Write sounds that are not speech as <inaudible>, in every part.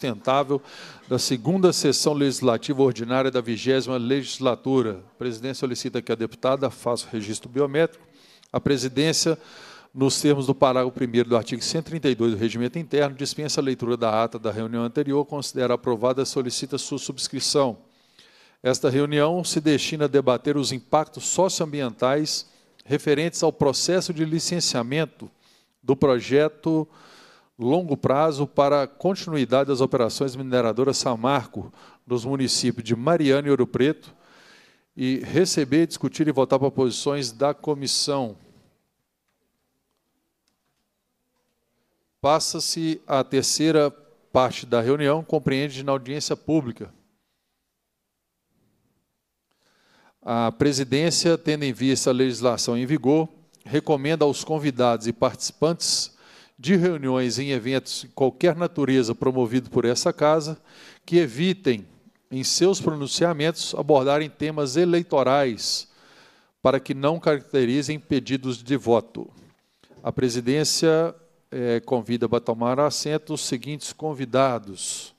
Sustentável da segunda sessão legislativa ordinária da vigésima legislatura. A presidência solicita que a deputada faça o registro biométrico. A presidência, nos termos do parágrafo 1 do artigo 132 do Regimento Interno, dispensa a leitura da ata da reunião anterior, considera aprovada e solicita sua subscrição. Esta reunião se destina a debater os impactos socioambientais referentes ao processo de licenciamento do projeto longo prazo para a continuidade das operações mineradoras Samarco nos municípios de Mariana e Ouro Preto e receber, discutir e votar proposições da comissão. Passa-se a terceira parte da reunião, compreende na audiência pública. A presidência, tendo em vista a legislação em vigor, recomenda aos convidados e participantes de reuniões em eventos de qualquer natureza promovido por essa casa, que evitem, em seus pronunciamentos, abordarem temas eleitorais, para que não caracterizem pedidos de voto. A presidência é, convida para tomar assento os seguintes convidados.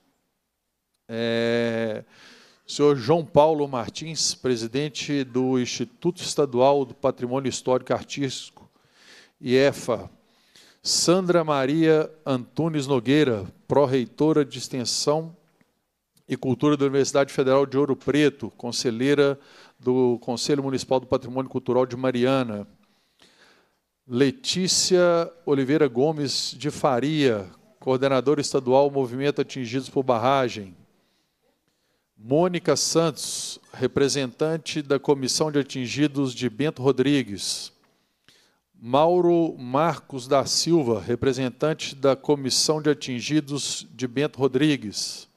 É, senhor João Paulo Martins, presidente do Instituto Estadual do Patrimônio Histórico Artístico, IEFA, Sandra Maria Antunes Nogueira, pró-reitora de Extensão e Cultura da Universidade Federal de Ouro Preto, conselheira do Conselho Municipal do Patrimônio Cultural de Mariana. Letícia Oliveira Gomes de Faria, coordenadora estadual Movimento Atingidos por Barragem. Mônica Santos, representante da Comissão de Atingidos de Bento Rodrigues. Mauro Marcos da Silva, representante da Comissão de Atingidos de Bento Rodrigues.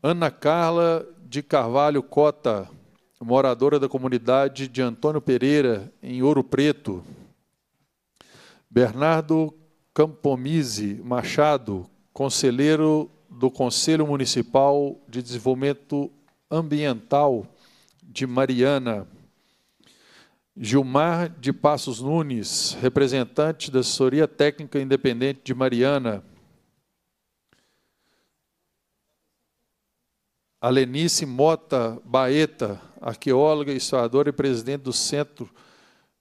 Ana Carla de Carvalho Cota, moradora da comunidade de Antônio Pereira, em Ouro Preto. Bernardo Campomise Machado, conselheiro do Conselho Municipal de Desenvolvimento Ambiental de Mariana. Gilmar de Passos Nunes, representante da Assessoria Técnica Independente de Mariana. Alenice Mota Baeta, arqueóloga, historiadora e presidente do Centro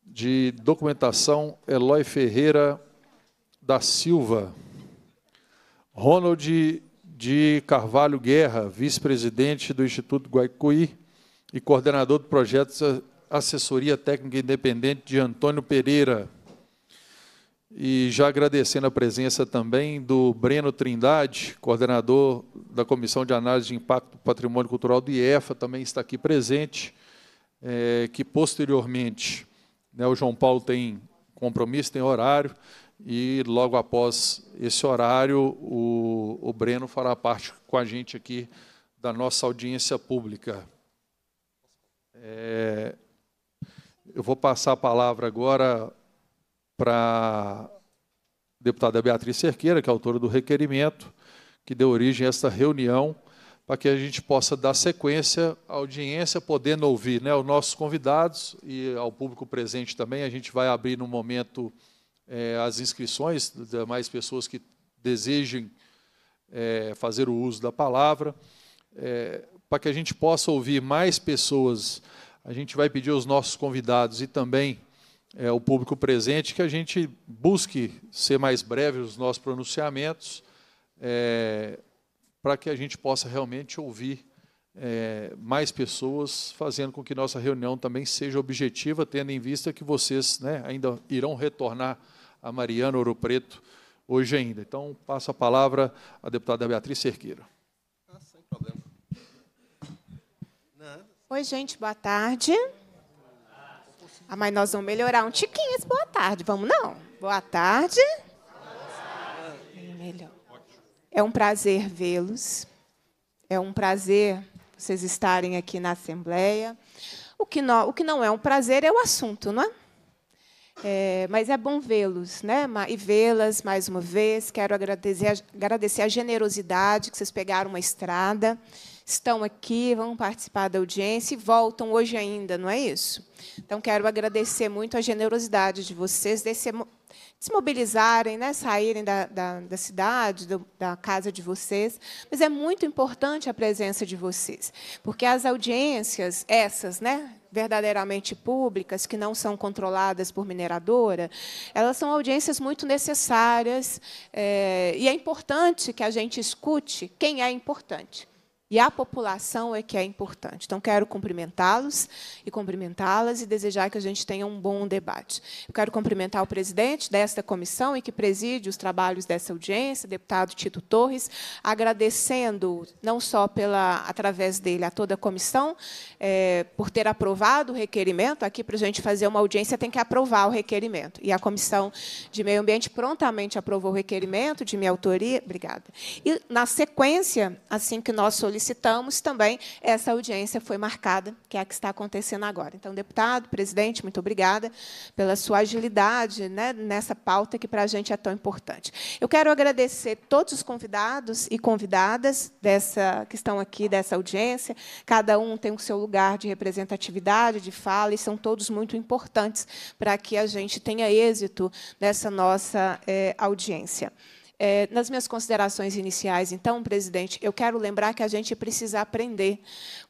de Documentação Eloy Ferreira da Silva. Ronald de Carvalho Guerra, vice-presidente do Instituto Guaicuí e coordenador do projeto assessoria técnica independente de Antônio Pereira. E já agradecendo a presença também do Breno Trindade, coordenador da Comissão de Análise de Impacto do Patrimônio Cultural do IEFA, também está aqui presente, é, que posteriormente, né, o João Paulo tem compromisso, tem horário, e logo após esse horário, o, o Breno fará parte com a gente aqui da nossa audiência pública. É, eu vou passar a palavra agora para a deputada Beatriz Cerqueira, que é autora do requerimento, que deu origem a esta reunião, para que a gente possa dar sequência à audiência, podendo ouvir né, os nossos convidados e ao público presente também. A gente vai abrir no momento é, as inscrições de mais pessoas que desejem é, fazer o uso da palavra, é, eh, para que a gente possa ouvir mais pessoas a gente vai pedir aos nossos convidados e também é, o público presente que a gente busque ser mais breve nos nossos pronunciamentos, é, para que a gente possa realmente ouvir é, mais pessoas, fazendo com que nossa reunião também seja objetiva, tendo em vista que vocês né, ainda irão retornar a Mariana Ouro Preto hoje ainda. Então, passo a palavra à deputada Beatriz Cerqueira. Oi, gente, boa tarde. Ah, mas nós vamos melhorar um tiquinho esse boa tarde, vamos não? Boa tarde. Melhor. É um prazer vê-los. É um prazer vocês estarem aqui na Assembleia. O que, não, o que não é um prazer é o assunto, não é? É, mas é bom vê-los, né? E vê-las mais uma vez. Quero agradecer, agradecer a generosidade que vocês pegaram uma estrada estão aqui, vão participar da audiência e voltam hoje ainda, não é isso? Então, quero agradecer muito a generosidade de vocês, de se mobilizarem, né, saírem da, da, da cidade, do, da casa de vocês. Mas é muito importante a presença de vocês, porque as audiências, essas, né, verdadeiramente públicas, que não são controladas por mineradora, elas são audiências muito necessárias é, e é importante que a gente escute quem é importante. E a população é que é importante. Então, quero cumprimentá-los e cumprimentá-las e desejar que a gente tenha um bom debate. Eu quero cumprimentar o presidente desta comissão e que preside os trabalhos dessa audiência, deputado Tito Torres, agradecendo não só pela através dele a toda a comissão é, por ter aprovado o requerimento. Aqui, para a gente fazer uma audiência, tem que aprovar o requerimento. E a Comissão de Meio Ambiente prontamente aprovou o requerimento de minha autoria. Obrigada. E, na sequência, assim que nós solicitamos, solicitamos também, essa audiência foi marcada, que é a que está acontecendo agora. Então, deputado, presidente, muito obrigada pela sua agilidade né, nessa pauta que para a gente é tão importante. Eu quero agradecer todos os convidados e convidadas dessa, que estão aqui dessa audiência. Cada um tem o seu lugar de representatividade, de fala, e são todos muito importantes para que a gente tenha êxito nessa nossa é, audiência. É, nas minhas considerações iniciais, então, presidente, eu quero lembrar que a gente precisa aprender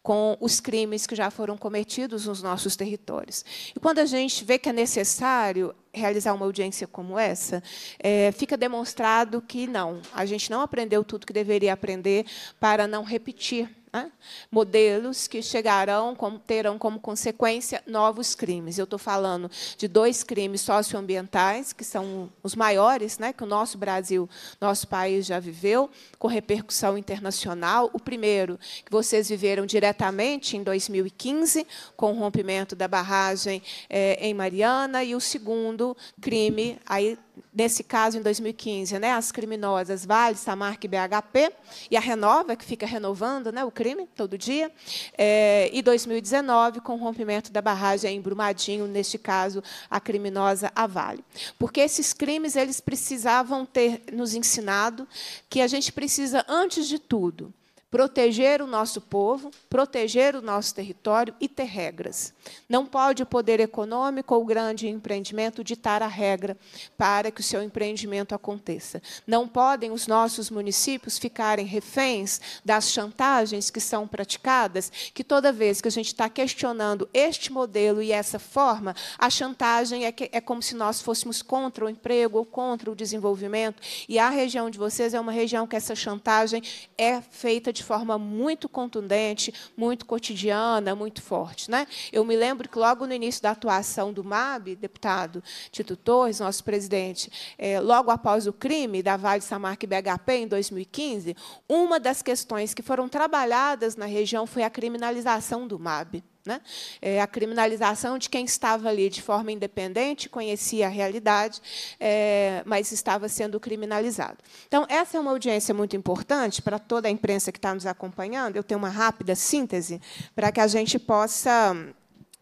com os crimes que já foram cometidos nos nossos territórios. E quando a gente vê que é necessário realizar uma audiência como essa, é, fica demonstrado que não, a gente não aprendeu tudo que deveria aprender para não repetir né? modelos que chegarão, terão como consequência novos crimes. Eu estou falando de dois crimes socioambientais, que são os maiores né, que o nosso Brasil, nosso país já viveu, com repercussão internacional. O primeiro, que vocês viveram diretamente em 2015, com o rompimento da barragem é, em Mariana, e o segundo crime, aí nesse caso, em 2015, né, as criminosas Vale, Samarc e BHP, e a Renova, que fica renovando né, o crime todo dia, é, e 2019, com o rompimento da barragem em Brumadinho, neste caso, a criminosa a Vale. Porque esses crimes eles precisavam ter nos ensinado que a gente precisa, antes de tudo, proteger o nosso povo, proteger o nosso território e ter regras. Não pode o poder econômico ou grande empreendimento ditar a regra para que o seu empreendimento aconteça. Não podem os nossos municípios ficarem reféns das chantagens que são praticadas, que toda vez que a gente está questionando este modelo e essa forma, a chantagem é, que, é como se nós fôssemos contra o emprego ou contra o desenvolvimento. E a região de vocês é uma região que essa chantagem é feita de de forma muito contundente, muito cotidiana, muito forte. Né? Eu me lembro que, logo no início da atuação do MAB, deputado Tito Torres, nosso presidente, é, logo após o crime da Vale Samarque BHP, em 2015, uma das questões que foram trabalhadas na região foi a criminalização do MAB. Né? É, a criminalização de quem estava ali de forma independente, conhecia a realidade, é, mas estava sendo criminalizado. Então, essa é uma audiência muito importante para toda a imprensa que está nos acompanhando. Eu tenho uma rápida síntese para que a gente possa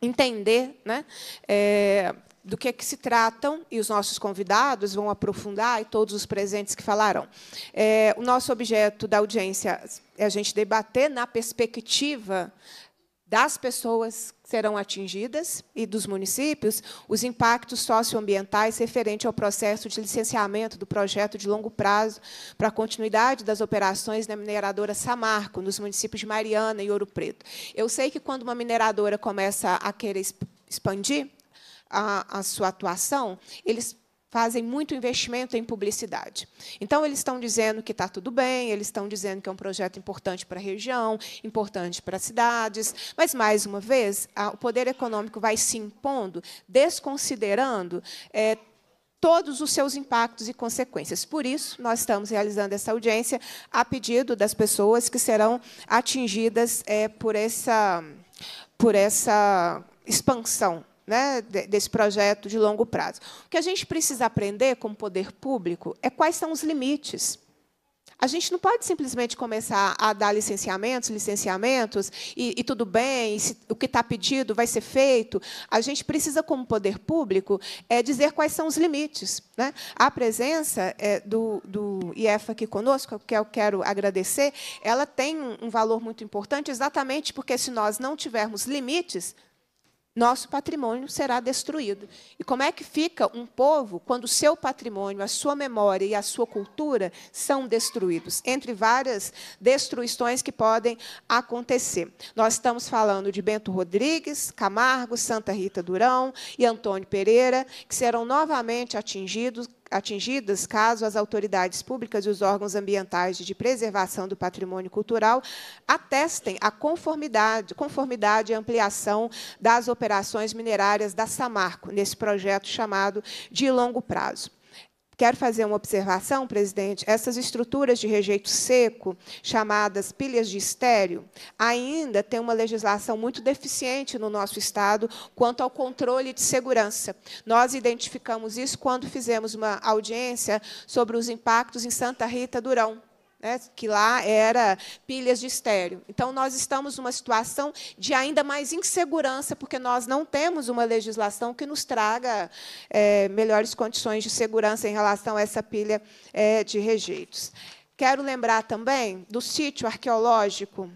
entender né, é, do que, é que se tratam, e os nossos convidados vão aprofundar, e todos os presentes que falaram É, o nosso objeto da audiência é a gente debater na perspectiva das pessoas que serão atingidas e dos municípios os impactos socioambientais referente ao processo de licenciamento do projeto de longo prazo para a continuidade das operações da mineradora Samarco, nos municípios de Mariana e Ouro Preto. Eu sei que, quando uma mineradora começa a querer expandir a, a sua atuação, eles fazem muito investimento em publicidade. Então, eles estão dizendo que está tudo bem, eles estão dizendo que é um projeto importante para a região, importante para as cidades, mas, mais uma vez, o poder econômico vai se impondo, desconsiderando é, todos os seus impactos e consequências. Por isso, nós estamos realizando essa audiência a pedido das pessoas que serão atingidas é, por essa por essa expansão né, desse projeto de longo prazo. O que a gente precisa aprender como poder público é quais são os limites. A gente não pode simplesmente começar a dar licenciamentos, licenciamentos, e, e tudo bem, e se, o que está pedido vai ser feito. A gente precisa, como poder público, é, dizer quais são os limites. Né? A presença é, do, do IEF aqui conosco, que eu quero agradecer, ela tem um valor muito importante, exatamente porque, se nós não tivermos limites, nosso patrimônio será destruído. E como é que fica um povo quando o seu patrimônio, a sua memória e a sua cultura são destruídos, entre várias destruições que podem acontecer? Nós estamos falando de Bento Rodrigues, Camargo, Santa Rita Durão e Antônio Pereira, que serão novamente atingidos atingidas caso as autoridades públicas e os órgãos ambientais de preservação do patrimônio cultural atestem a conformidade, conformidade e ampliação das operações minerárias da Samarco, nesse projeto chamado de longo prazo. Quero fazer uma observação, presidente. Essas estruturas de rejeito seco, chamadas pilhas de estéreo, ainda têm uma legislação muito deficiente no nosso Estado quanto ao controle de segurança. Nós identificamos isso quando fizemos uma audiência sobre os impactos em Santa Rita Durão, né, que lá era pilhas de estéreo. Então, nós estamos numa situação de ainda mais insegurança, porque nós não temos uma legislação que nos traga é, melhores condições de segurança em relação a essa pilha é, de rejeitos. Quero lembrar também do sítio arqueológico,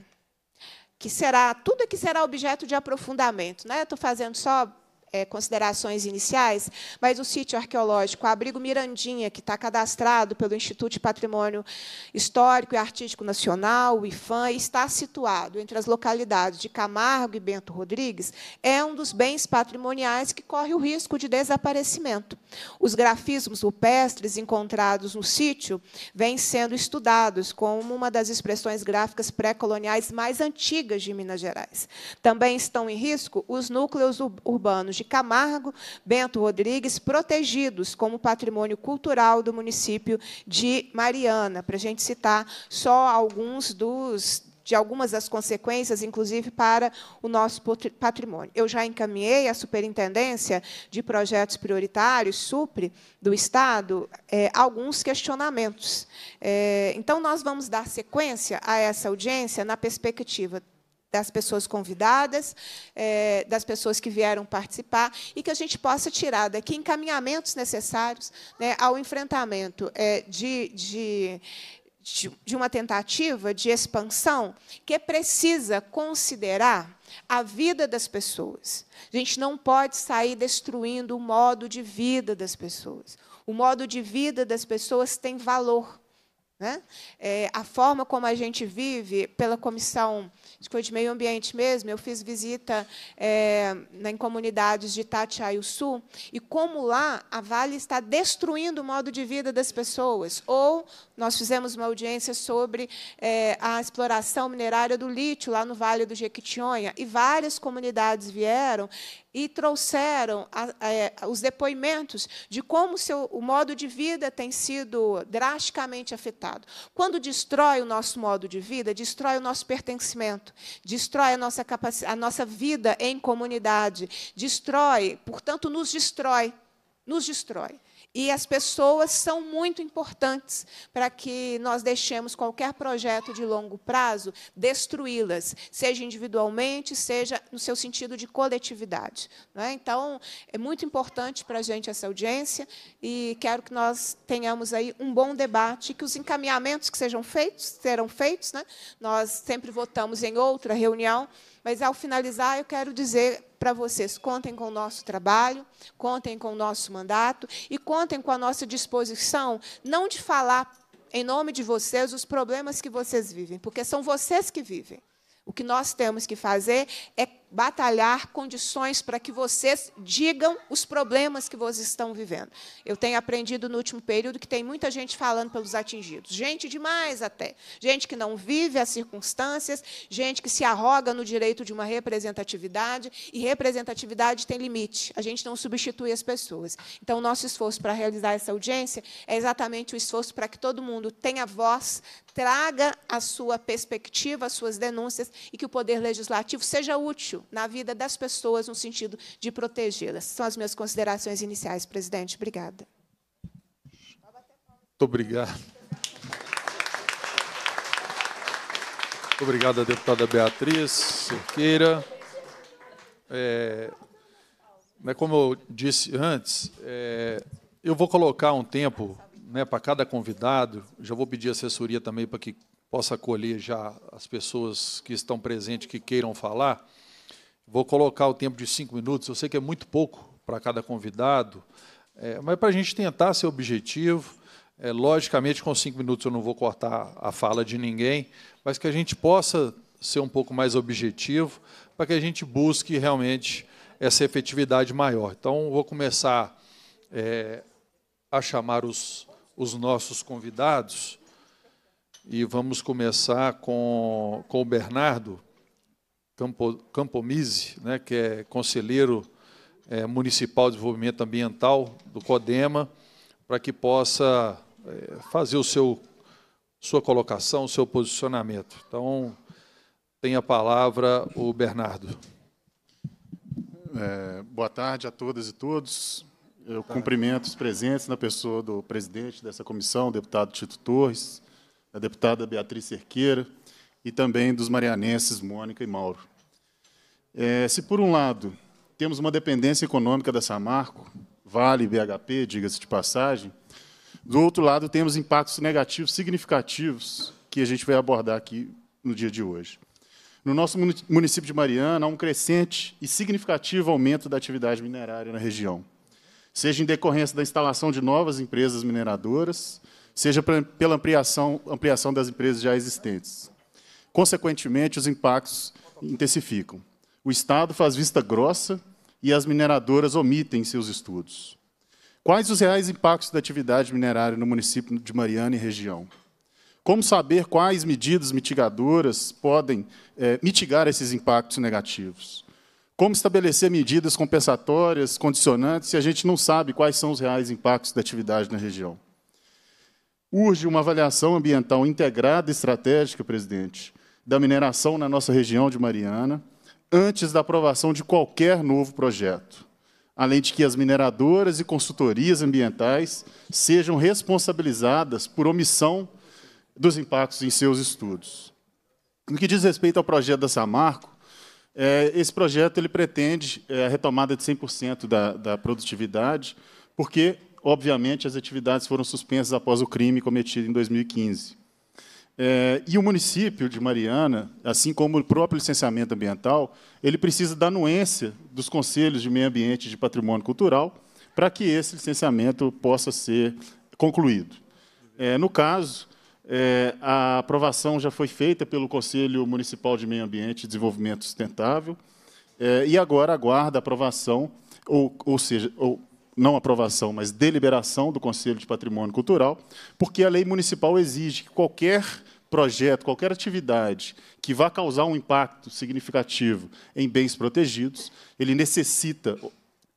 que será tudo que será objeto de aprofundamento. Né? Estou fazendo só é, considerações iniciais, mas o sítio arqueológico Abrigo Mirandinha, que está cadastrado pelo Instituto de Patrimônio Histórico e Artístico Nacional, o IFAM, e está situado entre as localidades de Camargo e Bento Rodrigues, é um dos bens patrimoniais que corre o risco de desaparecimento. Os grafismos rupestres encontrados no sítio vêm sendo estudados como uma das expressões gráficas pré-coloniais mais antigas de Minas Gerais. Também estão em risco os núcleos urbanos de de Camargo Bento Rodrigues, protegidos como patrimônio cultural do município de Mariana, para a gente citar só alguns dos de algumas das consequências, inclusive para o nosso patrimônio. Eu já encaminhei à Superintendência de Projetos Prioritários, SUPRE, do Estado, é, alguns questionamentos. É, então, nós vamos dar sequência a essa audiência na perspectiva das pessoas convidadas, é, das pessoas que vieram participar, e que a gente possa tirar daqui encaminhamentos necessários né, ao enfrentamento é, de, de de uma tentativa de expansão que precisa considerar a vida das pessoas. A gente não pode sair destruindo o modo de vida das pessoas. O modo de vida das pessoas tem valor. Né? É, a forma como a gente vive, pela comissão de de meio ambiente mesmo, eu fiz visita é, em comunidades de Itatiaiuçu, e como lá a Vale está destruindo o modo de vida das pessoas. Ou nós fizemos uma audiência sobre é, a exploração minerária do lítio lá no Vale do Jequitinhonha, e várias comunidades vieram e trouxeram a, a, eh, os depoimentos de como seu, o modo de vida tem sido drasticamente afetado. Quando destrói o nosso modo de vida, destrói o nosso pertencimento, destrói a nossa, a nossa vida em comunidade, destrói, portanto, nos destrói. Nos destrói. E as pessoas são muito importantes para que nós deixemos qualquer projeto de longo prazo destruí-las, seja individualmente, seja no seu sentido de coletividade. Né? Então, é muito importante para a gente essa audiência e quero que nós tenhamos aí um bom debate, que os encaminhamentos que sejam feitos, serão feitos. Né? Nós sempre votamos em outra reunião mas, ao finalizar, eu quero dizer para vocês: contem com o nosso trabalho, contem com o nosso mandato e contem com a nossa disposição, não de falar em nome de vocês os problemas que vocês vivem, porque são vocês que vivem. O que nós temos que fazer é batalhar condições para que vocês digam os problemas que vocês estão vivendo. Eu tenho aprendido no último período que tem muita gente falando pelos atingidos, gente demais até, gente que não vive as circunstâncias, gente que se arroga no direito de uma representatividade, e representatividade tem limite, a gente não substitui as pessoas. Então, o nosso esforço para realizar essa audiência é exatamente o esforço para que todo mundo tenha voz, traga a sua perspectiva, as suas denúncias e que o poder legislativo seja útil na vida das pessoas no sentido de protegê-las. São as minhas considerações iniciais, presidente. Obrigada. Muito obrigado. Muito obrigado, deputada Beatriz Cerqueira. É, como eu disse antes, é, eu vou colocar um tempo né, para cada convidado, já vou pedir assessoria também para que possa acolher já as pessoas que estão presentes que queiram falar. Vou colocar o tempo de cinco minutos. Eu sei que é muito pouco para cada convidado, é, mas para a gente tentar ser objetivo, é, logicamente com cinco minutos eu não vou cortar a fala de ninguém, mas que a gente possa ser um pouco mais objetivo para que a gente busque realmente essa efetividade maior. Então, vou começar é, a chamar os os nossos convidados. E vamos começar com, com o Bernardo Campo, Campomise, né, que é conselheiro é, municipal de desenvolvimento ambiental do CODEMA, para que possa é, fazer o seu sua colocação, o seu posicionamento. Então, tem a palavra o Bernardo. É, boa tarde a todas e todos. Eu cumprimento os presentes na pessoa do presidente dessa comissão, o deputado Tito Torres, a deputada Beatriz Cerqueira e também dos marianenses Mônica e Mauro. É, se, por um lado, temos uma dependência econômica da Samarco, Vale, BHP, diga-se de passagem, do outro lado, temos impactos negativos significativos que a gente vai abordar aqui no dia de hoje. No nosso município de Mariana, há um crescente e significativo aumento da atividade minerária na região seja em decorrência da instalação de novas empresas mineradoras, seja pela ampliação, ampliação das empresas já existentes. Consequentemente, os impactos intensificam. O Estado faz vista grossa e as mineradoras omitem seus estudos. Quais os reais impactos da atividade minerária no município de Mariana e região? Como saber quais medidas mitigadoras podem é, mitigar esses impactos negativos? Como estabelecer medidas compensatórias, condicionantes, se a gente não sabe quais são os reais impactos da atividade na região? Urge uma avaliação ambiental integrada e estratégica, presidente, da mineração na nossa região de Mariana, antes da aprovação de qualquer novo projeto. Além de que as mineradoras e consultorias ambientais sejam responsabilizadas por omissão dos impactos em seus estudos. No que diz respeito ao projeto da Samarco, é, esse projeto ele pretende é, a retomada de 100% da, da produtividade, porque, obviamente, as atividades foram suspensas após o crime cometido em 2015. É, e o município de Mariana, assim como o próprio licenciamento ambiental, ele precisa da anuência dos conselhos de meio ambiente e de patrimônio cultural para que esse licenciamento possa ser concluído. É, no caso, é, a aprovação já foi feita pelo Conselho Municipal de Meio Ambiente e Desenvolvimento Sustentável é, e agora aguarda aprovação, ou, ou seja, ou, não aprovação, mas deliberação do Conselho de Patrimônio Cultural, porque a lei municipal exige que qualquer projeto, qualquer atividade que vá causar um impacto significativo em bens protegidos, ele necessita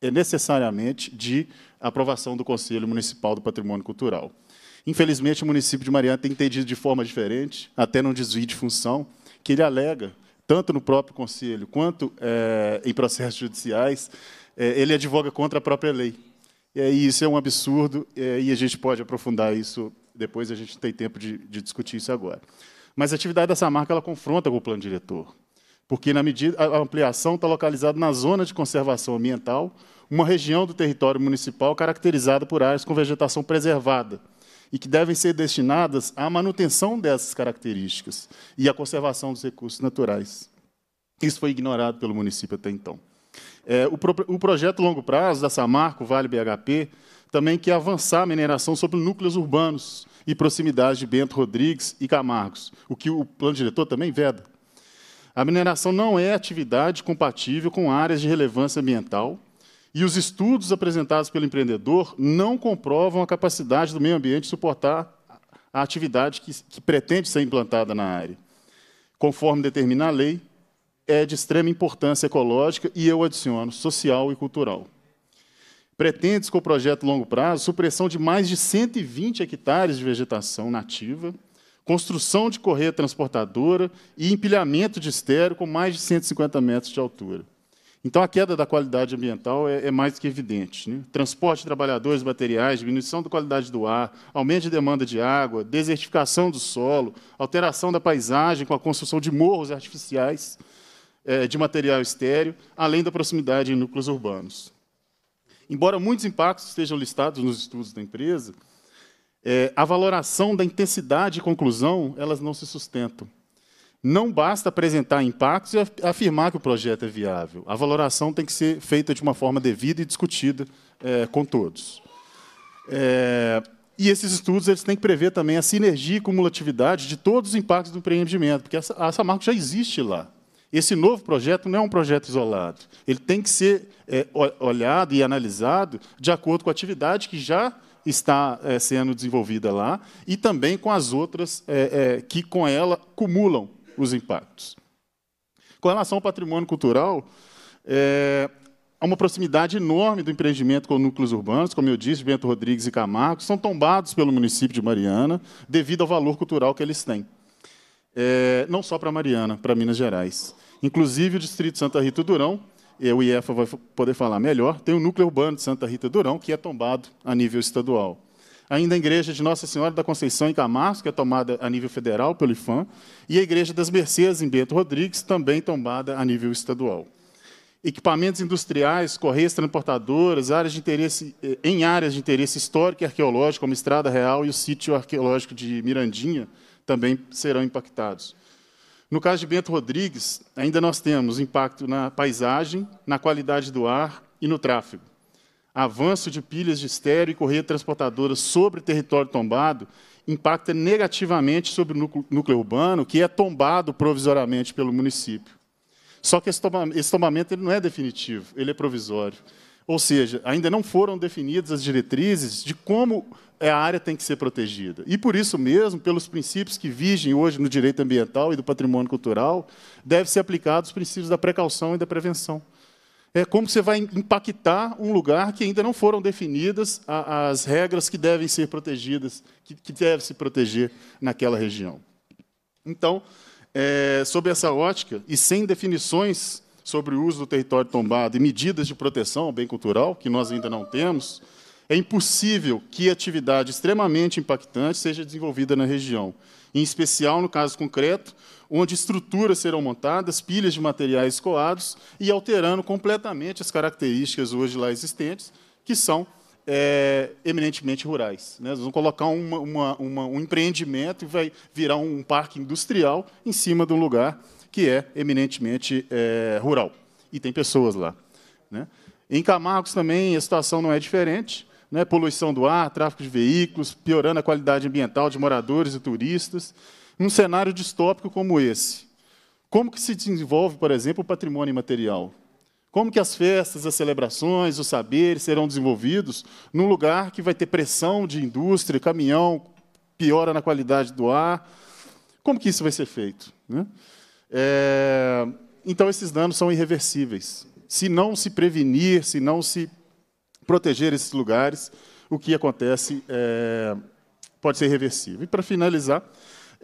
é necessariamente de aprovação do Conselho Municipal do Patrimônio Cultural. Infelizmente, o município de Mariana tem entendido de forma diferente, até num desvio de função, que ele alega, tanto no próprio conselho quanto é, em processos judiciais, é, ele advoga contra a própria lei. É, e isso é um absurdo, eh, e a gente pode aprofundar isso depois, a gente não tem tempo de, de discutir isso agora. Mas a atividade dessa marca ela confronta com o plano diretor, porque na medida a ampliação está localizada na zona de conservação ambiental, uma região do território municipal caracterizada por áreas com vegetação preservada e que devem ser destinadas à manutenção dessas características e à conservação dos recursos naturais. Isso foi ignorado pelo município até então. É, o, pro, o, projeto longo prazo da Samarco, Vale BHP, também quer avançar a mineração sobre núcleos urbanos e proximidade de Bento Rodrigues e Camargos, o que o plano diretor também veda. A mineração não é atividade compatível com áreas de relevância ambiental e os estudos apresentados pelo empreendedor não comprovam a capacidade do meio ambiente de suportar a atividade que, que pretende ser implantada na área. Conforme determina a lei, é de extrema importância ecológica e, eu adiciono, social e cultural. Pretende-se, com o projeto longo prazo, supressão de mais de 120 hectares de vegetação nativa, construção de correia transportadora e empilhamento de estéreo com mais de 150 metros de altura. Então, a queda da qualidade ambiental é, é mais que evidente. Né? Transporte de trabalhadores, materiais, diminuição da qualidade do ar, aumento de demanda de água, desertificação do solo, alteração da paisagem com a construção de morros artificiais é, de material estéreo, além da proximidade em núcleos urbanos. Embora muitos impactos estejam listados nos estudos da empresa, é, a valoração da intensidade e conclusão elas não se sustentam. Não basta apresentar impactos e afirmar que o projeto é viável. A valoração tem que ser feita de uma forma devida e discutida é, com todos. É, e esses estudos eles têm que prever também a sinergia e cumulatividade de todos os impactos do empreendimento, porque essa, a Samarco já existe lá. Esse novo projeto não é um projeto isolado. Ele tem que ser é, olhado e analisado de acordo com a atividade que já está é, sendo desenvolvida lá e também com as outras é, é que com ela cumulam os impactos. Com relação ao patrimônio cultural, é, há uma proximidade enorme do empreendimento com núcleos urbanos, como eu disse, Bento Rodrigues e Camargo, são tombados pelo município de Mariana devido ao valor cultural que eles têm. É, não só para Mariana, para Minas Gerais. Inclusive o Distrito Santa Rita Durão, o IEFA vai poder falar melhor, tem o núcleo urbano de Santa Rita Durão, que é tombado a nível estadual ainda a igreja de Nossa Senhora da Conceição em Camargo, que é tomada a nível federal pelo IFAM, e a igreja das Mercês em Bento Rodrigues, também tombada a nível estadual. Equipamentos industriais, correias transportadoras, áreas de interesse, eh, em áreas de interesse histórico e arqueológico, como Estrada Real e o sítio arqueológico de Mirandinha, também serão impactados. No caso de Bento Rodrigues, ainda nós temos impacto na paisagem, na qualidade do ar e no tráfego avanço de pilhas de estéreo e correia transportadora sobre território tombado impacta negativamente sobre o núcleo urbano, que é tombado provisoriamente pelo município. Só que esse tombamento, ele não é definitivo, ele é provisório. Ou seja, ainda não foram definidas as diretrizes de como a área tem que ser protegida. E por isso mesmo, pelos princípios que vigem hoje no direito ambiental e do patrimônio cultural, devem ser aplicados os princípios da precaução e da prevenção é, como você vai impactar um lugar que ainda não foram definidas as regras que devem ser protegidas, que, deve se proteger naquela região. Então, é, sob essa ótica, e sem definições sobre o uso do território tombado e medidas de proteção ao bem cultural, que nós ainda não temos, é impossível que atividade extremamente impactante seja desenvolvida na região. Em especial, no caso concreto, onde estruturas serão montadas, pilhas de materiais coados e alterando completamente as características hoje lá existentes, que são é, eminentemente rurais. Né? Nós vamos colocar uma, uma, uma, um empreendimento e vai virar um parque industrial em cima de um lugar que é eminentemente é, rural. E tem pessoas lá. Né? Em Camargos também a situação não é diferente. Né? Poluição do ar, tráfico de veículos, piorando a qualidade ambiental de moradores e turistas num cenário distópico como esse? Como que se desenvolve, por exemplo, o patrimônio imaterial? Como que as festas, as celebrações, os saberes serão desenvolvidos num lugar que vai ter pressão de indústria, caminhão, piora na qualidade do ar? Como que isso vai ser feito? Né? É... Então, esses danos são irreversíveis. Se não se prevenir, se não se proteger esses lugares, o que acontece é... pode ser irreversível. E, para finalizar,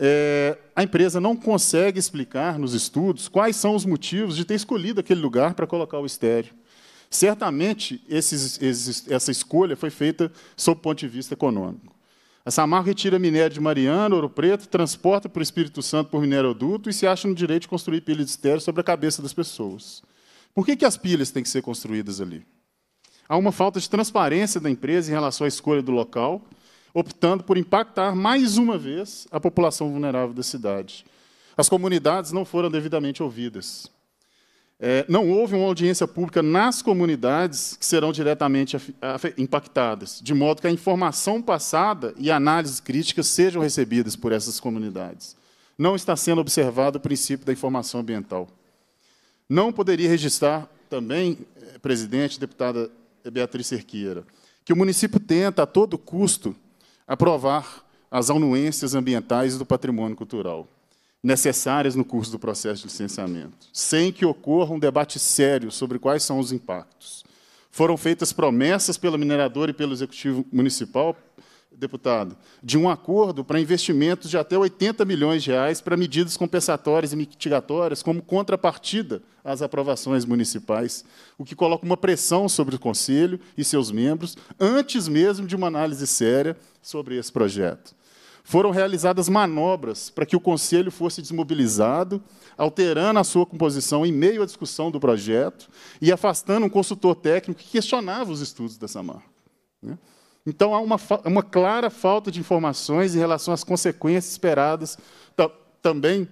é, a empresa não consegue explicar nos estudos quais são os motivos de ter escolhido aquele lugar para colocar o estéreo. Certamente, esses, esses, essa escolha foi feita sob o ponto de vista econômico. A Samar retira minério de Mariana, Ouro Preto, transporta para o Espírito Santo por adulto e se acha no direito de construir pilhas de estéreo sobre a cabeça das pessoas. Por que, que as pilhas têm que ser construídas ali? Há uma falta de transparência da empresa em relação à escolha do local optando por impactar mais uma vez a população vulnerável da cidade. As comunidades não foram devidamente ouvidas. É, não houve uma audiência pública nas comunidades que serão diretamente impactadas, de modo que a informação passada e análises críticas sejam recebidas por essas comunidades. Não está sendo observado o princípio da informação ambiental. Não poderia registrar também, é, presidente, deputada Beatriz Cerqueira, que o município tenta, a todo custo, aprovar as anuências ambientais do patrimônio cultural, necessárias no curso do processo de licenciamento, sem que ocorra um debate sério sobre quais são os impactos. Foram feitas promessas pelo minerador e pelo executivo municipal deputado, de um acordo para investimentos de até 80 milhões de reais para medidas compensatórias e mitigatórias como contrapartida às aprovações municipais, o que coloca uma pressão sobre o Conselho e seus membros, antes mesmo de uma análise séria sobre esse projeto. Foram realizadas manobras para que o Conselho fosse desmobilizado, alterando a sua composição em meio à discussão do projeto e afastando um consultor técnico que questionava os estudos da Samar. Né? Então há uma, uma clara falta de informações em relação às consequências esperadas. Também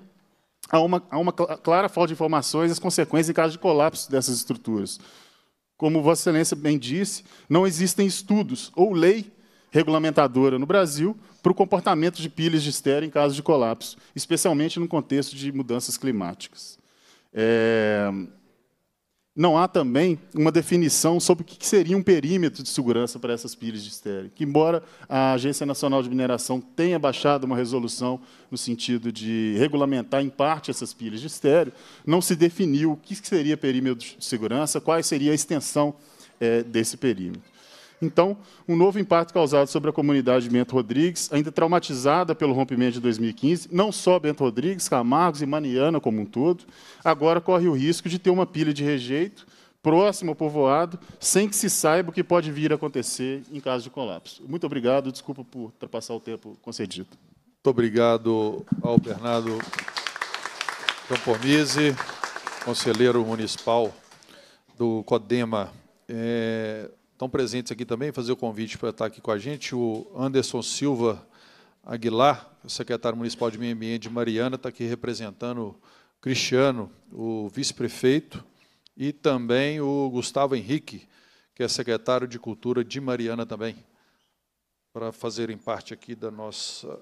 há uma, há uma clara falta de informações e as consequências em caso de colapso dessas estruturas. Como Vossa Excelência bem disse, não existem estudos ou lei regulamentadora no Brasil para o comportamento de pilhas de estéreo em caso de colapso, especialmente no contexto de mudanças climáticas. É não há também uma definição sobre o que seria um perímetro de segurança para essas pilhas de estéreo, que embora a Agência Nacional de Mineração tenha baixado uma resolução no sentido de regulamentar em parte essas pilhas de estéreo, não se definiu o que seria perímetro de segurança, qual seria a extensão é, desse perímetro. Então, um novo impacto causado sobre a comunidade Bento Rodrigues, ainda traumatizada pelo rompimento de 2015, não só Bento Rodrigues, Camargos e Maniana como um todo, agora corre o risco de ter uma pilha de rejeito próximo ao povoado, sem que se saiba o que pode vir a acontecer em caso de colapso. Muito obrigado, desculpa por ultrapassar o tempo concedido. Muito obrigado ao Bernardo Campomise, conselheiro municipal do CODEMA. É estão presentes aqui também, fazer o convite para estar aqui com a gente, o Anderson Silva Aguilar, secretário municipal de meio ambiente de Mariana, está aqui representando o Cristiano, o vice-prefeito, e também o Gustavo Henrique, que é secretário de Cultura de Mariana também, para fazerem parte aqui da nossa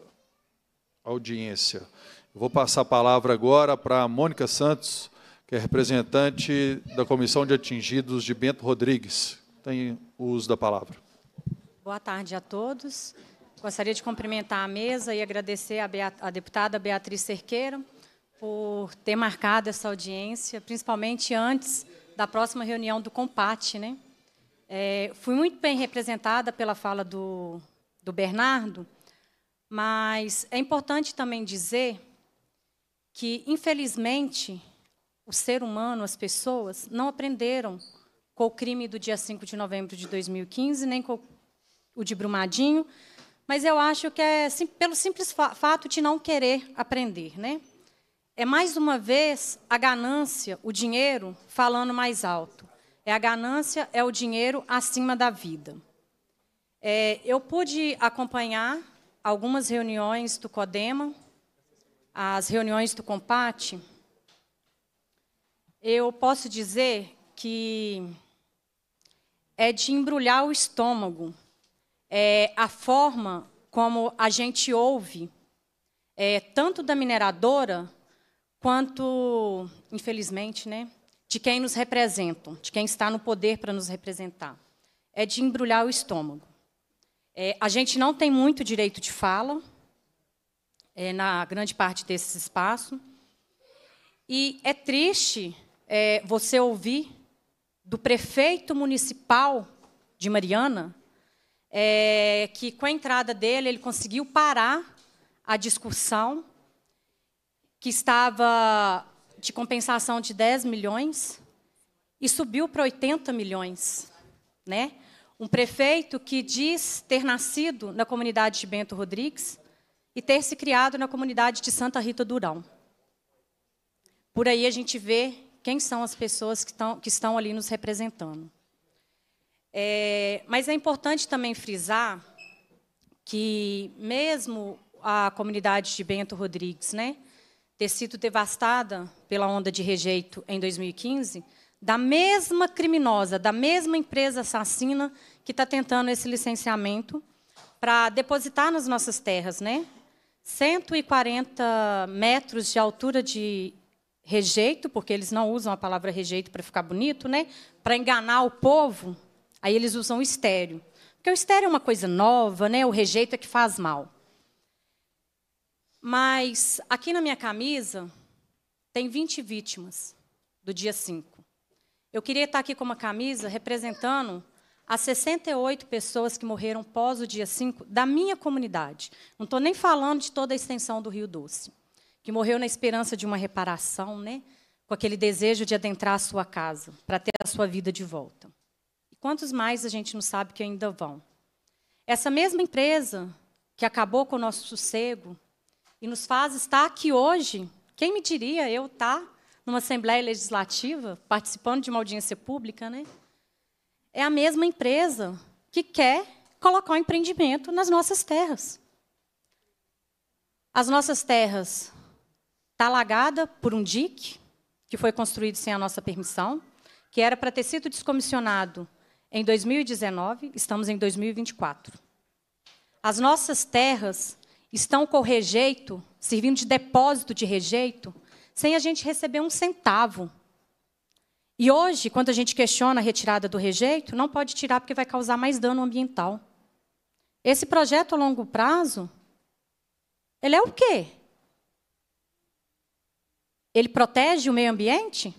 audiência. vou passar a palavra agora para a Mônica Santos, que é representante da Comissão de Atingidos de Bento Rodrigues. Tem o uso da palavra. Boa tarde a todos. Gostaria de cumprimentar a mesa e agradecer a, Beat a deputada Beatriz Cerqueira por ter marcado essa audiência, principalmente antes da próxima reunião do Compate. Né? É, fui muito bem representada pela fala do, do Bernardo, mas é importante também dizer que, infelizmente, o ser humano, as pessoas, não aprenderam com o crime do dia 5 de novembro de 2015, nem com o de Brumadinho, mas eu acho que é sim, pelo simples fa fato de não querer aprender. Né? É, mais uma vez, a ganância, o dinheiro, falando mais alto. É a ganância, é o dinheiro acima da vida. É, eu pude acompanhar algumas reuniões do CODEMA, as reuniões do Compate. Eu posso dizer que é de embrulhar o estômago. É, a forma como a gente ouve, é, tanto da mineradora, quanto, infelizmente, né, de quem nos representa, de quem está no poder para nos representar, é de embrulhar o estômago. É, a gente não tem muito direito de fala é, na grande parte desse espaço. E é triste é, você ouvir do prefeito municipal de Mariana, é, que com a entrada dele ele conseguiu parar a discussão que estava de compensação de 10 milhões e subiu para 80 milhões, né? Um prefeito que diz ter nascido na comunidade de Bento Rodrigues e ter se criado na comunidade de Santa Rita Durão. Por aí a gente vê quem são as pessoas que estão, que estão ali nos representando. É, mas é importante também frisar que, mesmo a comunidade de Bento Rodrigues né, ter sido devastada pela onda de rejeito em 2015, da mesma criminosa, da mesma empresa assassina que está tentando esse licenciamento para depositar nas nossas terras, né? 140 metros de altura de rejeito, porque eles não usam a palavra rejeito para ficar bonito, né? Para enganar o povo, aí eles usam estéreo. Porque o estéreo é uma coisa nova, né? O rejeito é que faz mal. Mas aqui na minha camisa tem 20 vítimas do dia 5. Eu queria estar aqui com uma camisa representando as 68 pessoas que morreram pós o dia 5 da minha comunidade. Não estou nem falando de toda a extensão do Rio Doce que morreu na esperança de uma reparação, né? com aquele desejo de adentrar a sua casa, para ter a sua vida de volta. E quantos mais a gente não sabe que ainda vão? Essa mesma empresa que acabou com o nosso sossego e nos faz estar aqui hoje, quem me diria eu estar tá numa Assembleia Legislativa, participando de uma audiência pública, né? É a mesma empresa que quer colocar o um empreendimento nas nossas terras. As nossas terras está alagada por um dique, que foi construído sem a nossa permissão, que era para ter sido descomissionado em 2019, estamos em 2024. As nossas terras estão com rejeito, servindo de depósito de rejeito, sem a gente receber um centavo. E hoje, quando a gente questiona a retirada do rejeito, não pode tirar porque vai causar mais dano ambiental. Esse projeto a longo prazo, ele é o quê? ele protege o meio ambiente?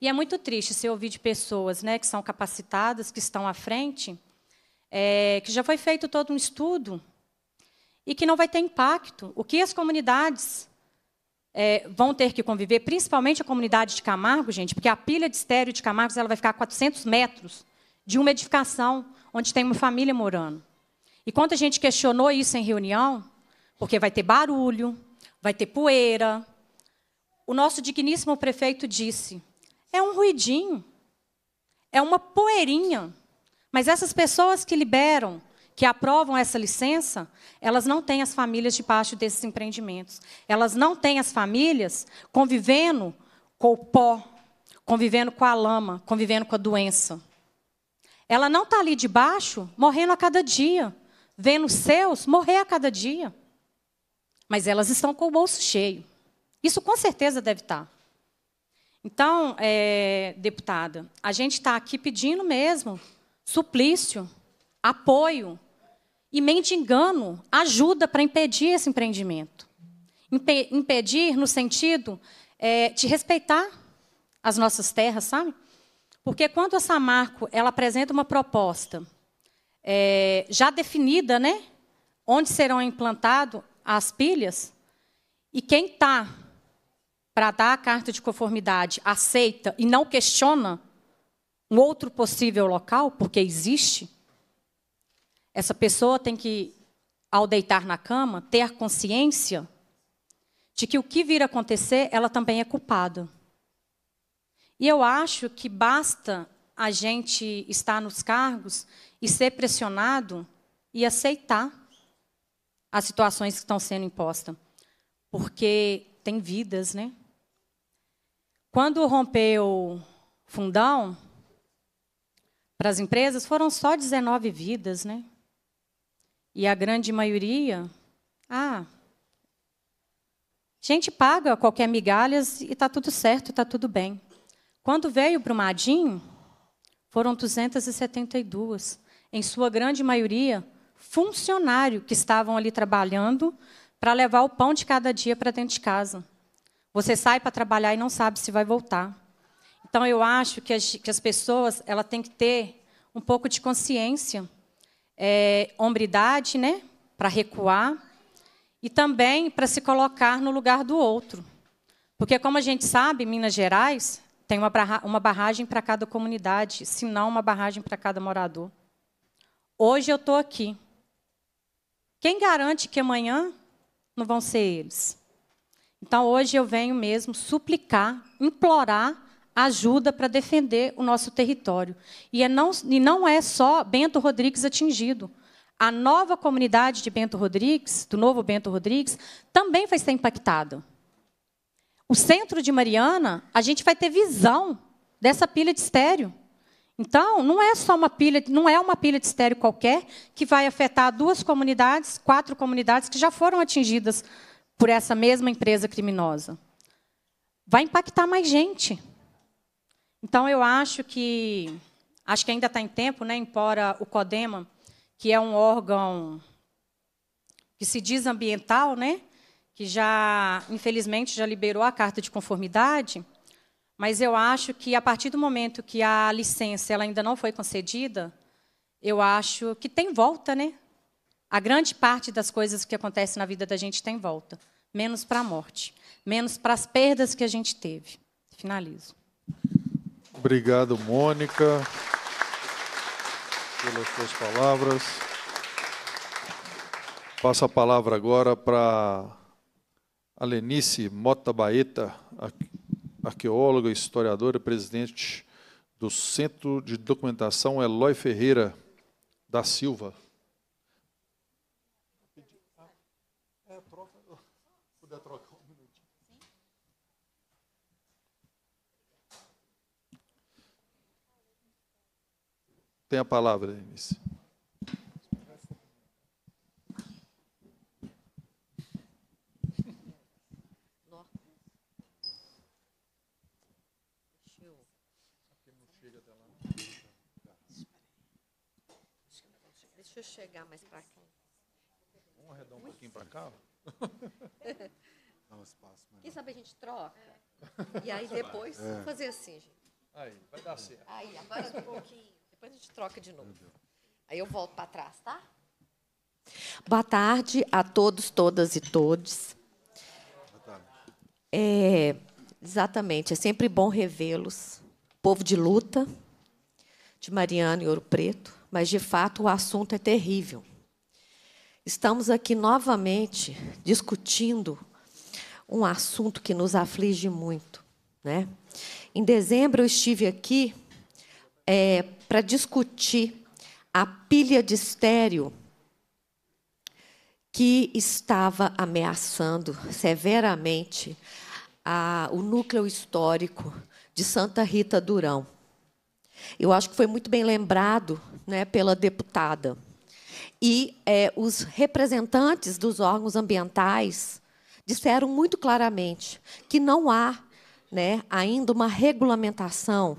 E é muito triste se ouvir de pessoas né, que são capacitadas, que estão à frente, é, que já foi feito todo um estudo e que não vai ter impacto. O que as comunidades é, vão ter que conviver, principalmente a comunidade de Camargo, gente, porque a pilha de estéreo de Camargo ela vai ficar a 400 metros de uma edificação onde tem uma família morando. E quando a gente questionou isso em reunião, porque vai ter barulho, vai ter poeira, o nosso digníssimo prefeito disse: é um ruidinho, é uma poeirinha. Mas essas pessoas que liberam, que aprovam essa licença, elas não têm as famílias debaixo desses empreendimentos. Elas não têm as famílias convivendo com o pó, convivendo com a lama, convivendo com a doença. Ela não está ali debaixo morrendo a cada dia, vendo os seus morrer a cada dia. Mas elas estão com o bolso cheio. Isso com certeza deve estar. Tá. Então, é, deputada, a gente está aqui pedindo mesmo suplício, apoio e mendigando ajuda para impedir esse empreendimento. Impe impedir no sentido é, de respeitar as nossas terras, sabe? Porque quando a Samarco ela apresenta uma proposta é, já definida, né, onde serão implantadas as pilhas, e quem está para dar a carta de conformidade, aceita e não questiona um outro possível local, porque existe, essa pessoa tem que, ao deitar na cama, ter a consciência de que o que vir acontecer, ela também é culpada. E eu acho que basta a gente estar nos cargos e ser pressionado e aceitar as situações que estão sendo impostas. Porque tem vidas, né? Quando rompeu fundão para as empresas, foram só 19 vidas, né? E a grande maioria, ah, gente paga qualquer migalhas e está tudo certo, está tudo bem. Quando veio para o Madinho, foram 272. Em sua grande maioria, funcionário que estavam ali trabalhando para levar o pão de cada dia para dentro de casa. Você sai para trabalhar e não sabe se vai voltar. Então, eu acho que as, que as pessoas ela tem que ter um pouco de consciência, é, hombridade, né, para recuar, e também para se colocar no lugar do outro. Porque, como a gente sabe, Minas Gerais tem uma, barra, uma barragem para cada comunidade, se não uma barragem para cada morador. Hoje eu estou aqui. Quem garante que amanhã não vão ser eles? Então, hoje eu venho mesmo suplicar, implorar ajuda para defender o nosso território. E, é não, e não é só Bento Rodrigues atingido. A nova comunidade de Bento Rodrigues, do novo Bento Rodrigues, também vai ser impactada. O centro de Mariana, a gente vai ter visão dessa pilha de estéreo. Então, não é só uma pilha, não é uma pilha de estéreo qualquer que vai afetar duas comunidades, quatro comunidades que já foram atingidas por essa mesma empresa criminosa. Vai impactar mais gente. Então, eu acho que, acho que ainda está em tempo, né, embora o CODEMA, que é um órgão que se diz ambiental, né, que já, infelizmente, já liberou a carta de conformidade, mas eu acho que, a partir do momento que a licença ela ainda não foi concedida, eu acho que tem volta, né? A grande parte das coisas que acontecem na vida da gente tem volta menos para a morte, menos para as perdas que a gente teve. Finalizo. Obrigado, Mônica, pelas suas palavras. Passo a palavra agora para a Lenice Mota Baeta, arqueóloga, historiadora e presidente do Centro de Documentação Eloy Ferreira da Silva. Tem a palavra, Denise. Deixa eu chegar mais para cá. Vamos arredar um pouquinho para cá? <laughs> Dá um espaço. Melhor. Quem sabe a gente troca? E aí depois, é. fazer assim, gente. Aí, vai dar certo. Aí, agora um pouquinho depois a gente troca de novo. Aí eu volto para trás, tá? Boa tarde a todos, todas e todos. Boa tarde. É, exatamente, é sempre bom revê-los. Povo de luta, de Mariana e Ouro Preto, mas de fato o assunto é terrível. Estamos aqui novamente discutindo um assunto que nos aflige muito. Né? Em dezembro eu estive aqui é, para discutir a pilha de estéreo que estava ameaçando severamente a, o núcleo histórico de Santa Rita Durão. Eu acho que foi muito bem lembrado né, pela deputada. E é, os representantes dos órgãos ambientais disseram muito claramente que não há né, ainda uma regulamentação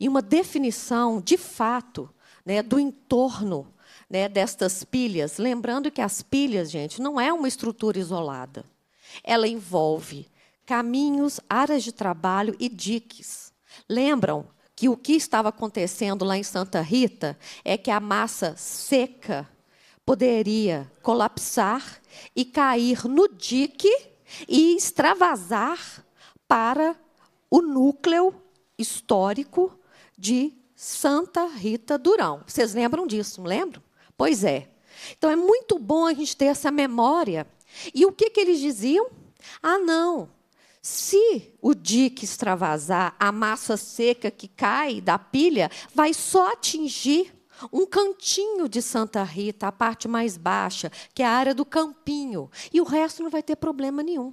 e uma definição de fato né, do entorno né, destas pilhas. Lembrando que as pilhas, gente, não é uma estrutura isolada. Ela envolve caminhos, áreas de trabalho e diques. Lembram que o que estava acontecendo lá em Santa Rita é que a massa seca poderia colapsar e cair no dique e extravasar para o núcleo histórico de Santa Rita Durão. Vocês lembram disso, não lembram? Pois é. Então é muito bom a gente ter essa memória. E o que, que eles diziam? Ah, não. Se o dique extravasar, a massa seca que cai da pilha vai só atingir um cantinho de Santa Rita, a parte mais baixa, que é a área do campinho, e o resto não vai ter problema nenhum.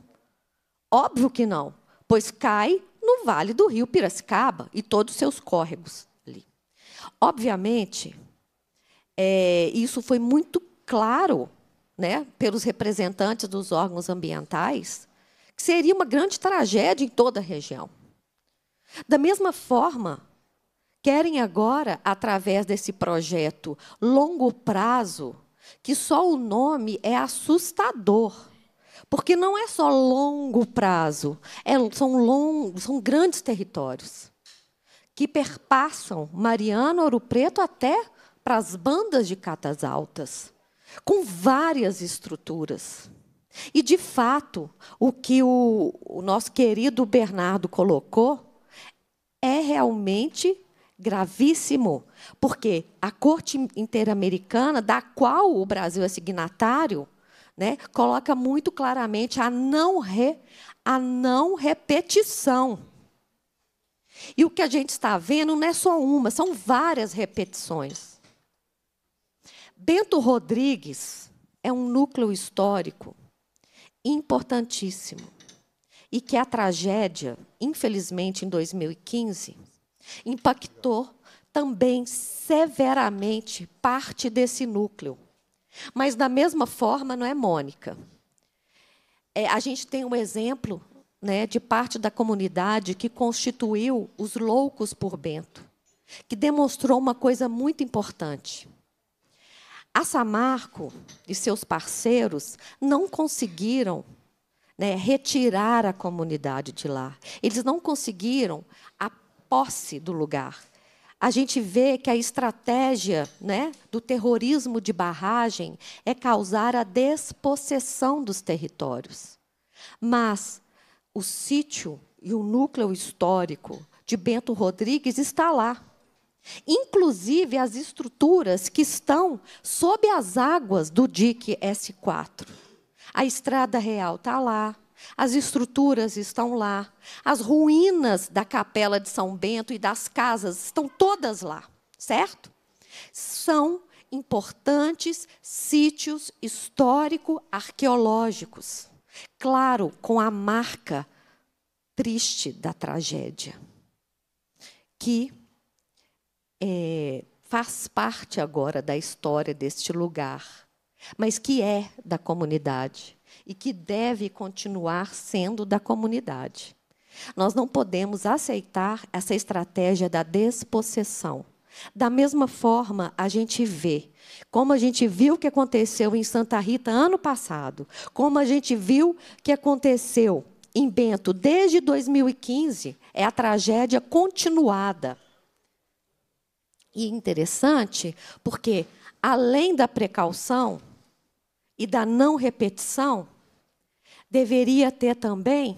Óbvio que não, pois cai no vale do rio Piracicaba e todos os seus córregos ali. Obviamente, é, isso foi muito claro né, pelos representantes dos órgãos ambientais, que seria uma grande tragédia em toda a região. Da mesma forma, querem agora, através desse projeto longo prazo, que só o nome é assustador. Porque não é só longo prazo, é, são, long, são grandes territórios que perpassam Mariana, Ouro Preto até para as bandas de catas altas, com várias estruturas. E, de fato, o que o, o nosso querido Bernardo colocou é realmente gravíssimo, porque a Corte Interamericana, da qual o Brasil é signatário, né, coloca muito claramente a não, re, a não repetição. E o que a gente está vendo não é só uma, são várias repetições. Bento Rodrigues é um núcleo histórico importantíssimo e que a tragédia, infelizmente, em 2015, impactou também severamente parte desse núcleo. Mas da mesma forma, não é Mônica. É, a gente tem um exemplo né, de parte da comunidade que constituiu os loucos por Bento, que demonstrou uma coisa muito importante. A Samarco e seus parceiros não conseguiram né, retirar a comunidade de lá. Eles não conseguiram a posse do lugar a gente vê que a estratégia né, do terrorismo de barragem é causar a despossessão dos territórios. Mas o sítio e o núcleo histórico de Bento Rodrigues está lá. Inclusive as estruturas que estão sob as águas do dique S4. A Estrada Real está lá, as estruturas estão lá. As ruínas da capela de São Bento e das casas estão todas lá, certo? São importantes sítios histórico-arqueológicos. Claro, com a marca triste da tragédia, que é, faz parte agora da história deste lugar, mas que é da comunidade e que deve continuar sendo da comunidade. Nós não podemos aceitar essa estratégia da despossessão. Da mesma forma, a gente vê, como a gente viu o que aconteceu em Santa Rita ano passado, como a gente viu o que aconteceu em Bento desde 2015, é a tragédia continuada. E interessante, porque além da precaução e da não repetição, deveria ter também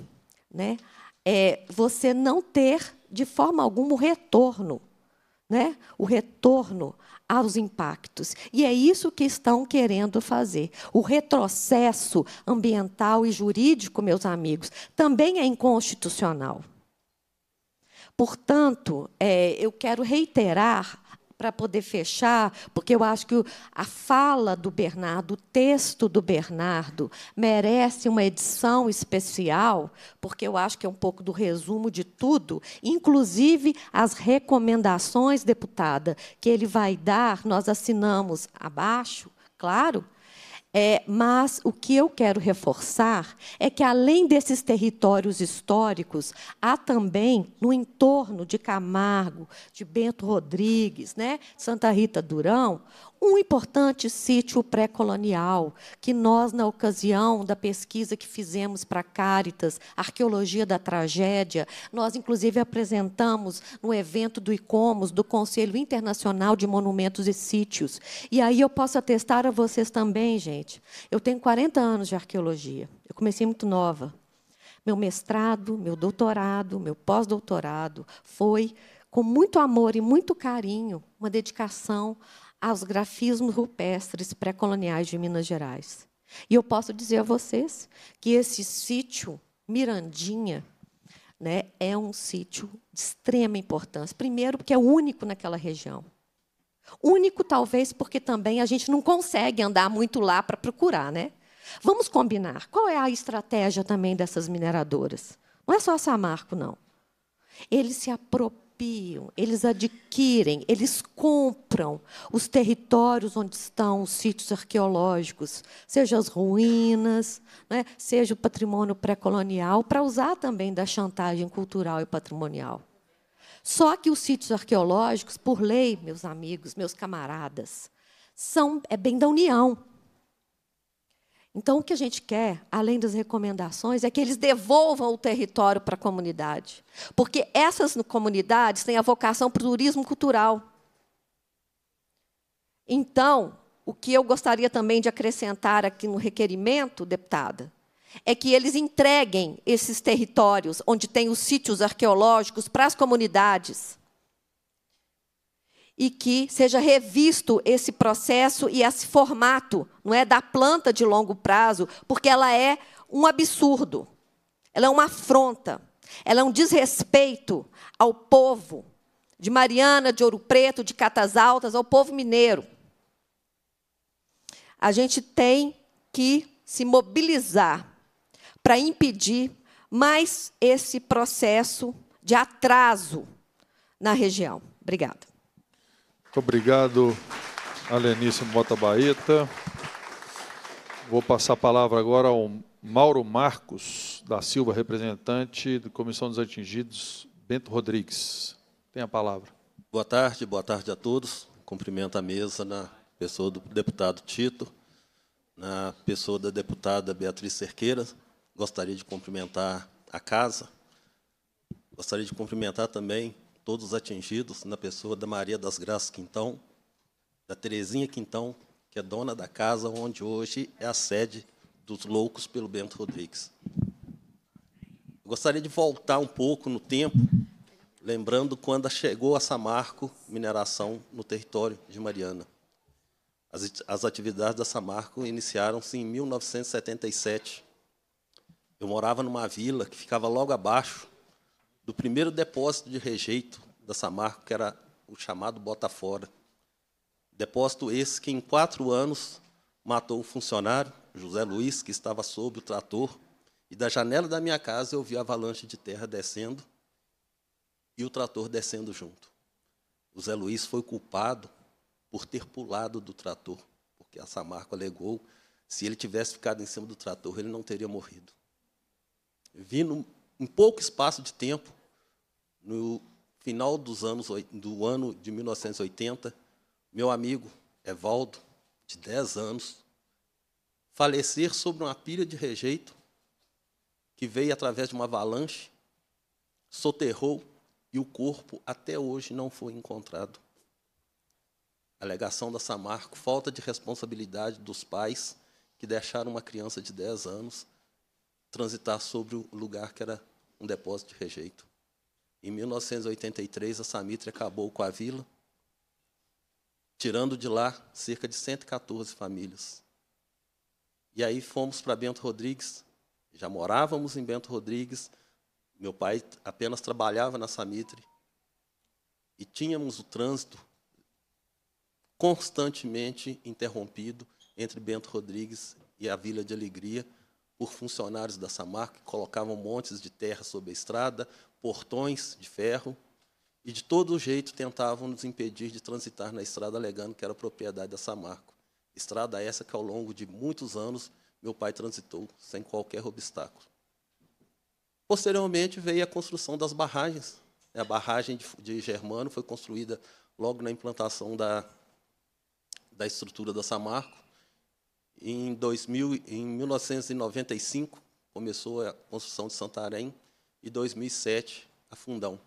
né, é, você não ter, de forma alguma, o retorno. Né? O retorno aos impactos. E é isso que estão querendo fazer. O retrocesso ambiental e jurídico, meus amigos, também é inconstitucional. Portanto, é, eu quero reiterar para poder fechar, porque eu acho que a fala do Bernardo, o texto do Bernardo, merece uma edição especial, porque eu acho que é um pouco do resumo de tudo, inclusive as recomendações, deputada, que ele vai dar, nós assinamos abaixo, claro é, mas o que eu quero reforçar é que, além desses territórios históricos, há também, no entorno de Camargo, de Bento Rodrigues, né, Santa Rita Durão, um importante sítio pré-colonial, que nós, na ocasião da pesquisa que fizemos para Cáritas, Arqueologia da Tragédia, nós, inclusive, apresentamos no evento do ICOMOS, do Conselho Internacional de Monumentos e Sítios. E aí eu posso atestar a vocês também, gente. Eu tenho 40 anos de arqueologia. Eu comecei muito nova. Meu mestrado, meu doutorado, meu pós-doutorado foi com muito amor e muito carinho, uma dedicação aos grafismos rupestres pré-coloniais de Minas Gerais. E eu posso dizer a vocês que esse sítio Mirandinha né, é um sítio de extrema importância. Primeiro, porque é único naquela região. Único, talvez, porque também a gente não consegue andar muito lá para procurar. Né? Vamos combinar. Qual é a estratégia também dessas mineradoras? Não é só a Samarco, não. Eles se apropriam copiam, eles adquirem, eles compram os territórios onde estão os sítios arqueológicos, seja as ruínas, né, seja o patrimônio pré-colonial, para usar também da chantagem cultural e patrimonial. Só que os sítios arqueológicos, por lei, meus amigos, meus camaradas, são é bem da União. Então, o que a gente quer, além das recomendações, é que eles devolvam o território para a comunidade. Porque essas comunidades têm a vocação para o turismo cultural. Então, o que eu gostaria também de acrescentar aqui no requerimento, deputada, é que eles entreguem esses territórios onde tem os sítios arqueológicos para as comunidades e que seja revisto esse processo e esse formato, não é da planta de longo prazo, porque ela é um absurdo. Ela é uma afronta. Ela é um desrespeito ao povo de Mariana, de Ouro Preto, de Catas Altas, ao povo mineiro. A gente tem que se mobilizar para impedir mais esse processo de atraso na região. Obrigada. Muito obrigado, Alenice Mota Baeta. Vou passar a palavra agora ao Mauro Marcos da Silva, representante da Comissão dos Atingidos, Bento Rodrigues. Tem a palavra. Boa tarde, boa tarde a todos. Cumprimento a mesa na pessoa do deputado Tito, na pessoa da deputada Beatriz Cerqueira. Gostaria de cumprimentar a casa. Gostaria de cumprimentar também todos atingidos, na pessoa da Maria das Graças Quintão, da Terezinha Quintão, que é dona da casa onde hoje é a sede dos Loucos pelo Bento Rodrigues. Eu gostaria de voltar um pouco no tempo, lembrando quando chegou a Samarco mineração no território de Mariana. as atividades da Samarco iniciaram-se em 1977. Eu morava numa vila que ficava logo abaixo do primeiro depósito de rejeito da Samarco, que era o chamado Botafora. Depósito esse que, em quatro anos, matou um funcionário, José Luiz, que estava sob o trator, e da janela da minha casa eu vi a avalanche de terra descendo e o trator descendo junto. O Zé Luiz foi culpado por ter pulado do trator, porque a Samarco alegou se ele tivesse ficado em cima do trator, ele não teria morrido. Vi em pouco espaço de tempo no final dos anos, do ano de 1980, meu amigo Evaldo, de 10 anos, falecer sobre uma pilha de rejeito que veio através de uma avalanche, soterrou e o corpo até hoje não foi encontrado. Alegação da Samarco, falta de responsabilidade dos pais que deixaram uma criança de 10 anos transitar sobre o lugar que era um depósito de rejeito. Em 1983, a Samitre acabou com a vila, tirando de lá cerca de 114 famílias. E aí fomos para Bento Rodrigues, já morávamos em Bento Rodrigues, meu pai apenas trabalhava na Samitre, e tínhamos o trânsito constantemente interrompido entre Bento Rodrigues e a Vila de Alegria, por funcionários da Samarca, que colocavam montes de terra sobre a estrada, portões de ferro, e de todo jeito tentavam nos impedir de transitar na estrada, alegando que era propriedade da Samarco. Estrada essa que, ao longo de muitos anos, meu pai transitou sem qualquer obstáculo. Posteriormente, veio a construção das barragens. A barragem de Germano foi construída logo na implantação da, da estrutura da Samarco. Em, 2000, em 1995, começou a construção de Santarém, e 2007 a Fundão.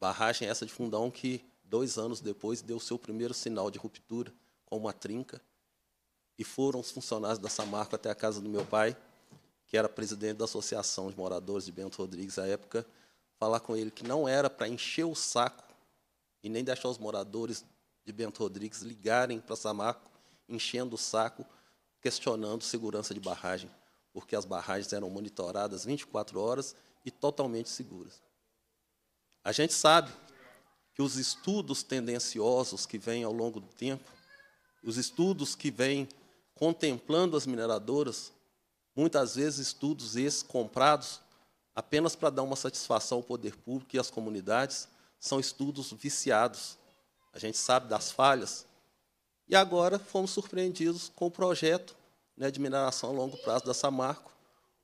Barragem essa de Fundão que, dois anos depois, deu seu primeiro sinal de ruptura com uma trinca. E foram os funcionários da Samarco até a casa do meu pai, que era presidente da Associação de Moradores de Bento Rodrigues à época, falar com ele que não era para encher o saco e nem deixar os moradores de Bento Rodrigues ligarem para Samarco, enchendo o saco, questionando segurança de barragem porque as barragens eram monitoradas 24 horas e totalmente seguras. A gente sabe que os estudos tendenciosos que vêm ao longo do tempo, os estudos que vêm contemplando as mineradoras, muitas vezes estudos esses comprados apenas para dar uma satisfação ao poder público e às comunidades, são estudos viciados. A gente sabe das falhas. E agora fomos surpreendidos com o projeto né, de mineração a longo prazo da Samarco,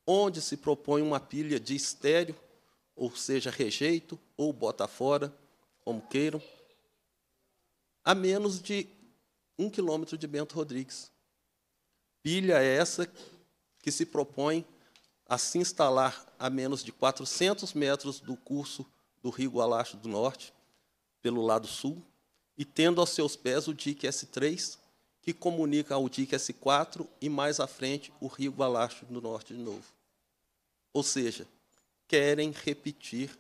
onde se propõe uma pilha de estéreo, ou seja, rejeito, ou bota fora, como queiram, a menos de um quilômetro de Bento Rodrigues. Pilha é essa que se propõe a se instalar a menos de 400 metros do curso do Rio Gualacho do Norte, pelo lado sul, e tendo aos seus pés o dique S3, que comunica ao dique S4 e mais à frente o Rio Balastro do Norte de novo. Ou seja, querem repetir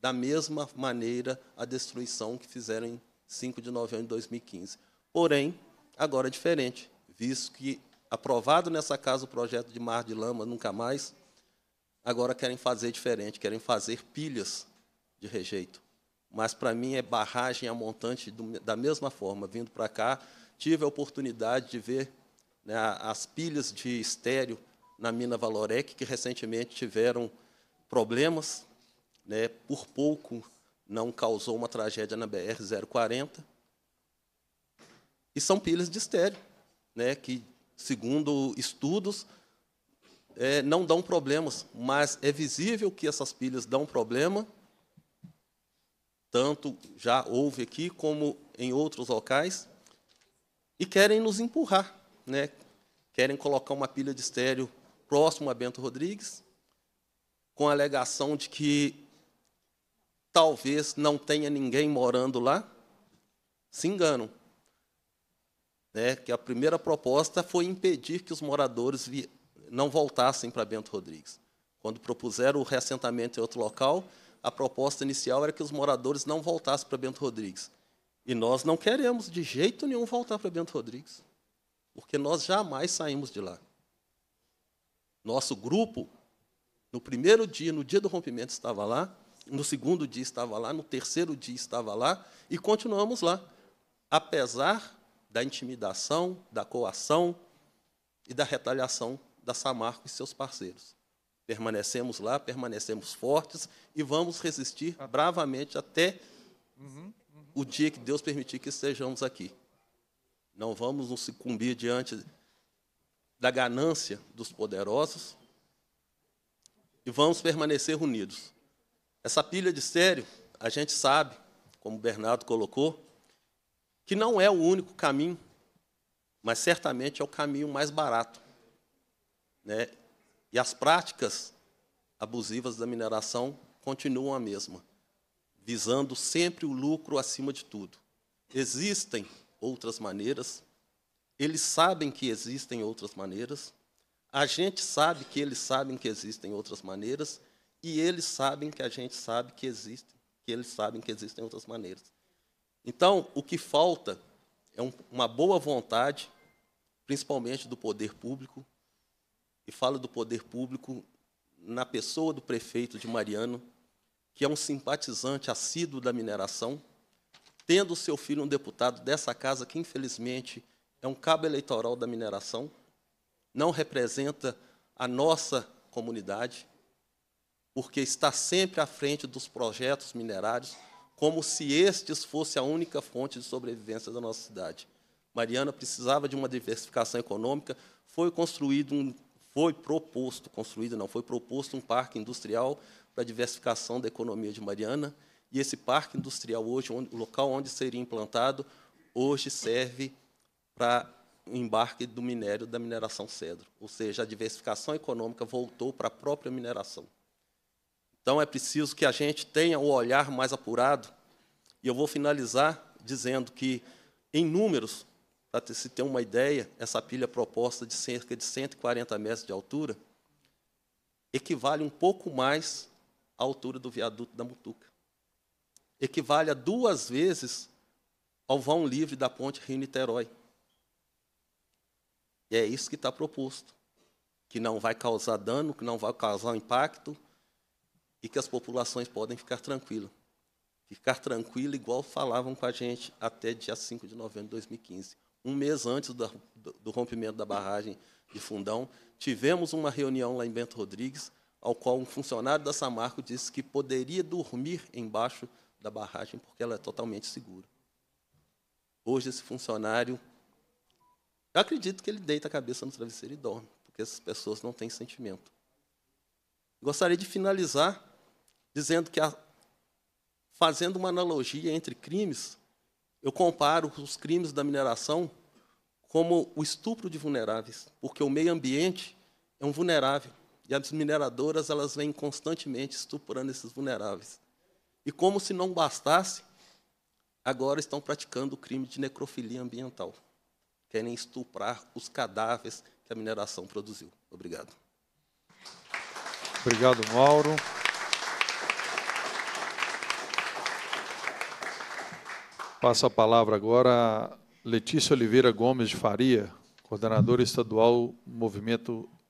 da mesma maneira a destruição que fizeram em 5 de novembro de 2015. Porém, agora é diferente, visto que aprovado nessa casa o projeto de Mar de Lama Nunca Mais, agora querem fazer diferente, querem fazer pilhas de rejeito. Mas, para mim, é barragem a montante da mesma forma, vindo para cá, Tive a oportunidade de ver né, as pilhas de estéreo na mina Valorec, que recentemente tiveram problemas, né, por pouco não causou uma tragédia na BR-040. E são pilhas de estéreo, né, que, segundo estudos, é, não dão problemas, mas é visível que essas pilhas dão problema, tanto já houve aqui como em outros locais, e querem nos empurrar, né? querem colocar uma pilha de estéreo próximo a Bento Rodrigues, com a alegação de que talvez não tenha ninguém morando lá. Se enganam. Né? Que a primeira proposta foi impedir que os moradores não voltassem para Bento Rodrigues. Quando propuseram o reassentamento em outro local, a proposta inicial era que os moradores não voltassem para Bento Rodrigues. E nós não queremos de jeito nenhum voltar para Bento Rodrigues, porque nós jamais saímos de lá. Nosso grupo, no primeiro dia, no dia do rompimento, estava lá, no segundo dia estava lá, no terceiro dia estava lá, e continuamos lá, apesar da intimidação, da coação e da retaliação da Samarco e seus parceiros. Permanecemos lá, permanecemos fortes e vamos resistir tá. bravamente até uhum o dia que Deus permitir que estejamos aqui. Não vamos nos sucumbir diante da ganância dos poderosos e vamos permanecer unidos. Essa pilha de estéreo, a gente sabe, como o Bernardo colocou, que não é o único caminho, mas certamente é o caminho mais barato. Né? E as práticas abusivas da mineração continuam a mesma visando sempre o lucro acima de tudo. Existem outras maneiras, eles sabem que existem outras maneiras, a gente sabe que eles sabem que existem outras maneiras, e eles sabem que a gente sabe que existem, que eles sabem que existem outras maneiras. Então, o que falta é um, uma boa vontade, principalmente do poder público, e falo do poder público na pessoa do prefeito de Mariano, que é um simpatizante assíduo da mineração, tendo seu filho um deputado dessa casa, que infelizmente é um cabo eleitoral da mineração, não representa a nossa comunidade, porque está sempre à frente dos projetos minerários, como se estes fosse a única fonte de sobrevivência da nossa cidade. Mariana precisava de uma diversificação econômica, foi construído um, foi proposto, construído não, foi proposto um parque industrial para a diversificação da economia de Mariana. E esse parque industrial hoje, onde, o local onde seria implantado, hoje serve para o embarque do minério da mineração cedro. Ou seja, a diversificação econômica voltou para a própria mineração. Então, é preciso que a gente tenha o um olhar mais apurado. E eu vou finalizar dizendo que, em números, para se ter uma ideia, essa pilha proposta de cerca de 140 metros de altura equivale um pouco mais a altura do viaduto da Mutuca. Equivale a duas vezes ao vão livre da ponte Rio-Niterói. E é isso que está proposto. Que não vai causar dano, que não vai causar impacto e que as populações podem ficar tranquilas. Ficar tranquila, igual falavam com a gente até dia 5 de novembro de 2015. Um mês antes do rompimento da barragem de Fundão, tivemos uma reunião lá em Bento Rodrigues ao qual um funcionário da Samarco disse que poderia dormir embaixo da barragem porque ela é totalmente segura. Hoje, esse funcionário, eu acredito que ele deita a cabeça no travesseiro e dorme, porque essas pessoas não têm sentimento. Gostaria de finalizar dizendo que, a, fazendo uma analogia entre crimes, eu comparo os crimes da mineração como o estupro de vulneráveis, porque o meio ambiente é um vulnerável. E as mineradoras elas vêm constantemente estuprando esses vulneráveis. E como se não bastasse, agora estão praticando o crime de necrofilia ambiental. Querem estuprar os cadáveres que a mineração produziu. Obrigado. Obrigado, Mauro. Passa a palavra agora a Letícia Oliveira Gomes de Faria, coordenadora estadual Movimento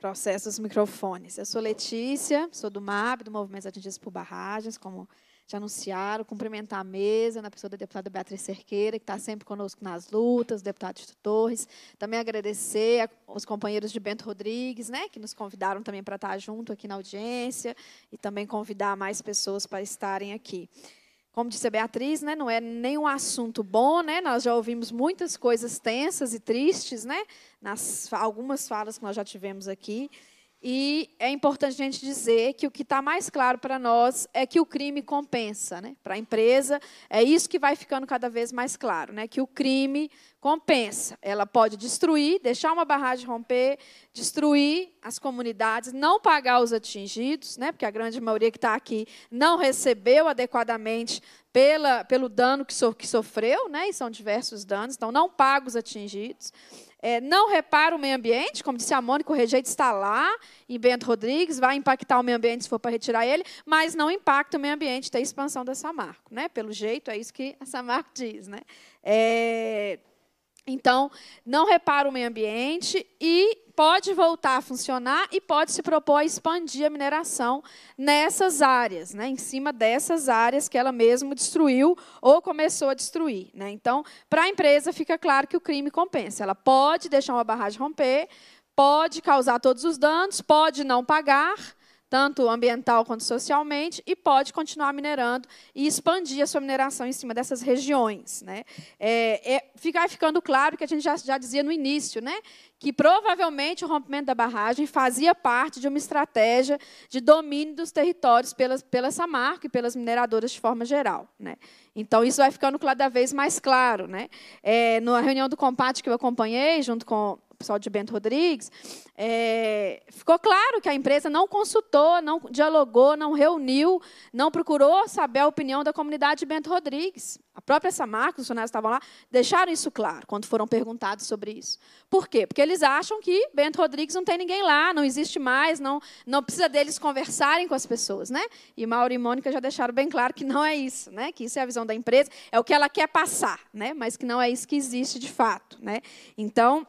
processo dos microfones. Eu sou Letícia, sou do MAB, do Movimento Atingidos por Barragens, como já anunciaram, cumprimentar a mesa, na pessoa da deputada Beatriz Cerqueira, que está sempre conosco nas lutas, o deputado Tito Torres. Também agradecer aos companheiros de Bento Rodrigues, né, que nos convidaram também para estar tá junto aqui na audiência, e também convidar mais pessoas para estarem aqui. Como disse a Beatriz, né, não é nenhum assunto bom, né? Nós já ouvimos muitas coisas tensas e tristes, né? Nas algumas falas que nós já tivemos aqui. E é importante a gente dizer que o que está mais claro para nós é que o crime compensa. Né? Para a empresa, é isso que vai ficando cada vez mais claro, né? que o crime compensa. Ela pode destruir, deixar uma barragem romper, destruir as comunidades, não pagar os atingidos, né? porque a grande maioria que está aqui não recebeu adequadamente pela, pelo dano que, so, que sofreu, né? e são diversos danos, então não paga os atingidos é, não repara o meio ambiente, como disse a Mônica, o rejeito está lá em Bento Rodrigues, vai impactar o meio ambiente se for para retirar ele, mas não impacta o meio ambiente da expansão da Samarco. Né? Pelo jeito, é isso que a Samarco diz. Né? É... Então, não repara o meio ambiente e pode voltar a funcionar e pode se propor a expandir a mineração nessas áreas, né, em cima dessas áreas que ela mesma destruiu ou começou a destruir. Né. Então, para a empresa fica claro que o crime compensa. Ela pode deixar uma barragem romper, pode causar todos os danos, pode não pagar, tanto ambiental quanto socialmente, e pode continuar minerando e expandir a sua mineração em cima dessas regiões. Né? É, é, ficar ficando claro que a gente já, já dizia no início, né? que provavelmente o rompimento da barragem fazia parte de uma estratégia de domínio dos territórios pelas, pela Samarco e pelas mineradoras de forma geral. Né? Então, isso vai ficando cada vez mais claro. Né? É, na reunião do Compate que eu acompanhei, junto com o pessoal de Bento Rodrigues, é, ficou claro que a empresa não consultou, não dialogou, não reuniu, não procurou saber a opinião da comunidade de Bento Rodrigues. A própria Samarco, os funcionários estavam lá, deixaram isso claro quando foram perguntados sobre isso. Por quê? Porque eles acham que Bento Rodrigues não tem ninguém lá, não existe mais, não, não precisa deles conversarem com as pessoas. Né? E Mauro e Mônica já deixaram bem claro que não é isso, né? que isso é a visão da empresa, é o que ela quer passar, né? mas que não é isso que existe de fato. Né? Então,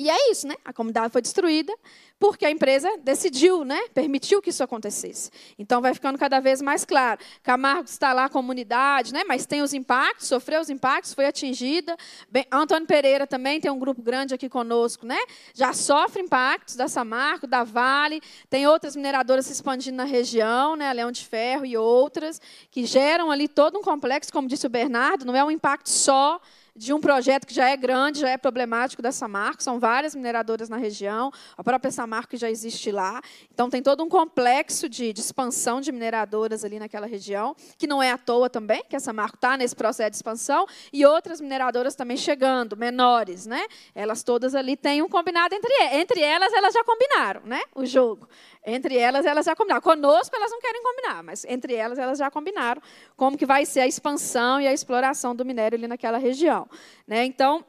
e é isso, né? A comunidade foi destruída porque a empresa decidiu, né? Permitiu que isso acontecesse. Então vai ficando cada vez mais claro. Camargo está lá, a comunidade, né? Mas tem os impactos, sofreu os impactos, foi atingida. Bem, Antônio Pereira também tem um grupo grande aqui conosco, né? Já sofre impactos da Samarco, da Vale, tem outras mineradoras se expandindo na região, né? A Leão de Ferro e outras, que geram ali todo um complexo, como disse o Bernardo, não é um impacto só de um projeto que já é grande, já é problemático da Samarco, são várias mineradoras na região, a própria Samarco já existe lá. Então, tem todo um complexo de, de expansão de mineradoras ali naquela região, que não é à toa também, que a Samarco está nesse processo de expansão, e outras mineradoras também chegando, menores. Né? Elas todas ali têm um combinado entre, entre elas, elas já combinaram né? o jogo. Entre elas, elas já combinaram. Conosco, elas não querem combinar, mas entre elas, elas já combinaram como que vai ser a expansão e a exploração do minério ali naquela região. Né? Então,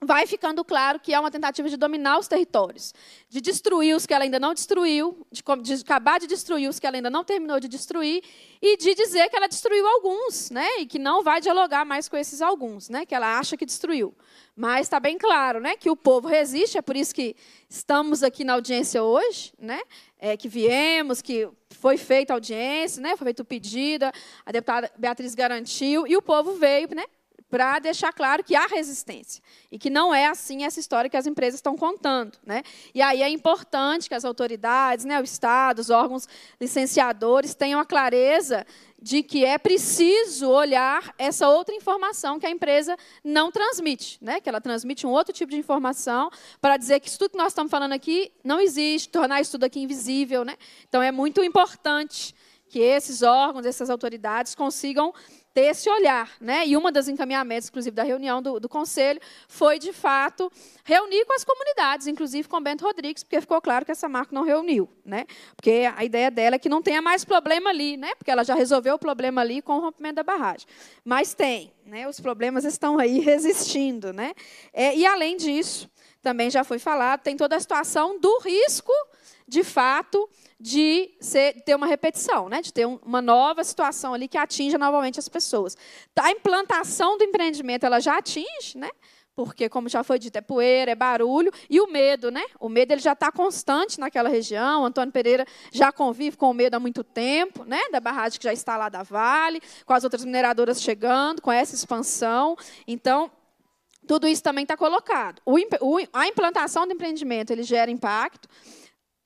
vai ficando claro que é uma tentativa de dominar os territórios, de destruir os que ela ainda não destruiu, de, de, acabar de destruir os que ela ainda não terminou de destruir e de dizer que ela destruiu alguns, né, e que não vai dialogar mais com esses alguns, né, que ela acha que destruiu. Mas está bem claro, né, que o povo resiste, é por isso que estamos aqui na audiência hoje, né? é, que viemos, que foi feita a audiência, né? foi feito o pedido, a deputada Beatriz garantiu, e o povo veio, né? para deixar claro que há resistência e que não é assim essa história que as empresas estão contando. Né? E aí é importante que as autoridades, né, o Estado, os órgãos licenciadores tenham a clareza de que é preciso olhar essa outra informação que a empresa não transmite, né? que ela transmite um outro tipo de informação para dizer que isso tudo que nós estamos falando aqui não existe, tornar isso tudo aqui invisível. Né? Então, é muito importante que esses órgãos, essas autoridades consigam ter esse olhar. Né? E uma das encaminhamentos, inclusive, da reunião do, do Conselho foi, de fato, reunir com as comunidades, inclusive com o Bento Rodrigues, porque ficou claro que essa marca não reuniu. Né? Porque a ideia dela é que não tenha mais problema ali, né? porque ela já resolveu o problema ali com o rompimento da barragem. Mas tem, né? os problemas estão aí resistindo. Né? É, e, além disso, também já foi falado, tem toda a situação do risco, de fato, de ser, ter uma repetição, né? de ter um, uma nova situação ali que atinja novamente as pessoas. A implantação do empreendimento ela já atinge, né? porque, como já foi dito, é poeira, é barulho, e o medo, né? O medo ele já está constante naquela região. O Antônio Pereira já convive com o medo há muito tempo, né? Da barragem que já está lá da Vale, com as outras mineradoras chegando, com essa expansão. Então, tudo isso também está colocado. O, o, a implantação do empreendimento ele gera impacto.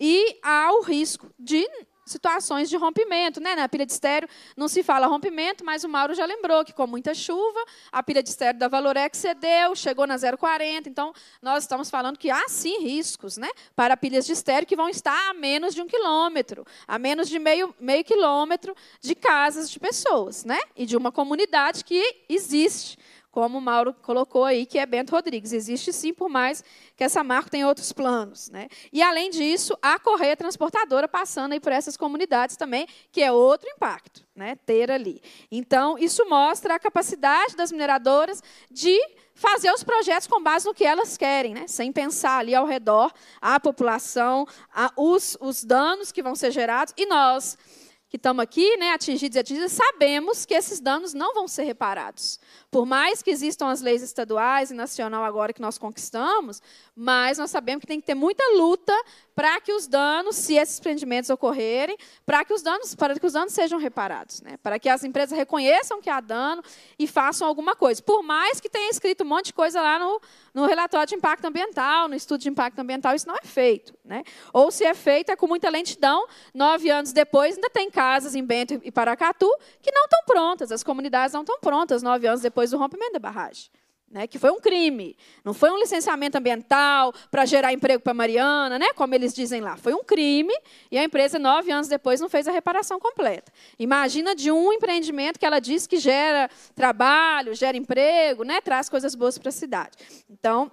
E há o risco de situações de rompimento. Né? Na pilha de estéreo não se fala rompimento, mas o Mauro já lembrou que com muita chuva, a pilha de estéreo da Valorex cedeu, chegou na 0,40. Então, nós estamos falando que há sim riscos né? para pilhas de estéreo que vão estar a menos de um quilômetro, a menos de meio, meio quilômetro de casas de pessoas né? e de uma comunidade que existe como o Mauro colocou aí, que é Bento Rodrigues. Existe sim, por mais que essa marca tenha outros planos. Né? E, além disso, a correia transportadora passando aí por essas comunidades também, que é outro impacto, né? ter ali. Então, isso mostra a capacidade das mineradoras de fazer os projetos com base no que elas querem, né? sem pensar ali ao redor a população, a, os, os danos que vão ser gerados e nós que estamos aqui, né, atingidos e atingidas, sabemos que esses danos não vão ser reparados. Por mais que existam as leis estaduais e nacional agora que nós conquistamos, mas nós sabemos que tem que ter muita luta para que os danos, se esses prendimentos ocorrerem, para que os danos, para que os danos sejam reparados, né? Para que as empresas reconheçam que há dano e façam alguma coisa. Por mais que tenha escrito um monte de coisa lá no, no relatório de impacto ambiental, no estudo de impacto ambiental, isso não é feito, né? Ou se é feito é com muita lentidão. Nove anos depois ainda tem casas em Bento e Paracatu que não estão prontas, as comunidades não estão prontas. Nove anos depois depois do rompimento da barragem. Né, que foi um crime, não foi um licenciamento ambiental para gerar emprego para Mariana, né, como eles dizem lá. Foi um crime e a empresa, nove anos depois, não fez a reparação completa. Imagina de um empreendimento que ela diz que gera trabalho, gera emprego, né, traz coisas boas para a cidade. Então,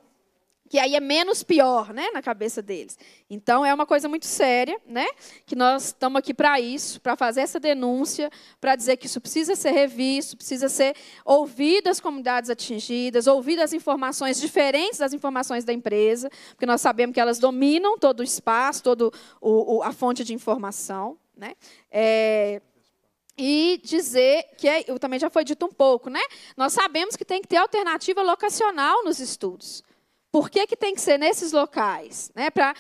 que aí é menos pior, né, na cabeça deles. Então é uma coisa muito séria, né, que nós estamos aqui para isso, para fazer essa denúncia, para dizer que isso precisa ser revisto, precisa ser ouvido as comunidades atingidas, ouvido as informações diferentes das informações da empresa, porque nós sabemos que elas dominam todo o espaço, toda a fonte de informação, né. É, e dizer que é, também já foi dito um pouco, né? Nós sabemos que tem que ter alternativa locacional nos estudos. Por que, que tem que ser nesses locais? Né? Para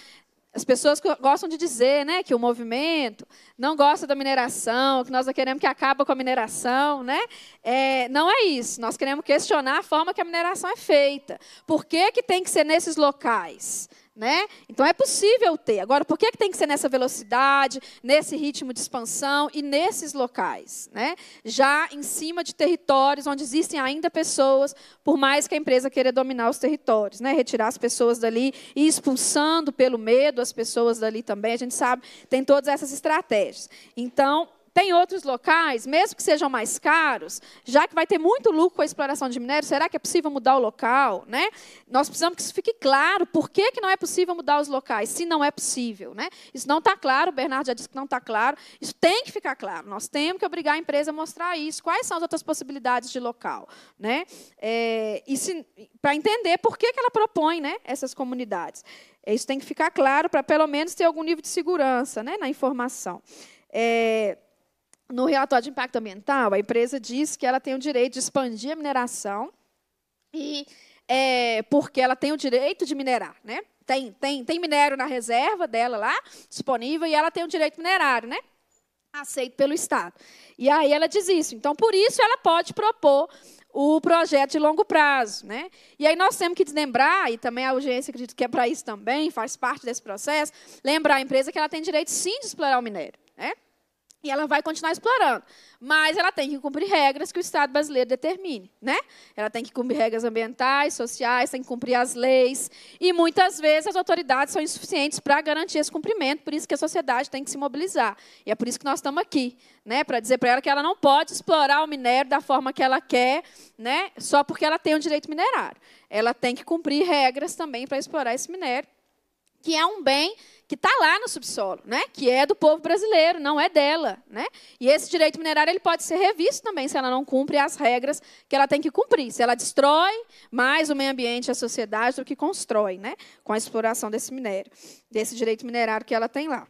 as pessoas gostam de dizer né, que o movimento não gosta da mineração, que nós não queremos que acabe com a mineração. Né? É, não é isso. Nós queremos questionar a forma que a mineração é feita. Por que, que tem que ser nesses locais? Né? Então é possível ter. Agora, por que, que tem que ser nessa velocidade, nesse ritmo de expansão e nesses locais? Né? Já em cima de territórios onde existem ainda pessoas, por mais que a empresa queira dominar os territórios, né? retirar as pessoas dali e expulsando pelo medo as pessoas dali também, a gente sabe, tem todas essas estratégias. Então, tem outros locais, mesmo que sejam mais caros, já que vai ter muito lucro com a exploração de minério, será que é possível mudar o local? Né? Nós precisamos que isso fique claro. Por que, que não é possível mudar os locais, se não é possível? Né? Isso não está claro, o Bernardo já disse que não está claro. Isso tem que ficar claro. Nós temos que obrigar a empresa a mostrar isso. Quais são as outras possibilidades de local? Né? É, para entender por que, que ela propõe né, essas comunidades. É, isso tem que ficar claro para pelo menos ter algum nível de segurança né, na informação. É, no relatório de impacto ambiental, a empresa diz que ela tem o direito de expandir a mineração e é, porque ela tem o direito de minerar, né? Tem, tem, tem minério na reserva dela lá, disponível, e ela tem o direito minerário, né? Aceito pelo Estado. E aí ela diz isso. Então, por isso, ela pode propor o projeto de longo prazo. Né? E aí nós temos que lembrar, e também a urgência acredito que é para isso também, faz parte desse processo, lembrar a empresa que ela tem direito sim de explorar o minério. Né? E ela vai continuar explorando. Mas ela tem que cumprir regras que o Estado brasileiro determine. Né? Ela tem que cumprir regras ambientais, sociais, tem que cumprir as leis. E muitas vezes as autoridades são insuficientes para garantir esse cumprimento, por isso que a sociedade tem que se mobilizar. E é por isso que nós estamos aqui, né? para dizer para ela que ela não pode explorar o minério da forma que ela quer, né? só porque ela tem o um direito minerário. Ela tem que cumprir regras também para explorar esse minério, que é um bem que está lá no subsolo, né? que é do povo brasileiro, não é dela. Né? E esse direito minerário ele pode ser revisto também se ela não cumpre as regras que ela tem que cumprir. Se ela destrói mais o meio ambiente e a sociedade do que constrói né? com a exploração desse minério, desse direito minerário que ela tem lá.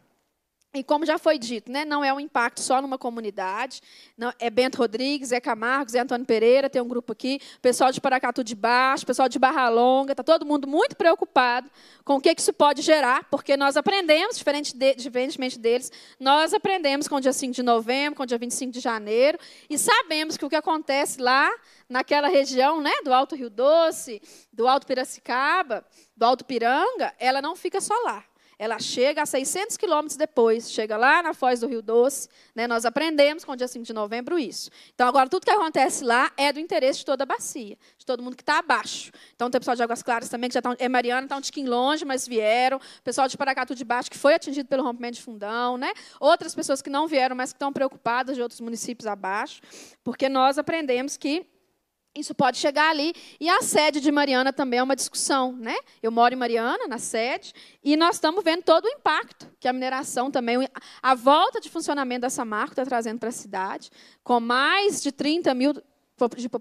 E como já foi dito, né, não é um impacto só numa comunidade. Não, é Bento Rodrigues, é Camargos, é Antônio Pereira, tem um grupo aqui, pessoal de Paracatu de Baixo, pessoal de Barra Longa, está todo mundo muito preocupado com o que, que isso pode gerar, porque nós aprendemos, diferente de, diferentemente deles, nós aprendemos com o dia 5 de novembro, com o dia 25 de janeiro, e sabemos que o que acontece lá naquela região né, do Alto Rio Doce, do Alto Piracicaba, do Alto Piranga, ela não fica só lá. Ela chega a 600 quilômetros depois, chega lá na foz do Rio Doce. Né? Nós aprendemos com o dia 5 de novembro isso. Então, agora, tudo que acontece lá é do interesse de toda a bacia, de todo mundo que está abaixo. Então, tem o pessoal de Águas Claras também, que já está. É Mariana, está um tiquinho longe, mas vieram. O pessoal de Paracatu de Baixo, que foi atingido pelo rompimento de fundão. Né? Outras pessoas que não vieram, mas que estão preocupadas de outros municípios abaixo, porque nós aprendemos que isso pode chegar ali. E a sede de Mariana também é uma discussão. Né? Eu moro em Mariana, na sede, e nós estamos vendo todo o impacto que a mineração também, a volta de funcionamento dessa marca está trazendo para a cidade, com mais de 30 mil, de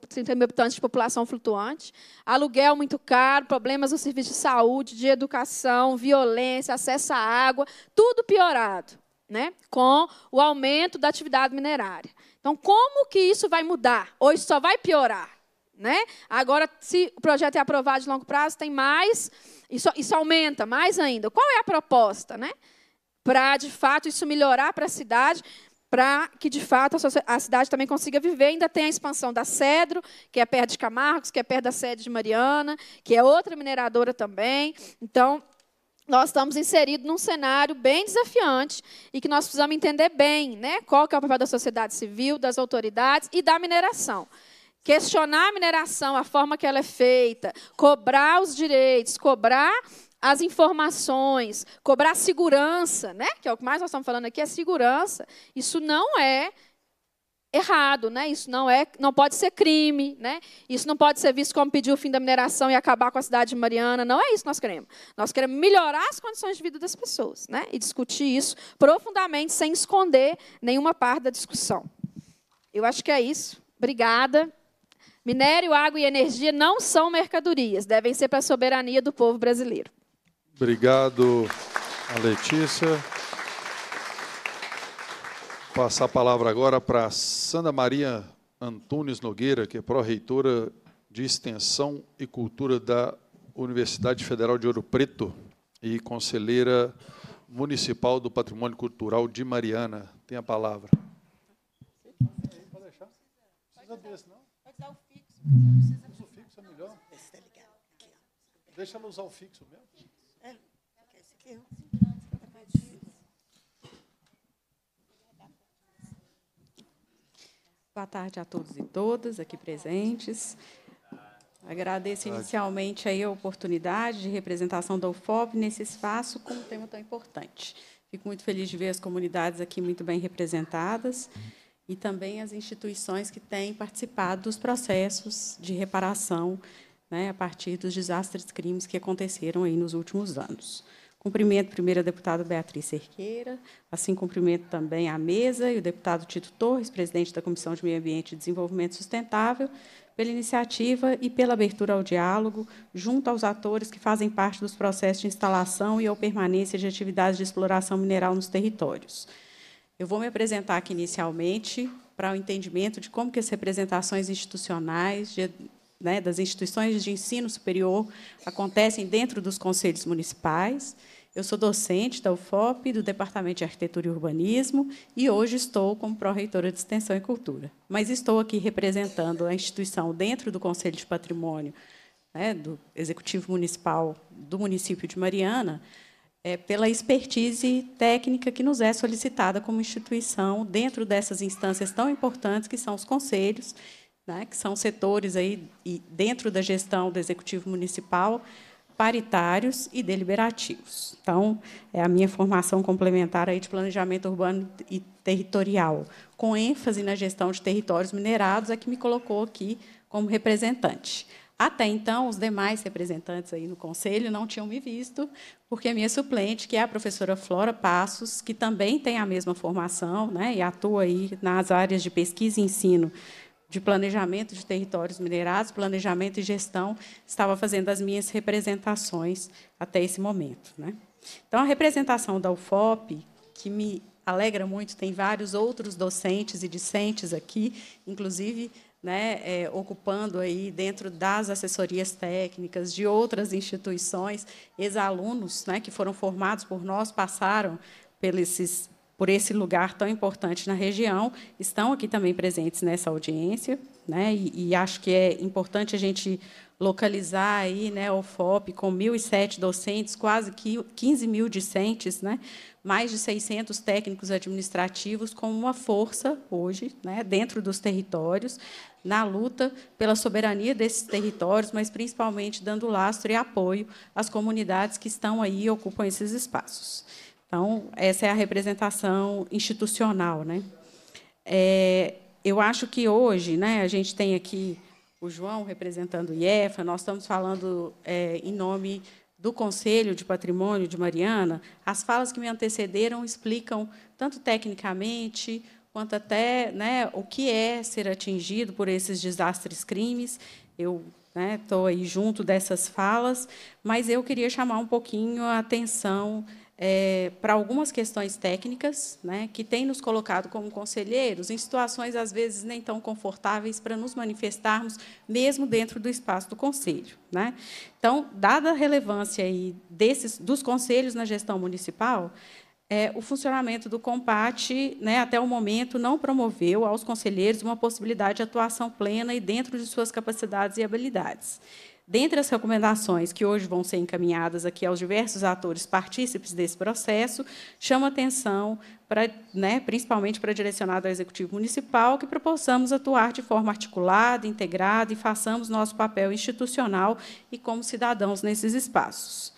30 mil habitantes de população flutuante, aluguel muito caro, problemas no serviço de saúde, de educação, violência, acesso à água, tudo piorado. Né, com o aumento da atividade minerária. Então, como que isso vai mudar? Ou isso só vai piorar? Né? Agora, se o projeto é aprovado de longo prazo, tem mais, isso, isso aumenta mais ainda. Qual é a proposta? Né? Para, de fato, isso melhorar para a cidade, para que, de fato, a, cidade também consiga viver. Ainda tem a expansão da Cedro, que é perto de Camargos, que é perto da sede de Mariana, que é outra mineradora também. Então, nós estamos inseridos num cenário bem desafiante e que nós precisamos entender bem né, qual que é o papel da sociedade civil, das autoridades e da mineração questionar a mineração, a forma que ela é feita, cobrar os direitos, cobrar as informações, cobrar segurança, né? Que é o que mais nós estamos falando aqui é segurança. Isso não é errado, né? Isso não é, não pode ser crime, né? Isso não pode ser visto como pedir o fim da mineração e acabar com a cidade de Mariana. Não é isso que nós queremos. Nós queremos melhorar as condições de vida das pessoas, né? E discutir isso profundamente sem esconder nenhuma parte da discussão. Eu acho que é isso. Obrigada. Minério, água e energia não são mercadorias, devem ser para a soberania do povo brasileiro. Obrigado, a Letícia. Vou passar a palavra agora para Sandra Maria Antunes Nogueira, que é pró-reitora de Extensão e Cultura da Universidade Federal de Ouro Preto e conselheira municipal do Patrimônio Cultural de Mariana. Tem a palavra. Pode deixar? Precisa desse, não? Usa o fixo, é melhor. Deixa ela usar o fixo mesmo. Boa tarde a todos e todas aqui presentes. Agradeço inicialmente aí a oportunidade de representação da UFOP nesse espaço com um tema tão importante. Fico muito feliz de ver as comunidades aqui muito bem representadas e também as instituições que têm participado dos processos de reparação né, a partir dos desastres crimes que aconteceram aí nos últimos anos. Cumprimento primeiro a deputada Beatriz Cerqueira, assim cumprimento também a mesa e o deputado Tito Torres, presidente da Comissão de Meio Ambiente e Desenvolvimento Sustentável, pela iniciativa e pela abertura ao diálogo, junto aos atores que fazem parte dos processos de instalação e ou permanência de atividades de exploração mineral nos territórios. Eu vou me apresentar aqui inicialmente para o entendimento de como que as representações institucionais de, né, das instituições de ensino superior acontecem dentro dos conselhos municipais. Eu sou docente da UFOP, do Departamento de Arquitetura e Urbanismo, e hoje estou como pró-reitora de Extensão e Cultura. Mas estou aqui representando a instituição dentro do Conselho de Patrimônio né, do Executivo Municipal do município de Mariana, é, pela expertise técnica que nos é solicitada como instituição dentro dessas instâncias tão importantes que são os conselhos, né, que são setores aí e dentro da gestão do executivo municipal paritários e deliberativos. Então, é a minha formação complementar aí de planejamento urbano e territorial, com ênfase na gestão de territórios minerados, é que me colocou aqui como representante. Até então, os demais representantes aí no conselho não tinham me visto, porque a minha suplente, que é a professora Flora Passos, que também tem a mesma formação, né, e atua aí nas áreas de pesquisa e ensino de planejamento de territórios minerados, planejamento e gestão, estava fazendo as minhas representações até esse momento, né? Então, a representação da UFOP, que me alegra muito, tem vários outros docentes e discentes aqui, inclusive né, é, ocupando aí dentro das assessorias técnicas de outras instituições, ex-alunos né, que foram formados por nós, passaram esses, por esse lugar tão importante na região, estão aqui também presentes nessa audiência, né, e, e acho que é importante a gente localizar aí, né, o FOP com 1.007 docentes, quase 15 mil discentes, né, mais de 600 técnicos administrativos como uma força hoje, né, dentro dos territórios, na luta pela soberania desses territórios, mas principalmente dando lastro e apoio às comunidades que estão aí e ocupam esses espaços. Então, essa é a representação institucional. Né? É, eu acho que hoje né, a gente tem aqui o João representando o IEFA, nós estamos falando é, em nome do Conselho de Patrimônio de Mariana. As falas que me antecederam explicam, tanto tecnicamente, quanto até né, o que é ser atingido por esses desastres crimes. Eu estou né, aí junto dessas falas, mas eu queria chamar um pouquinho a atenção é, para algumas questões técnicas né, que têm nos colocado como conselheiros em situações, às vezes, nem tão confortáveis para nos manifestarmos, mesmo dentro do espaço do conselho. Né? Então, dada a relevância aí desses, dos conselhos na gestão municipal, é, o funcionamento do Compate, né, até o momento, não promoveu aos conselheiros uma possibilidade de atuação plena e dentro de suas capacidades e habilidades. Dentre as recomendações que hoje vão ser encaminhadas aqui aos diversos atores partícipes desse processo, chama atenção, pra, né, principalmente para direcionado ao Executivo Municipal, que propulsamos atuar de forma articulada, integrada e façamos nosso papel institucional e como cidadãos nesses espaços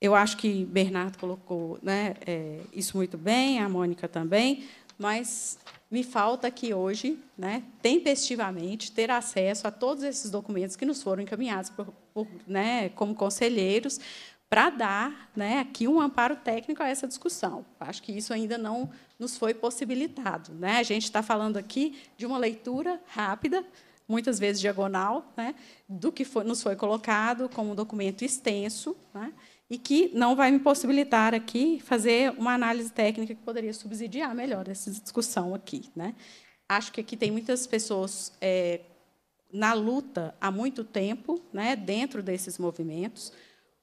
eu acho que Bernardo colocou né, é, isso muito bem, a Mônica também, mas me falta aqui hoje, né, tempestivamente, ter acesso a todos esses documentos que nos foram encaminhados por, por, né, como conselheiros para dar né, aqui um amparo técnico a essa discussão. Acho que isso ainda não nos foi possibilitado. Né? A gente está falando aqui de uma leitura rápida, muitas vezes diagonal, né, do que foi, nos foi colocado como um documento extenso, né, e que não vai me possibilitar aqui fazer uma análise técnica que poderia subsidiar melhor essa discussão aqui. Né? Acho que aqui tem muitas pessoas é, na luta há muito tempo, né, dentro desses movimentos,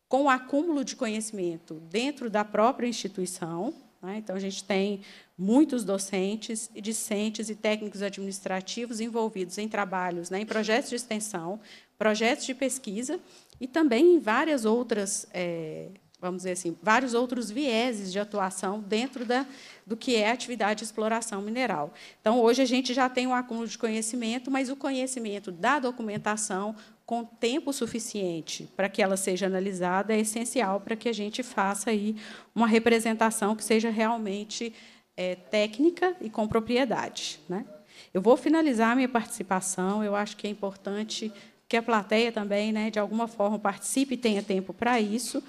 com o acúmulo de conhecimento dentro da própria instituição. Né? Então, a gente tem muitos docentes, e discentes e técnicos administrativos envolvidos em trabalhos, né, em projetos de extensão, projetos de pesquisa, e também em várias outras, é, vamos dizer assim, vários outros vieses de atuação dentro da, do que é a atividade de exploração mineral. Então, hoje a gente já tem um acúmulo de conhecimento, mas o conhecimento da documentação com tempo suficiente para que ela seja analisada é essencial para que a gente faça aí uma representação que seja realmente é, técnica e com propriedade. Né? Eu vou finalizar a minha participação, eu acho que é importante que a plateia também, né, de alguma forma, participe e tenha tempo para isso.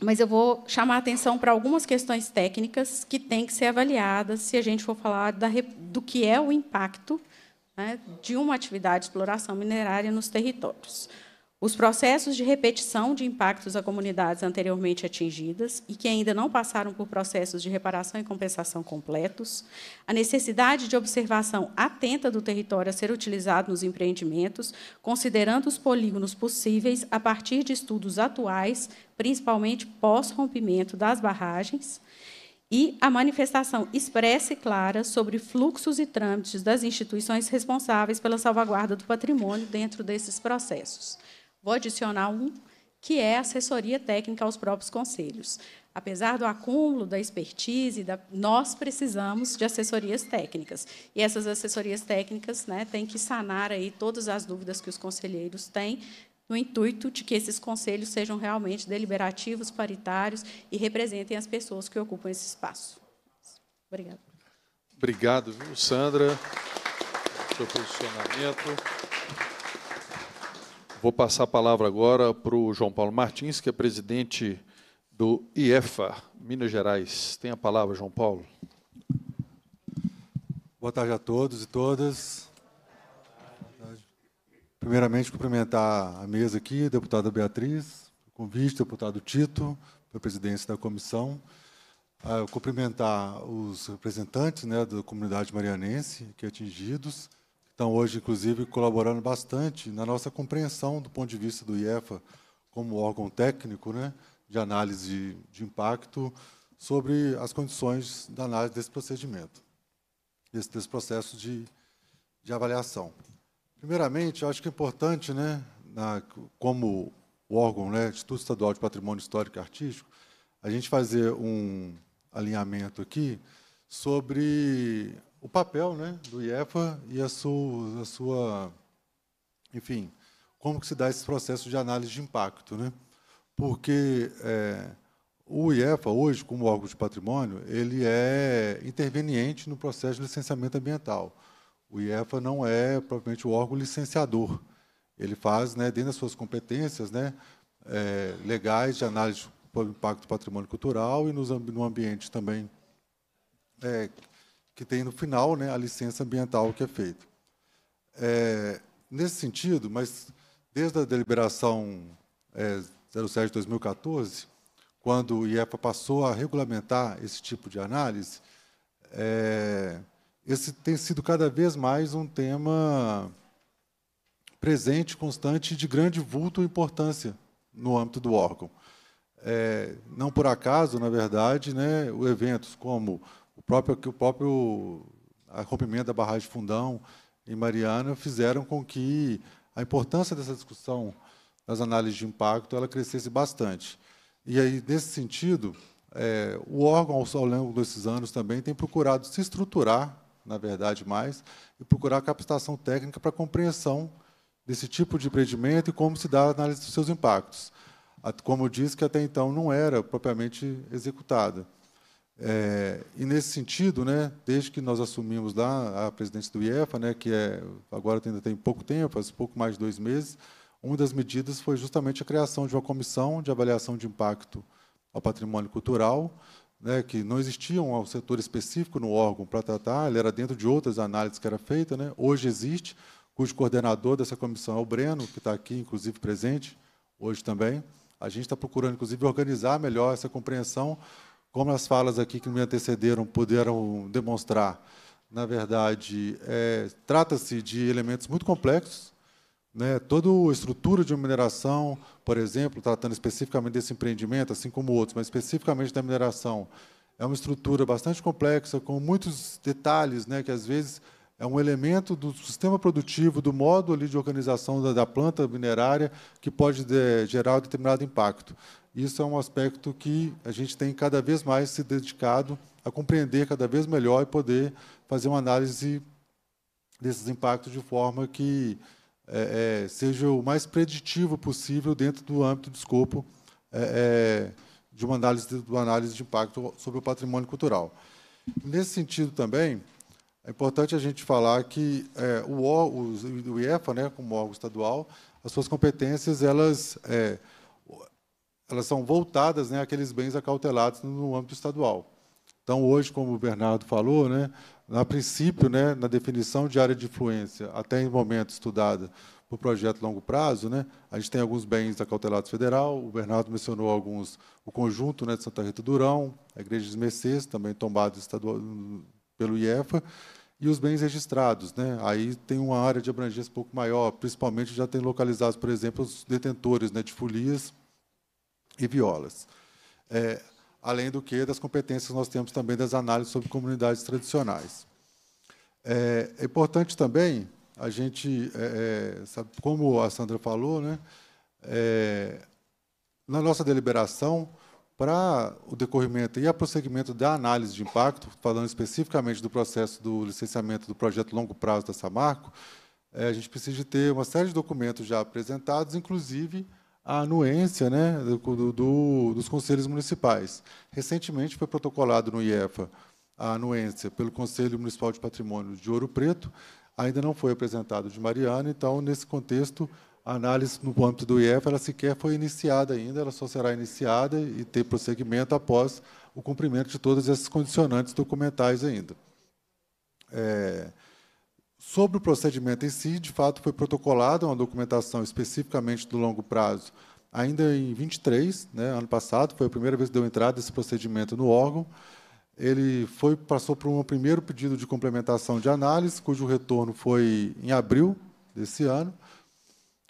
Mas eu vou chamar a atenção para algumas questões técnicas que têm que ser avaliadas se a gente for falar da, do que é o impacto né, de uma atividade de exploração minerária nos territórios. Os processos de repetição de impactos a comunidades anteriormente atingidas e que ainda não passaram por processos de reparação e compensação completos, a necessidade de observação atenta do território a ser utilizado nos empreendimentos, considerando os polígonos possíveis a partir de estudos atuais, principalmente pós-rompimento das barragens, e a manifestação expressa e clara sobre fluxos e trâmites das instituições responsáveis pela salvaguarda do patrimônio dentro desses processos. Vou adicionar um, que é assessoria técnica aos próprios conselhos. Apesar do acúmulo da expertise, da, nós precisamos de assessorias técnicas. E essas assessorias técnicas né, têm que sanar aí todas as dúvidas que os conselheiros têm, no intuito de que esses conselhos sejam realmente deliberativos, paritários e representem as pessoas que ocupam esse espaço. Obrigada. Obrigado, viu, Sandra, pelo seu posicionamento. Vou passar a palavra agora para o João Paulo Martins, que é presidente do IEFA, Minas Gerais. Tem a palavra, João Paulo. Boa tarde a todos e todas. Primeiramente, cumprimentar a mesa aqui, a deputada Beatriz, o convite, deputado Tito, pela presidência da comissão. Ah, cumprimentar os representantes né, da comunidade marianense que é atingidos, estão hoje, inclusive, colaborando bastante na nossa compreensão do ponto de vista do IEFA como órgão técnico né, de análise de, de impacto sobre as condições da análise desse procedimento, desse, desse processo de, de avaliação. Primeiramente, eu acho que é importante, né, na, como o órgão, né, Instituto Estadual de Patrimônio Histórico e Artístico, a gente fazer um alinhamento aqui sobre o papel né, do IEFA e a sua, a sua, Enfim, como que se dá esse processo de análise de impacto. Né? Porque é, o IEFA, hoje, como órgão de patrimônio, ele é interveniente no processo de licenciamento ambiental. O IEFA não é, propriamente, o órgão licenciador. Ele faz, né, dentro das suas competências né, é, legais de análise do impacto do patrimônio cultural e nos, no ambiente também é, que tem no final né, a licença ambiental que é feita. É, nesse sentido, mas desde a deliberação é, 07 de 2014, quando o IEPA passou a regulamentar esse tipo de análise, é, esse tem sido cada vez mais um tema presente, constante, de grande vulto e importância no âmbito do órgão. É, não por acaso, na verdade, né, eventos como o próprio, que o próprio rompimento da barragem de Fundão em Mariana fizeram com que a importância dessa discussão das análises de impacto ela crescesse bastante. E aí, nesse sentido, é, o órgão, ao longo desses anos, também tem procurado se estruturar, na verdade, mais, e procurar capacitação técnica para compreensão desse tipo de empreendimento e como se dá a análise dos seus impactos. Como eu disse, que até então não era propriamente executada. É, e nesse sentido, né, desde que nós assumimos lá a presidência do IEFA, né, que é, agora ainda tem pouco tempo, faz pouco mais de dois meses, uma das medidas foi justamente a criação de uma comissão de avaliação de impacto ao patrimônio cultural, né, que não existia um setor específico no órgão para tratar, ele era dentro de outras análises que era feita. Né, hoje existe, cujo coordenador dessa comissão é o Breno, que está aqui, inclusive, presente hoje também. A gente está procurando, inclusive, organizar melhor essa compreensão como as falas aqui que me antecederam puderam demonstrar, na verdade, é, trata-se de elementos muito complexos. Né? Toda a estrutura de uma mineração, por exemplo, tratando especificamente desse empreendimento, assim como outros, mas especificamente da mineração, é uma estrutura bastante complexa, com muitos detalhes, né, que às vezes é um elemento do sistema produtivo, do modo ali de organização da, da planta minerária, que pode de, é, gerar um determinado impacto. Isso é um aspecto que a gente tem cada vez mais se dedicado a compreender cada vez melhor e poder fazer uma análise desses impactos de forma que é, é, seja o mais preditivo possível dentro do âmbito do escopo é, é de uma análise, de uma análise de impacto sobre o patrimônio cultural. Nesse sentido também, é importante a gente falar que é, o, o, o IEFA, né, como órgão estadual, as suas competências elas é, elas são voltadas né, àqueles bens acautelados no âmbito estadual. Então, hoje, como o Bernardo falou, né, a princípio, né, na definição de área de influência, até em momento estudada o projeto longo prazo, né, a gente tem alguns bens acautelados federal, o Bernardo mencionou alguns, o conjunto né, de Santa Rita Durão, a Igreja de Mercês, também tombado estadual, pelo IEFA, e os bens registrados. Né? Aí tem uma área de abrangência um pouco maior, principalmente já tem localizados, por exemplo, os detentores né, de folias, e violas. É, além do que, das competências que nós temos também das análises sobre comunidades tradicionais. É, é importante também a gente, é, é, sabe, como a Sandra falou, né, é, na nossa deliberação, para o decorrimento e a prosseguimento da análise de impacto, falando especificamente do processo do licenciamento do projeto longo prazo da Samarco, a gente precisa de ter uma série de documentos já apresentados, inclusive a anuência né, do, do, dos conselhos municipais. Recentemente foi protocolado no IEFA a anuência pelo Conselho Municipal de Patrimônio de Ouro Preto, ainda não foi apresentado de Mariana, então, nesse contexto, a análise no âmbito do IEF ela sequer foi iniciada ainda, ela só será iniciada e ter prosseguimento após o cumprimento de todas essas condicionantes documentais ainda. É, Sobre o procedimento em si, de fato, foi protocolada uma documentação especificamente do longo prazo, ainda em 23, né, ano passado, foi a primeira vez que deu entrada esse procedimento no órgão. Ele foi passou por um primeiro pedido de complementação de análise, cujo retorno foi em abril desse ano.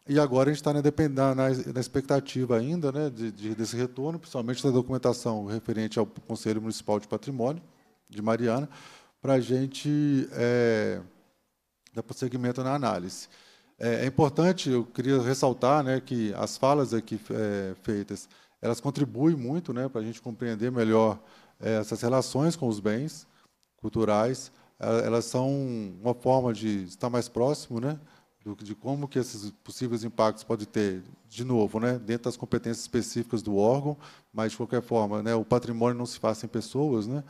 E agora a gente está na, na, na, expectativa ainda né, de, de, desse retorno, principalmente da documentação referente ao Conselho Municipal de Patrimônio de Mariana, para a gente é, dá prosseguimento na análise. É, é, importante, eu queria ressaltar né, que as falas aqui é, feitas, elas contribuem muito né, para a gente compreender melhor é, essas relações com os bens culturais. É, elas são uma forma de estar mais próximo né, do, de como que esses possíveis impactos podem ter, de novo, né, dentro das competências específicas do órgão, mas, de qualquer forma, né, o patrimônio não se faz sem pessoas, né,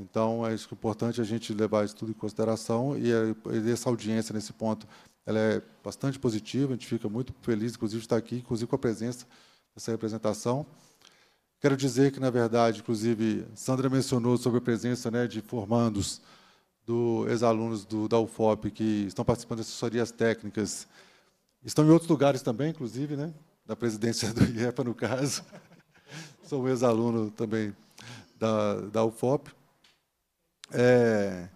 então, é isso que é importante a gente levar isso tudo em consideração é, e, essa audiência nesse ponto ela é bastante positiva, a gente fica muito feliz, inclusive, de estar aqui, inclusive com a presença dessa representação. Quero dizer que, na verdade, inclusive, Sandra mencionou sobre a presença né, de formandos, do ex-alunos da UFOP, que estão participando de assessorias técnicas. Estão em outros lugares também, inclusive, né, da presidência do IEPA, no caso. Sou <laughs> ex-aluno também da, da UFOP. É,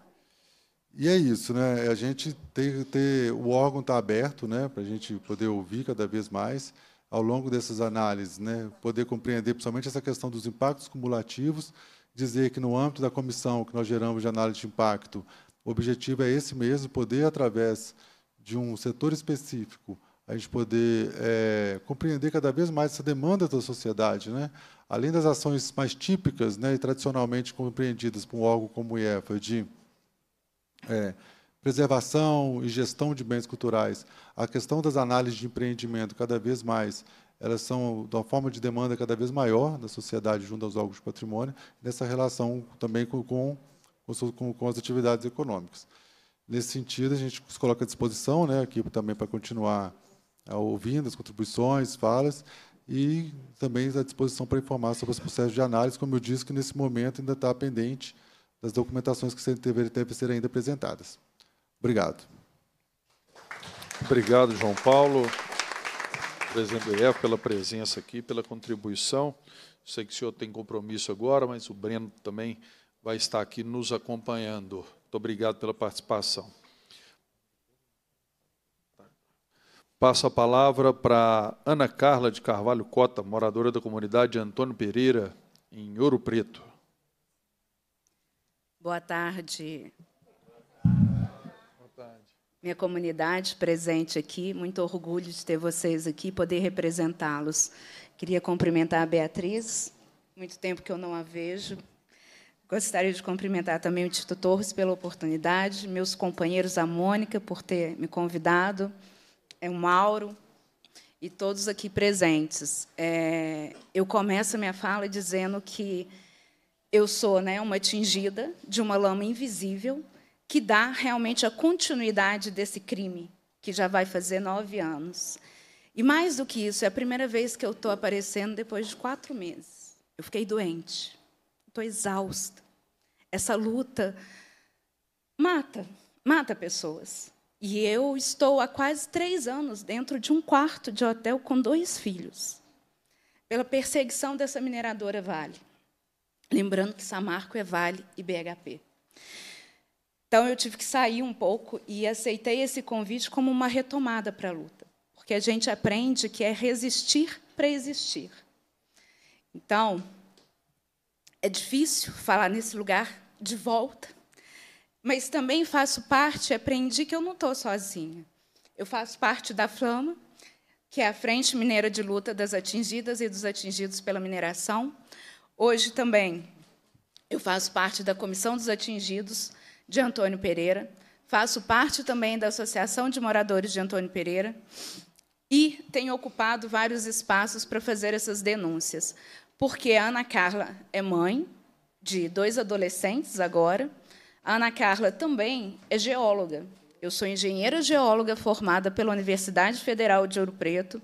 e é isso, né? A gente tem ter o órgão está aberto, né, para a gente poder ouvir cada vez mais ao longo dessas análises, né, poder compreender principalmente essa questão dos impactos cumulativos, dizer que no âmbito da comissão que nós geramos de análise de impacto, o objetivo é esse mesmo, poder através de um setor específico a gente poder é, compreender cada vez mais essa demanda da sociedade, né? Além das ações mais típicas, né, e tradicionalmente compreendidas por um órgão como o IEFA de é, preservação e gestão de bens culturais, a questão das análises de empreendimento cada vez mais elas são de uma forma de demanda cada vez maior da sociedade junto aos órgãos de patrimônio, nessa relação também com, com, com, com as atividades econômicas. Nesse sentido, a gente se coloca à disposição, né, aqui também para continuar né, ouvindo as contribuições, falas, e também à disposição para informar sobre os processos de análise, como eu disse, que nesse momento ainda está pendente das documentações que devem ser ainda apresentadas. Obrigado. Obrigado, João Paulo, presidente do IEF, pela presença aqui, pela contribuição. Sei que o senhor tem compromisso agora, mas o Breno também vai estar aqui nos acompanhando. Muito obrigado pela participação. Passo a palavra para Ana Carla de Carvalho Cota, moradora da comunidade Antônio Pereira, em Ouro Preto. Boa tarde. Boa tarde. Minha comunidade presente aqui, muito orgulho de ter vocês aqui, poder representá-los. Queria cumprimentar a Beatriz, muito tempo que eu não a vejo. Gostaria de cumprimentar também o Tito Torres pela oportunidade, meus companheiros, a Mônica, por ter me convidado é o Mauro e todos aqui presentes. É, eu começo a minha fala dizendo que eu sou né, uma atingida de uma lama invisível que dá realmente a continuidade desse crime, que já vai fazer nove anos. E mais do que isso, é a primeira vez que eu estou aparecendo depois de quatro meses. Eu fiquei doente, estou exausta. Essa luta mata, mata pessoas. E eu estou há quase três anos dentro de um quarto de hotel com dois filhos, pela perseguição dessa mineradora Vale. Lembrando que Samarco é Vale e BHP. Então, eu tive que sair um pouco e aceitei esse convite como uma retomada para a luta, porque a gente aprende que é resistir para existir. Então, é difícil falar nesse lugar de volta, mas também faço parte, aprendi que eu não estou sozinha. Eu faço parte da Flama, que é a Frente Mineira de Luta das Atingidas e dos Atingidos pela Mineração. Hoje também eu faço parte da Comissão dos Atingidos de Antônio Pereira, faço parte também da Associação de Moradores de Antônio Pereira e tenho ocupado vários espaços para fazer essas denúncias, porque a Ana Carla é mãe de dois adolescentes agora, a Ana Carla também é geóloga. Eu sou engenheira geóloga formada pela Universidade Federal de Ouro Preto.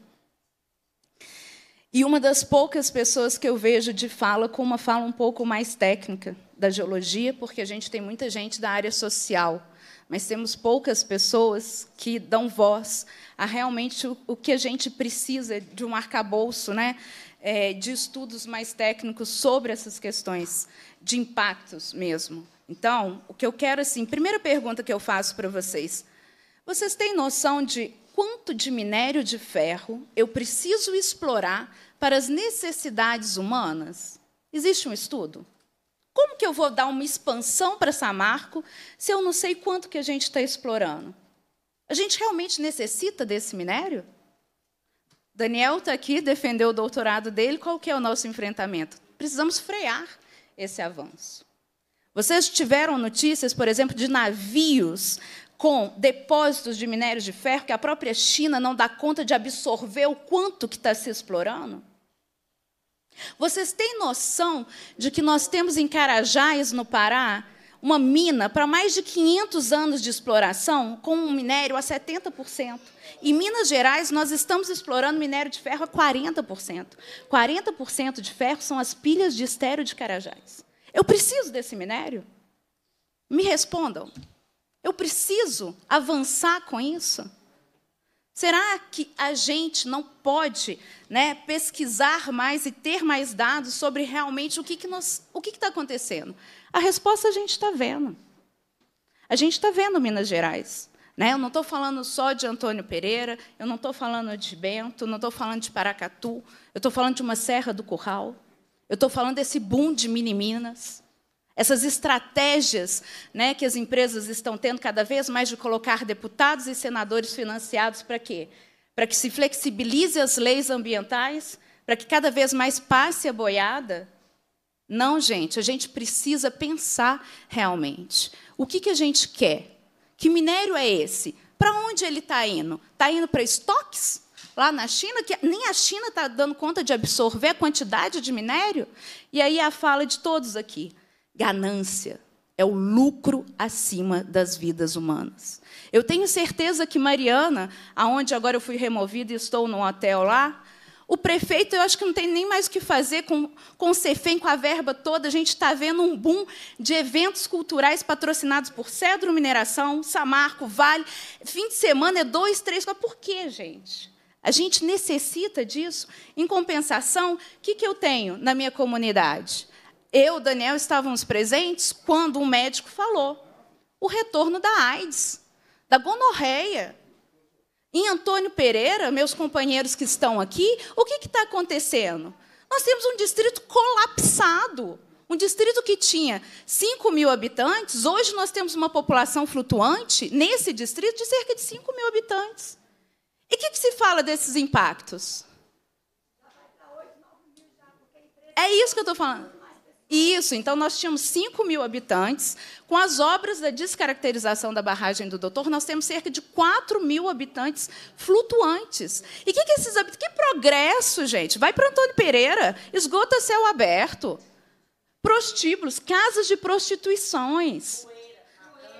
E uma das poucas pessoas que eu vejo de fala com uma fala um pouco mais técnica da geologia, porque a gente tem muita gente da área social, mas temos poucas pessoas que dão voz a realmente o que a gente precisa de um arcabouço né, é, de estudos mais técnicos sobre essas questões de impactos mesmo. Então, o que eu quero, assim, primeira pergunta que eu faço para vocês: vocês têm noção de quanto de minério de ferro eu preciso explorar para as necessidades humanas? Existe um estudo? Como que eu vou dar uma expansão para Samarco se eu não sei quanto que a gente está explorando? A gente realmente necessita desse minério? Daniel está aqui, defendeu o doutorado dele. Qual que é o nosso enfrentamento? Precisamos frear esse avanço. Vocês tiveram notícias, por exemplo, de navios com depósitos de minérios de ferro que a própria China não dá conta de absorver o quanto que está se explorando? Vocês têm noção de que nós temos em Carajás, no Pará, uma mina para mais de 500 anos de exploração com um minério a 70%. Em Minas Gerais, nós estamos explorando minério de ferro a 40%. 40% de ferro são as pilhas de estéreo de Carajás. Eu preciso desse minério? Me respondam. Eu preciso avançar com isso? Será que a gente não pode né, pesquisar mais e ter mais dados sobre realmente o que está acontecendo? A resposta a gente está vendo. A gente está vendo Minas Gerais. Né? Eu não estou falando só de Antônio Pereira, eu não estou falando de Bento, não estou falando de Paracatu, eu estou falando de uma Serra do Curral, eu estou falando desse boom de mini Minas, essas estratégias né, que as empresas estão tendo cada vez mais de colocar deputados e senadores financiados para quê? Para que se flexibilize as leis ambientais, para que cada vez mais passe a boiada. Não, gente, a gente precisa pensar realmente. O que, que a gente quer? Que minério é esse? Para onde ele está indo? Está indo para estoques? lá na China, que nem a China está dando conta de absorver a quantidade de minério. E aí é a fala de todos aqui: ganância é o lucro acima das vidas humanas. Eu tenho certeza que Mariana, aonde agora eu fui removida e estou num hotel lá, o prefeito, eu acho que não tem nem mais o que fazer com, com o Cefem, com a verba toda. A gente está vendo um boom de eventos culturais patrocinados por Cedro Mineração, Samarco, Vale. Fim de semana é dois, três. Por quê, gente? A gente necessita disso. Em compensação, o que, que eu tenho na minha comunidade? Eu, Daniel, estávamos presentes quando um médico falou o retorno da AIDS, da gonorreia. Em Antônio Pereira, meus companheiros que estão aqui, o que está acontecendo? Nós temos um distrito colapsado. Um distrito que tinha 5 mil habitantes, hoje nós temos uma população flutuante nesse distrito de cerca de 5 mil habitantes. E o que, que, se fala desses impactos? É isso que eu estou falando. Isso, então nós tínhamos 5 mil habitantes. Com as obras da descaracterização da barragem do doutor, nós temos cerca de 4 mil habitantes flutuantes. E que, que esses Que progresso, gente! Vai para Antônio Pereira, esgoto a céu aberto, prostíbulos, casas de prostituições,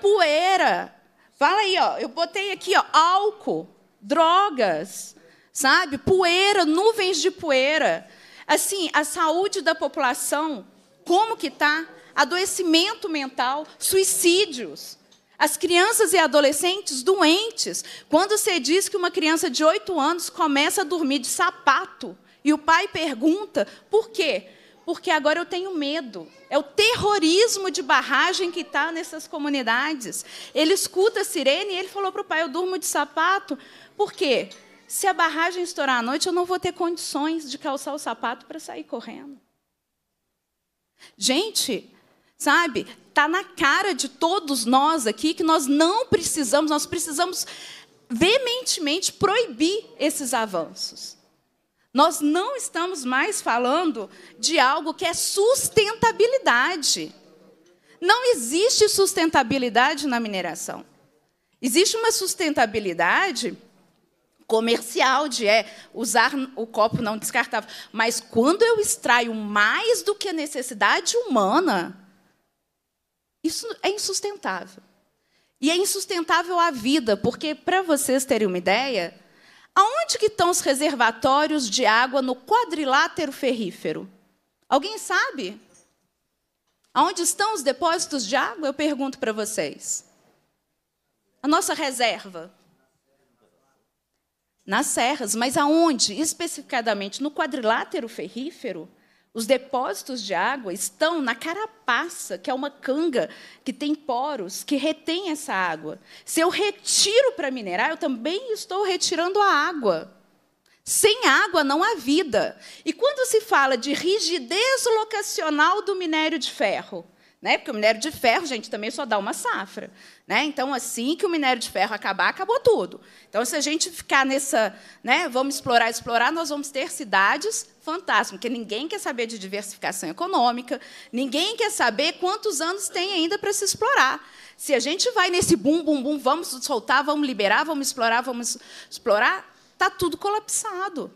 poeira. poeira. Fala aí, ó, eu botei aqui ó, álcool drogas, sabe? Poeira, nuvens de poeira. Assim, a saúde da população, como que está? Adoecimento mental, suicídios. As crianças e adolescentes doentes. Quando você diz que uma criança de 8 anos começa a dormir de sapato e o pai pergunta por quê? Porque agora eu tenho medo. É o terrorismo de barragem que está nessas comunidades. Ele escuta a sirene e ele falou para o pai: Eu durmo de sapato por quê? Se a barragem estourar à noite, eu não vou ter condições de calçar o sapato para sair correndo. Gente, sabe? Tá na cara de todos nós aqui que nós não precisamos, nós precisamos veementemente proibir esses avanços. Nós não estamos mais falando de algo que é sustentabilidade. Não existe sustentabilidade na mineração. Existe uma sustentabilidade comercial de é, usar o copo não descartável. Mas quando eu extraio mais do que a necessidade humana, isso é insustentável. E é insustentável a vida, porque, para vocês terem uma ideia, aonde que estão os reservatórios de água no quadrilátero ferrífero? Alguém sabe? Aonde estão os depósitos de água? Eu pergunto para vocês. A nossa reserva nas serras, mas aonde, especificadamente no quadrilátero ferrífero, os depósitos de água estão na carapaça, que é uma canga que tem poros que retém essa água. Se eu retiro para minerar, eu também estou retirando a água. Sem água não há vida. E quando se fala de rigidez locacional do minério de ferro, né? Porque o minério de ferro, gente, também só dá uma safra. Né? Então, assim que o minério de ferro acabar, acabou tudo. Então, se a gente ficar nessa, né, vamos explorar, explorar, nós vamos ter cidades fantásticas, porque ninguém quer saber de diversificação econômica, ninguém quer saber quantos anos tem ainda para se explorar. Se a gente vai nesse bum, bum, bum, vamos soltar, vamos liberar, vamos explorar, vamos explorar, está tudo colapsado.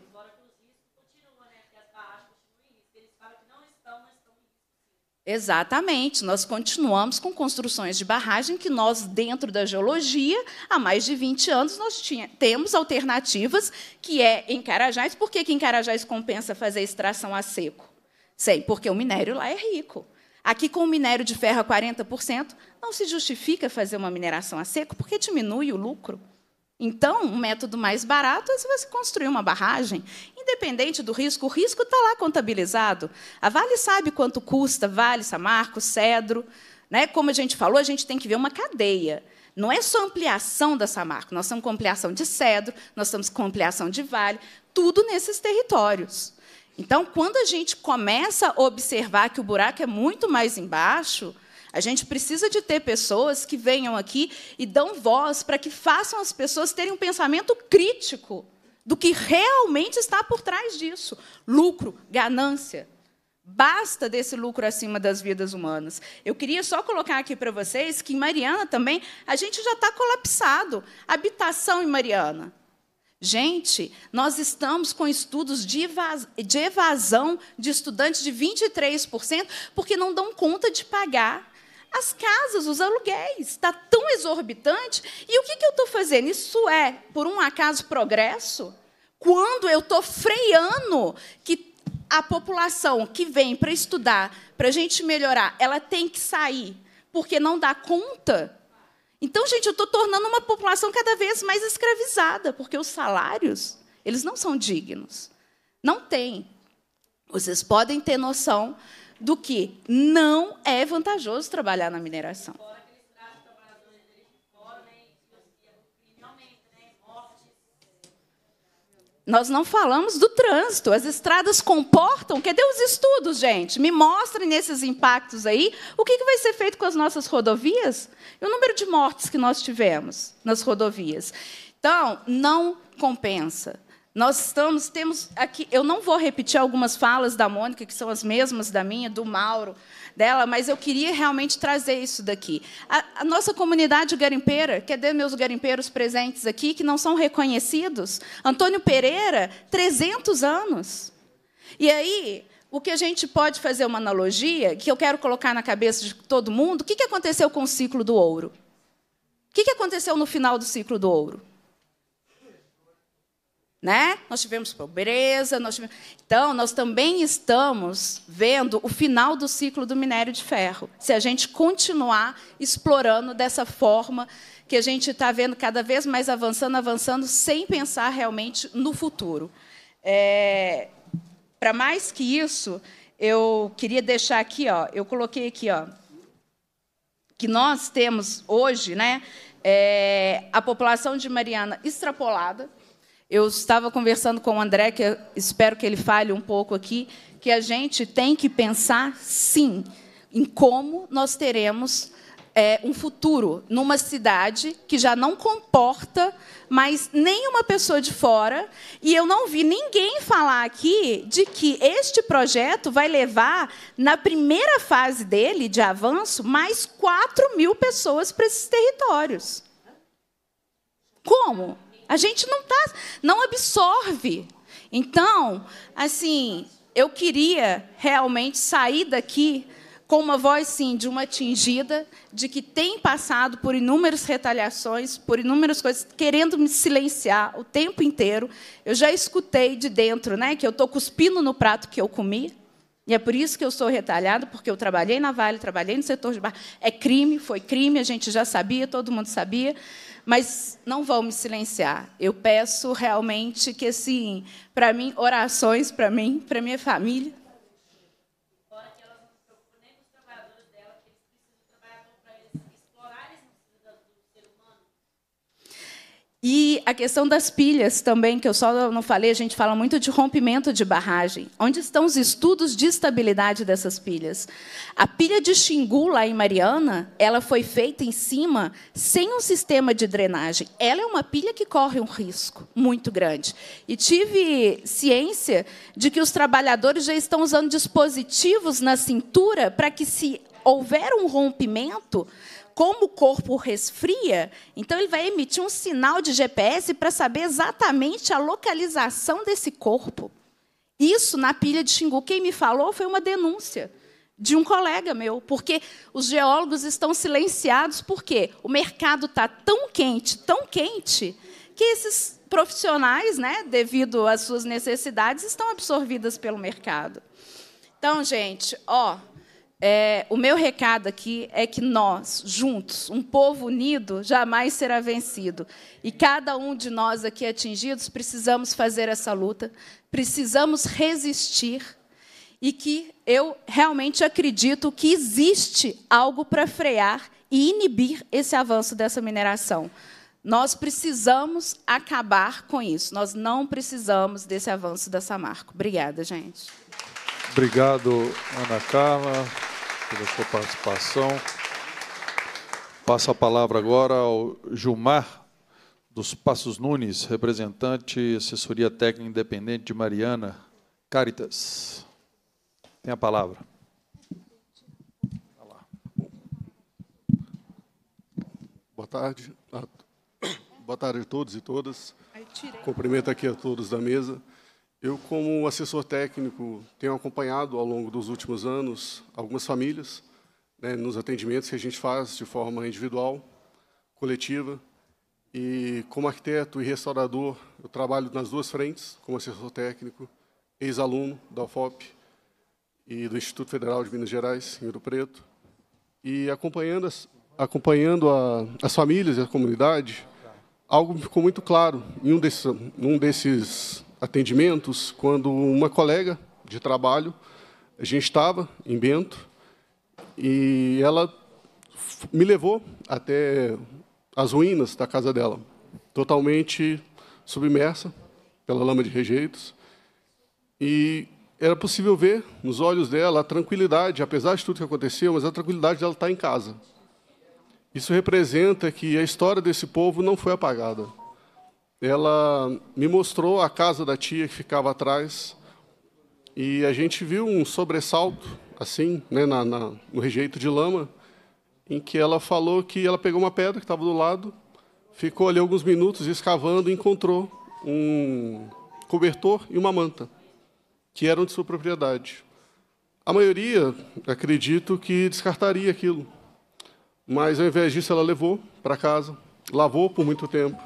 Exatamente, nós continuamos com construções de barragem que nós, dentro da geologia, há mais de 20 anos, nós tinha, temos alternativas, que é em Carajás. Por que, que em Carajás compensa fazer extração a seco? Sei, porque o minério lá é rico. Aqui, com o minério de ferro a 40%, não se justifica fazer uma mineração a seco, porque diminui o lucro. Então, o um método mais barato é se você construir uma barragem, independente do risco, o risco está lá contabilizado. A Vale sabe quanto custa Vale, Samarco, Cedro. Né? Como a gente falou, a gente tem que ver uma cadeia. Não é só ampliação da Samarco, nós estamos com ampliação de Cedro, nós estamos com ampliação de Vale, tudo nesses territórios. Então, quando a gente começa a observar que o buraco é muito mais embaixo, a gente precisa de ter pessoas que venham aqui e dão voz para que façam as pessoas terem um pensamento crítico do que realmente está por trás disso. Lucro, ganância. Basta desse lucro acima das vidas humanas. Eu queria só colocar aqui para vocês que em Mariana também a gente já está colapsado. Habitação em Mariana. Gente, nós estamos com estudos de, evasão de estudantes de 23%, porque não dão conta de pagar as casas, os aluguéis. Está tão exorbitante. E o que, que eu estou fazendo? Isso é, por um acaso, progresso? Quando eu estou freando que a população que vem para estudar, para a gente melhorar, ela tem que sair, porque não dá conta. Então, gente, eu estou tornando uma população cada vez mais escravizada, porque os salários, eles não são dignos. Não tem. Vocês podem ter noção do que não é vantajoso trabalhar na mineração. Né, né, né, nós não falamos do trânsito. As estradas comportam. Cadê é os estudos, gente? Me mostrem nesses impactos aí o que vai ser feito com as nossas rodovias e o número de mortes que nós tivemos nas rodovias. Então, não compensa. Nós estamos, temos aqui, eu não vou repetir algumas falas da Mônica, que são as mesmas da minha, do Mauro, dela, mas eu queria realmente trazer isso daqui. A, a nossa comunidade garimpeira, dizer, meus garimpeiros presentes aqui, que não são reconhecidos? Antônio Pereira, 300 anos. E aí, o que a gente pode fazer uma analogia, que eu quero colocar na cabeça de todo mundo, o que aconteceu com o ciclo do ouro? O que aconteceu no final do ciclo do ouro? Né? Nós tivemos pobreza, nós tivemos... então nós também estamos vendo o final do ciclo do minério de ferro. Se a gente continuar explorando dessa forma que a gente está vendo cada vez mais avançando, avançando, sem pensar realmente no futuro. É... Para mais que isso, eu queria deixar aqui, ó, eu coloquei aqui, ó, que nós temos hoje, né, é... a população de Mariana extrapolada eu estava conversando com o André, que espero que ele fale um pouco aqui, que a gente tem que pensar, sim, em como nós teremos é, um futuro numa cidade que já não comporta mais nenhuma pessoa de fora. E eu não vi ninguém falar aqui de que este projeto vai levar, na primeira fase dele, de avanço, mais 4 mil pessoas para esses territórios. Como? A gente não tá, não absorve. Então, assim, eu queria realmente sair daqui com uma voz sim de uma atingida, de que tem passado por inúmeras retaliações, por inúmeras coisas, querendo me silenciar o tempo inteiro. Eu já escutei de dentro, né, que eu tô cuspindo no prato que eu comi. E é por isso que eu sou retalhada, porque eu trabalhei na Vale, trabalhei no setor de bar. É crime, foi crime, a gente já sabia, todo mundo sabia mas não vão me silenciar. Eu peço realmente que, assim, para mim, orações para mim, para minha família, E a questão das pilhas também, que eu só não falei, a gente fala muito de rompimento de barragem. Onde estão os estudos de estabilidade dessas pilhas? A pilha de Xingu, lá em Mariana, ela foi feita em cima sem um sistema de drenagem. Ela é uma pilha que corre um risco muito grande. E tive ciência de que os trabalhadores já estão usando dispositivos na cintura para que, se houver um rompimento, como o corpo resfria, então ele vai emitir um sinal de GPS para saber exatamente a localização desse corpo. Isso na pilha de Xingu. Quem me falou foi uma denúncia de um colega meu, porque os geólogos estão silenciados porque o mercado está tão quente, tão quente, que esses profissionais, né, devido às suas necessidades, estão absorvidas pelo mercado. Então, gente, ó, é, o meu recado aqui é que nós, juntos, um povo unido, jamais será vencido. E cada um de nós aqui atingidos precisamos fazer essa luta, precisamos resistir e que eu realmente acredito que existe algo para frear e inibir esse avanço dessa mineração. Nós precisamos acabar com isso. Nós não precisamos desse avanço da Samarco. Obrigada, gente. Obrigado, Ana Carla, pela sua participação. Passo a palavra agora ao Gilmar dos Passos Nunes, representante assessoria técnica independente de Mariana Caritas. Tem a palavra. Boa tarde. <coughs> Boa tarde a todos e todas. Cumprimento aqui a todos da mesa. Eu, como assessor técnico, tenho acompanhado ao longo dos últimos anos algumas famílias né, nos atendimentos que a gente faz de forma individual, coletiva. E como arquiteto e restaurador, eu trabalho nas duas frentes, como assessor técnico, ex-aluno da UFOP e do Instituto Federal de Minas Gerais, em Ouro Preto. E acompanhando as, acompanhando a, as famílias e a comunidade, algo ficou muito claro em um desses, um desses atendimentos quando uma colega de trabalho, a gente estava em Bento, e ela me levou até as ruínas da casa dela, totalmente submersa pela lama de rejeitos. E era possível ver nos olhos dela a tranquilidade, apesar de tudo que aconteceu, mas a tranquilidade dela estar tá em casa. Isso representa que a história desse povo não foi apagada ela me mostrou a casa da tia que ficava atrás e a gente viu um sobressalto, assim, né, na, na, no rejeito de lama, em que ela falou que ela pegou uma pedra que estava do lado, ficou ali alguns minutos escavando e encontrou um cobertor e uma manta, que eram de sua propriedade. A maioria, acredito, que descartaria aquilo. Mas, ao invés disso, ela levou para casa, lavou por muito tempo,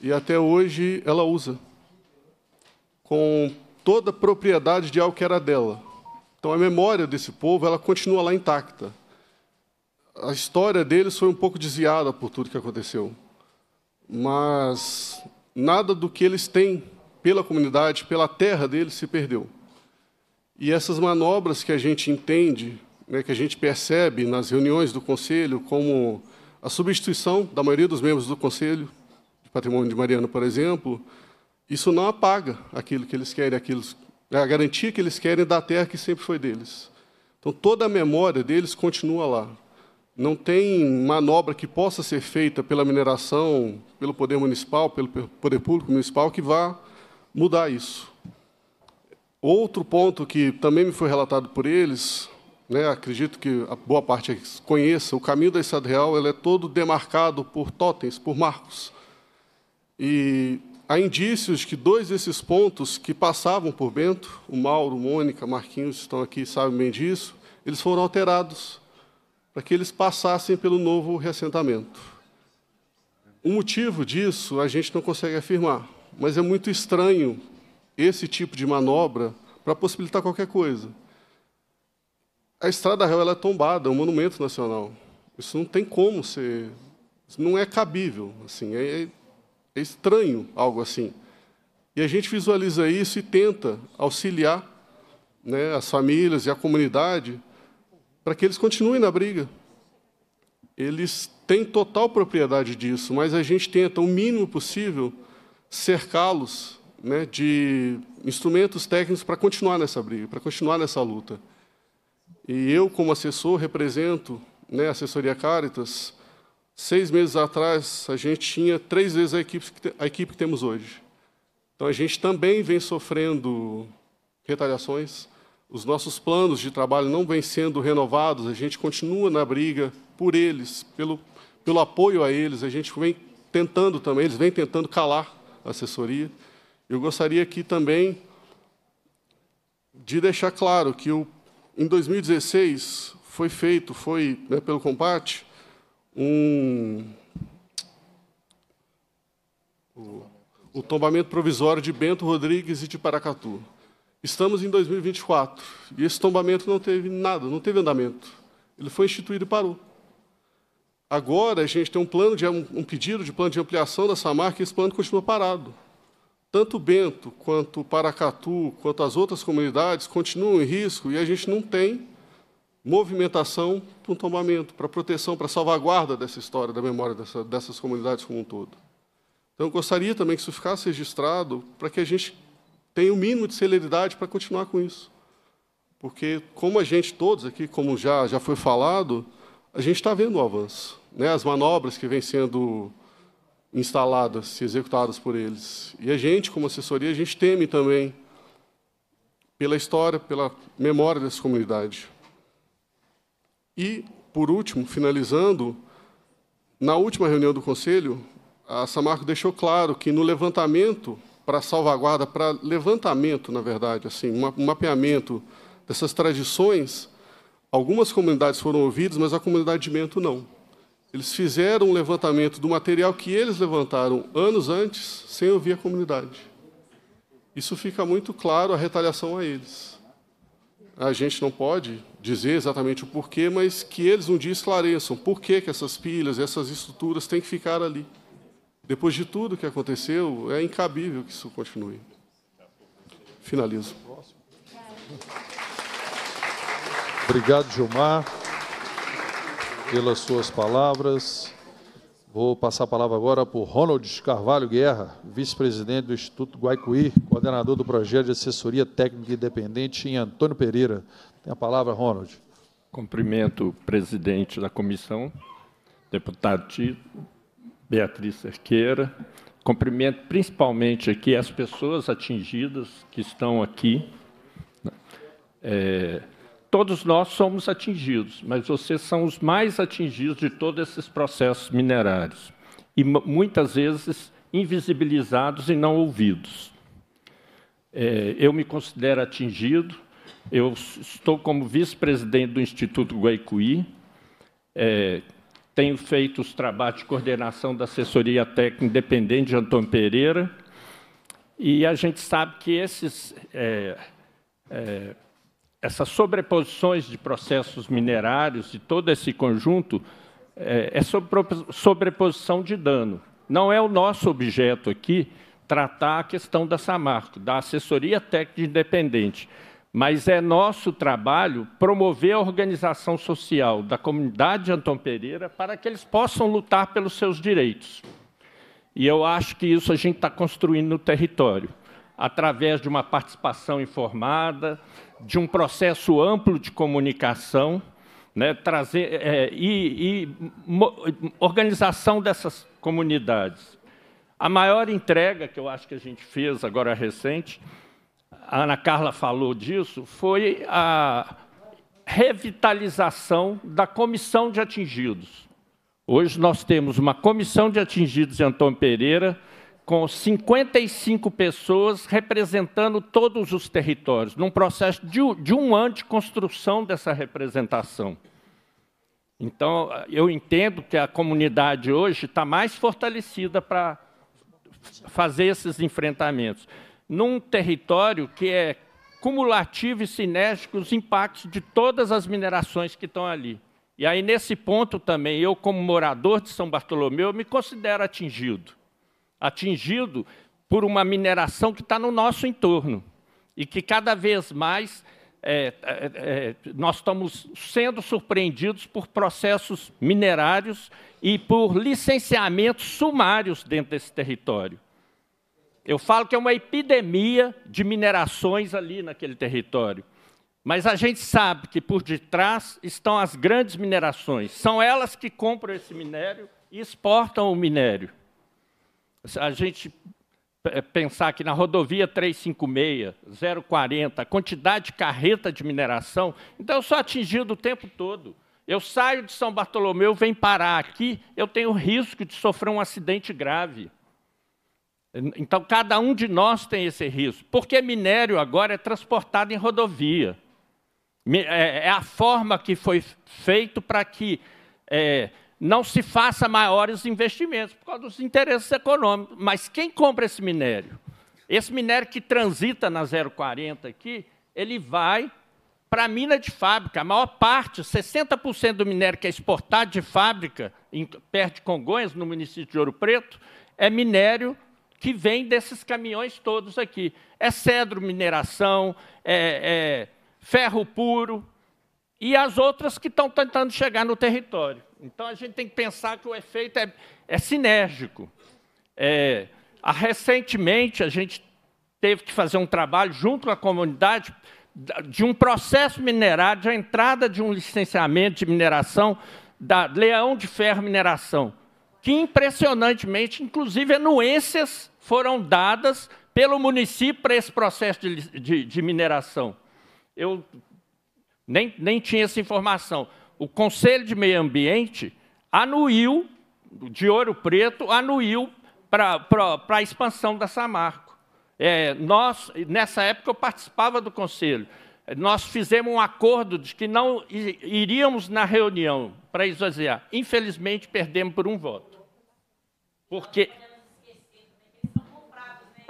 e até hoje ela usa, com toda a propriedade de algo que era dela. Então a memória desse povo ela continua lá intacta. A história deles foi um pouco desviada por tudo que aconteceu, mas nada do que eles têm pela comunidade, pela terra deles, se perdeu. E essas manobras que a gente entende, né, que a gente percebe nas reuniões do conselho, como a substituição da maioria dos membros do conselho, patrimônio de Mariana, por exemplo, isso não apaga aquilo que eles querem, aquilo, a garantia que eles querem da terra que sempre foi deles. Então, toda a memória deles continua lá. Não tem manobra que possa ser feita pela mineração, pelo poder municipal, pelo poder público municipal, que vá mudar isso. Outro ponto que também me foi relatado por eles, né, acredito que a boa parte conheça, o caminho da Estrada Real ele é todo demarcado por totens, por marcos. E há indícios que dois desses pontos que passavam por Bento, o Mauro, Mônica, Marquinhos, estão aqui sabem bem disso, eles foram alterados para que eles passassem pelo novo reassentamento. O motivo disso a gente não consegue afirmar, mas é muito estranho esse tipo de manobra para possibilitar qualquer coisa. A Estrada Real ela é tombada, é um monumento nacional. Isso não tem como ser, não é cabível, assim, é, é é estranho algo assim. E a gente visualiza isso e tenta auxiliar né, as famílias e a comunidade para que eles continuem na briga. Eles têm total propriedade disso, mas a gente tenta, o mínimo possível, cercá-los né, de instrumentos técnicos para continuar nessa briga, para continuar nessa luta. E eu, como assessor, represento né, a assessoria Caritas Seis meses atrás, a gente tinha três vezes a equipe, a equipe que temos hoje. Então, a gente também vem sofrendo retaliações. Os nossos planos de trabalho não vêm sendo renovados, a gente continua na briga por eles, pelo, pelo apoio a eles. A gente vem tentando também, eles vêm tentando calar a assessoria. Eu gostaria aqui também de deixar claro que o, em 2016 foi feito, foi né, pelo combate, um o, o tombamento provisório de Bento Rodrigues e de Paracatu. Estamos em 2024 e esse tombamento não teve nada, não teve andamento. Ele foi instituído e parou. Agora a gente tem um plano de um pedido de plano de ampliação dessa marca e esse plano continua parado. Tanto Bento quanto Paracatu, quanto as outras comunidades continuam em risco e a gente não tem movimentação para um tombamento, para proteção, para salvaguarda dessa história, da memória dessa, dessas comunidades como um todo. Então, eu gostaria também que isso ficasse registrado para que a gente tenha o um mínimo de celeridade para continuar com isso. Porque, como a gente todos aqui, como já, já foi falado, a gente está vendo o avanço. Né? As manobras que vêm sendo instaladas e executadas por eles. E a gente, como assessoria, a gente teme também pela história, pela memória dessa comunidade. E, por último, finalizando, na última reunião do Conselho, a Samarco deixou claro que no levantamento, para salvaguarda, para levantamento, na verdade, assim, um mapeamento dessas tradições, algumas comunidades foram ouvidas, mas a comunidade de Mento não. Eles fizeram um levantamento do material que eles levantaram anos antes, sem ouvir a comunidade. Isso fica muito claro a retaliação a eles. A gente não pode dizer exatamente o porquê, mas que eles um dia esclareçam por que, que essas pilhas, essas estruturas têm que ficar ali. Depois de tudo que aconteceu, é incabível que isso continue. Finalizo. Obrigado, Gilmar, pelas suas palavras. Vou passar a palavra agora para o Ronald Carvalho Guerra, vice-presidente do Instituto Guaicuí, coordenador do projeto de assessoria técnica independente em Antônio Pereira. Tem a palavra, Ronald. Cumprimento o presidente da comissão, deputado Tito, Beatriz Cerqueira. Cumprimento principalmente aqui as pessoas atingidas que estão aqui. Né? É, todos nós somos atingidos, mas vocês são os mais atingidos de todos esses processos minerários e muitas vezes invisibilizados e não ouvidos. É, eu me considero atingido, eu estou como vice-presidente do Instituto Guaicuí, é, tenho feito os trabalhos de coordenação da assessoria técnica independente de Antônio Pereira, e a gente sabe que esses, é, é, essas sobreposições de processos minerários e todo esse conjunto é, é sobreposição de dano. Não é o nosso objeto aqui tratar a questão da Samarco, da assessoria técnica independente mas é nosso trabalho promover a organização social da comunidade Antônio Pereira para que eles possam lutar pelos seus direitos. E eu acho que isso a gente está construindo no território, através de uma participação informada, de um processo amplo de comunicação, né, trazer, é, e, e mo, organização dessas comunidades. A maior entrega que eu acho que a gente fez agora recente a Ana Carla falou disso, foi a revitalização da comissão de atingidos. Hoje nós temos uma comissão de atingidos em Antônio Pereira, com 55 pessoas representando todos os territórios, num processo de, de um ano de construção dessa representação. Então, eu entendo que a comunidade hoje está mais fortalecida para fazer esses enfrentamentos num território que é cumulativo e sinérgico os impactos de todas as minerações que estão ali. E aí, nesse ponto também, eu, como morador de São Bartolomeu, me considero atingido. Atingido por uma mineração que está no nosso entorno e que cada vez mais é, é, é nós estamos sendo surpreendidos por processos minerários e por licenciamentos sumários dentro desse território. Eu falo que é uma epidemia de minerações ali naquele território. Mas a gente sabe que por detrás estão as grandes minerações. São elas que compram esse minério e exportam o minério. A gente eh, pensar que na rodovia 356, 040, a quantidade de carreta de mineração, então eu sou atingido o tempo todo. Eu saio de São Bartolomeu, venho parar aqui, eu tenho risco de sofrer um acidente grave. Então, cada um de nós tem esse risco. Porque minério agora é transportado em rodovia. É, é a forma que foi feito para que é, não se faça maiores investimentos por causa dos interesses econômicos. Mas quem compra esse minério? Esse minério que transita na 040 aqui, ele vai para a mina de fábrica. A maior parte, 60% do minério que é exportado de fábrica, em, perto de Congonhas, no município de Ouro Preto, é minério que vem desses caminhões todos aqui. É cedro, mineração, é, é ferro puro e as outras que estão tentando chegar no território. Então, a gente tem que pensar que o efeito é, é sinérgico. É, a, recentemente, a gente teve que fazer um trabalho junto com a comunidade de um processo minerário, de entrada de um licenciamento de mineração da Leão de Ferro Mineração, que impressionantemente, inclusive, anuências foram dadas pelo município para esse processo de, de, de mineração. Eu nem, nem tinha essa informação. O Conselho de Meio Ambiente anuiu, de Ouro Preto, anuiu para, para, a expansão da Samarco. É, nós, nessa época, eu participava do Conselho. Nós fizemos um acordo de que não iríamos na reunião para esvaziar. Infelizmente, perdemos por um voto. Porque.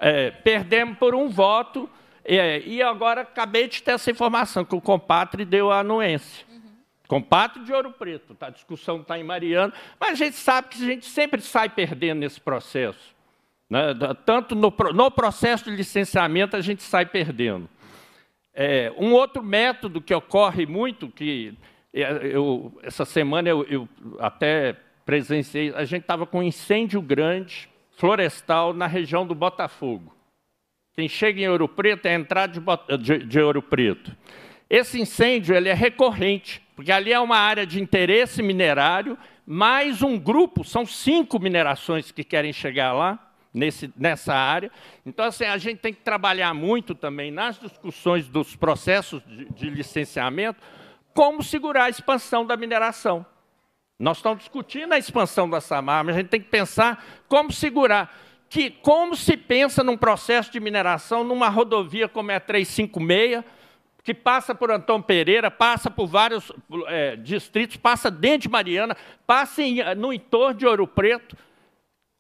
É, perdemos por um voto, é, e agora acabei de ter essa informação, que o compatre deu a anuência. Uhum. de Ouro Preto, tá, a discussão está em Mariano, mas a gente sabe que a gente sempre sai perdendo nesse processo. Né? Tanto no, no processo de licenciamento a gente sai perdendo. É, um outro método que ocorre muito, que é, eu, essa semana eu, eu até presenciei, a gente estava com um incêndio grande, florestal, na região do Botafogo. Quem chega em Ouro Preto é a entrada de, de, de Ouro Preto. Esse incêndio ele é recorrente, porque ali é uma área de interesse minerário, mais um grupo, são cinco minerações que querem chegar lá, Nesse, nessa área. Então, assim, a gente tem que trabalhar muito também nas discussões dos processos de, de licenciamento, como segurar a expansão da mineração. Nós estamos discutindo a expansão da Samar, mas a gente tem que pensar como segurar. Que, como se pensa num processo de mineração numa rodovia como é a 356, que passa por Antônio Pereira, passa por vários é, distritos, passa dentro de Mariana, passa em, no entorno de Ouro Preto,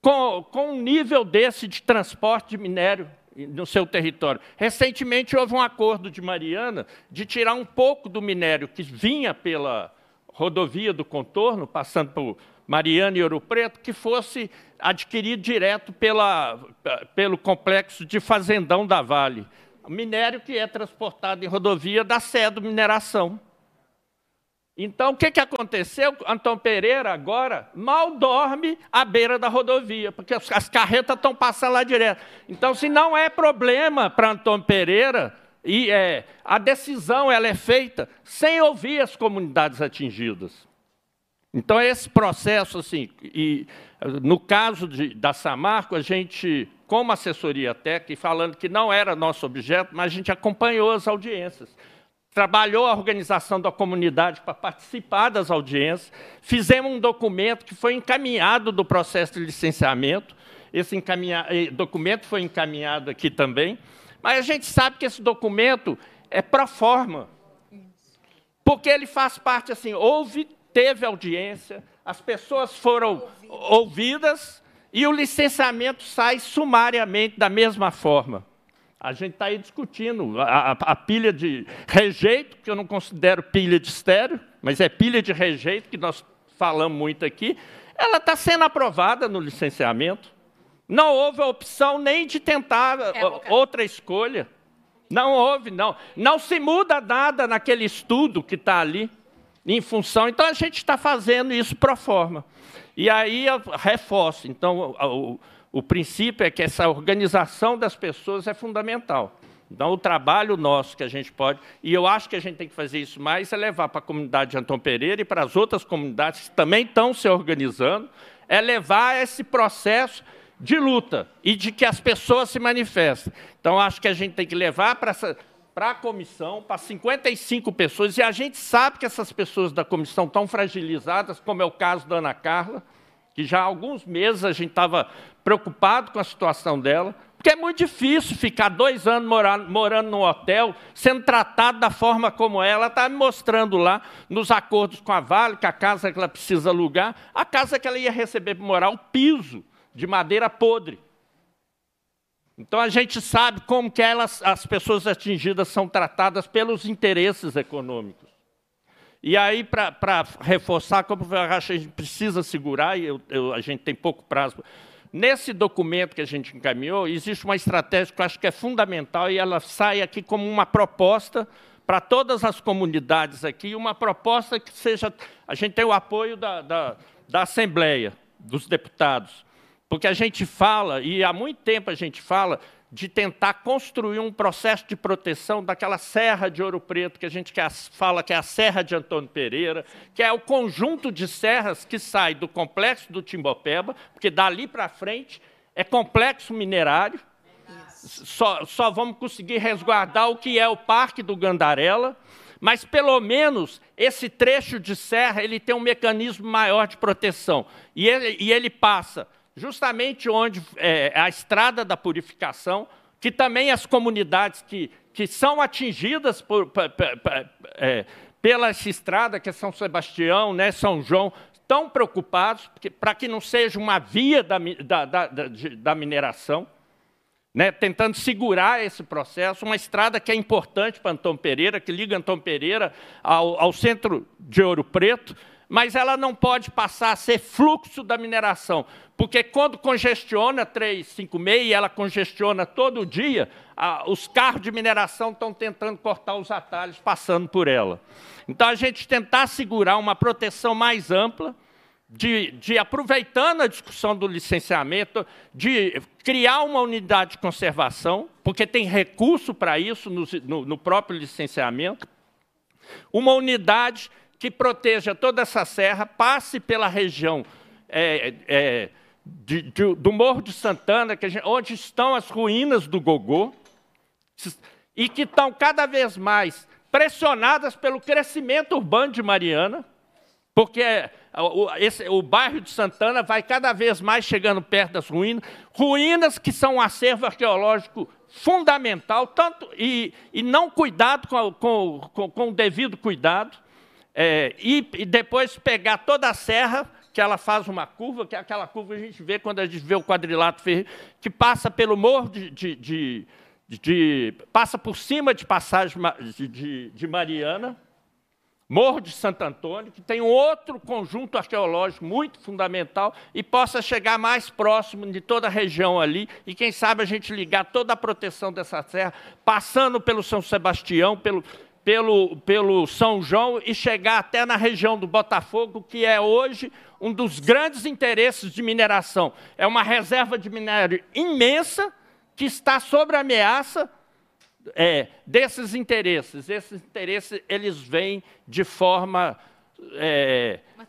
com, com um nível desse de transporte de minério no seu território. Recentemente houve um acordo de Mariana de tirar um pouco do minério que vinha pela, rodovia do contorno, passando por Mariana e Ouro Preto, que fosse adquirido direto pela, pelo complexo de fazendão da Vale. O minério que é transportado em rodovia da cedo mineração. Então, o que, que aconteceu? Antão Pereira agora mal dorme à beira da rodovia, porque as carretas estão passando lá direto. Então, se não é problema para Antônio Pereira, e é, a decisão ela é feita sem ouvir as comunidades atingidas. Então, esse processo, assim, e no caso de, da Samarco, a gente, como assessoria técnica, e falando que não era nosso objeto, mas a gente acompanhou as audiências. Trabalhou a organização da comunidade para participar das audiências, fizemos um documento que foi encaminhado do processo de licenciamento, esse eh, documento foi encaminhado aqui também, mas a gente sabe que esse documento é pro forma. Porque ele faz parte assim, houve, teve audiência, as pessoas foram ouvidas e o licenciamento sai sumariamente da mesma forma. A gente está aí discutindo a, a, a, pilha de rejeito, que eu não considero pilha de estéreo, mas é pilha de rejeito, que nós falamos muito aqui, ela está sendo aprovada no licenciamento. Não houve a opção nem de tentar é, outra escolha. Não houve, não. Não se muda nada naquele estudo que está ali, em função. Então a gente está fazendo isso pro forma. E aí eu reforço. Então o, o, o princípio é que essa organização das pessoas é fundamental. Então, o trabalho nosso que a gente pode, e eu acho que a gente tem que fazer isso mais, é levar para a comunidade de Antônio Pereira e para as outras comunidades que também estão se organizando, é levar esse processo de luta e de que as pessoas se manifestem. Então, acho que a gente tem que levar para essa, para a comissão, para 55 pessoas, e a gente sabe que essas pessoas da comissão estão fragilizadas, como é o caso da Ana Carla, que já há alguns meses a gente estava preocupado com a situação dela, porque é muito difícil ficar dois anos morando, morando num hotel, sendo tratado da forma como é. ela está me mostrando lá, nos acordos com a Vale, que a casa que ela precisa alugar, a casa que ela ia receber para morar, o piso de madeira podre. Então a gente sabe como que elas, as pessoas atingidas são tratadas pelos interesses econômicos. E aí, para reforçar, como eu acho, a gente precisa segurar, e eu, eu, a gente tem pouco prazo. Nesse documento que a gente encaminhou, existe uma estratégia que eu acho que é fundamental e ela sai aqui como uma proposta para todas as comunidades aqui, uma proposta que seja. A gente tem o apoio da, da, da Assembleia, dos deputados porque a gente fala, e há muito tempo a gente fala, de tentar construir um processo de proteção daquela serra de ouro preto que a gente fala que é a serra de Antônio Pereira, que é o conjunto de serras que sai do complexo do Timbopeba, porque dali para frente é complexo minerário. Só, só vamos conseguir resguardar o que é o Parque do Gandarela, mas pelo menos esse trecho de serra ele tem um mecanismo maior de proteção. E ele, e ele passa justamente onde é, é a estrada da purificação, que também as comunidades que, que são atingidas por, por, por, é, pela essa estrada, que é São Sebastião, né, São João, estão preocupados para que não seja uma via da, da, da, da mineração, né, tentando segurar esse processo, uma estrada que é importante para Antônio Pereira, que liga Antônio Pereira ao, ao centro de Ouro Preto, mas ela não pode passar a ser fluxo da mineração, porque quando congestiona 356, ela congestiona todo dia, a, os carros de mineração estão tentando cortar os atalhos passando por ela. Então, a gente tentar segurar uma proteção mais ampla, de, de aproveitando a discussão do licenciamento, de criar uma unidade de conservação, porque tem recurso para isso no, no, no próprio licenciamento, uma unidade que proteja toda essa serra, passe pela região é, é, de, de, do Morro de Santana, gente, onde estão as ruínas do Gogô, e que estão cada vez mais pressionadas pelo crescimento urbano de Mariana, porque é, o, esse, o bairro de Santana vai cada vez mais chegando perto das ruínas, ruínas que são um acervo arqueológico fundamental, tanto e, e não cuidado com, com, com, com o devido cuidado, é, e, e depois pegar toda a serra, que ela faz uma curva, que é aquela curva que a gente vê quando a gente vê o quadrilátero que passa pelo morro de, de, de, de passa por cima de passagem de, Mariana, Morro de Santo Antônio, que tem um outro conjunto arqueológico muito fundamental e possa chegar mais próximo de toda a região ali, e quem sabe a gente ligar toda a proteção dessa serra, passando pelo São Sebastião, pelo, pelo, pelo São João e chegar até na região do Botafogo, que é hoje um dos grandes interesses de mineração. É uma reserva de minério imensa que está sob ameaça é, desses interesses. Esses interesses eles vêm de forma é, né?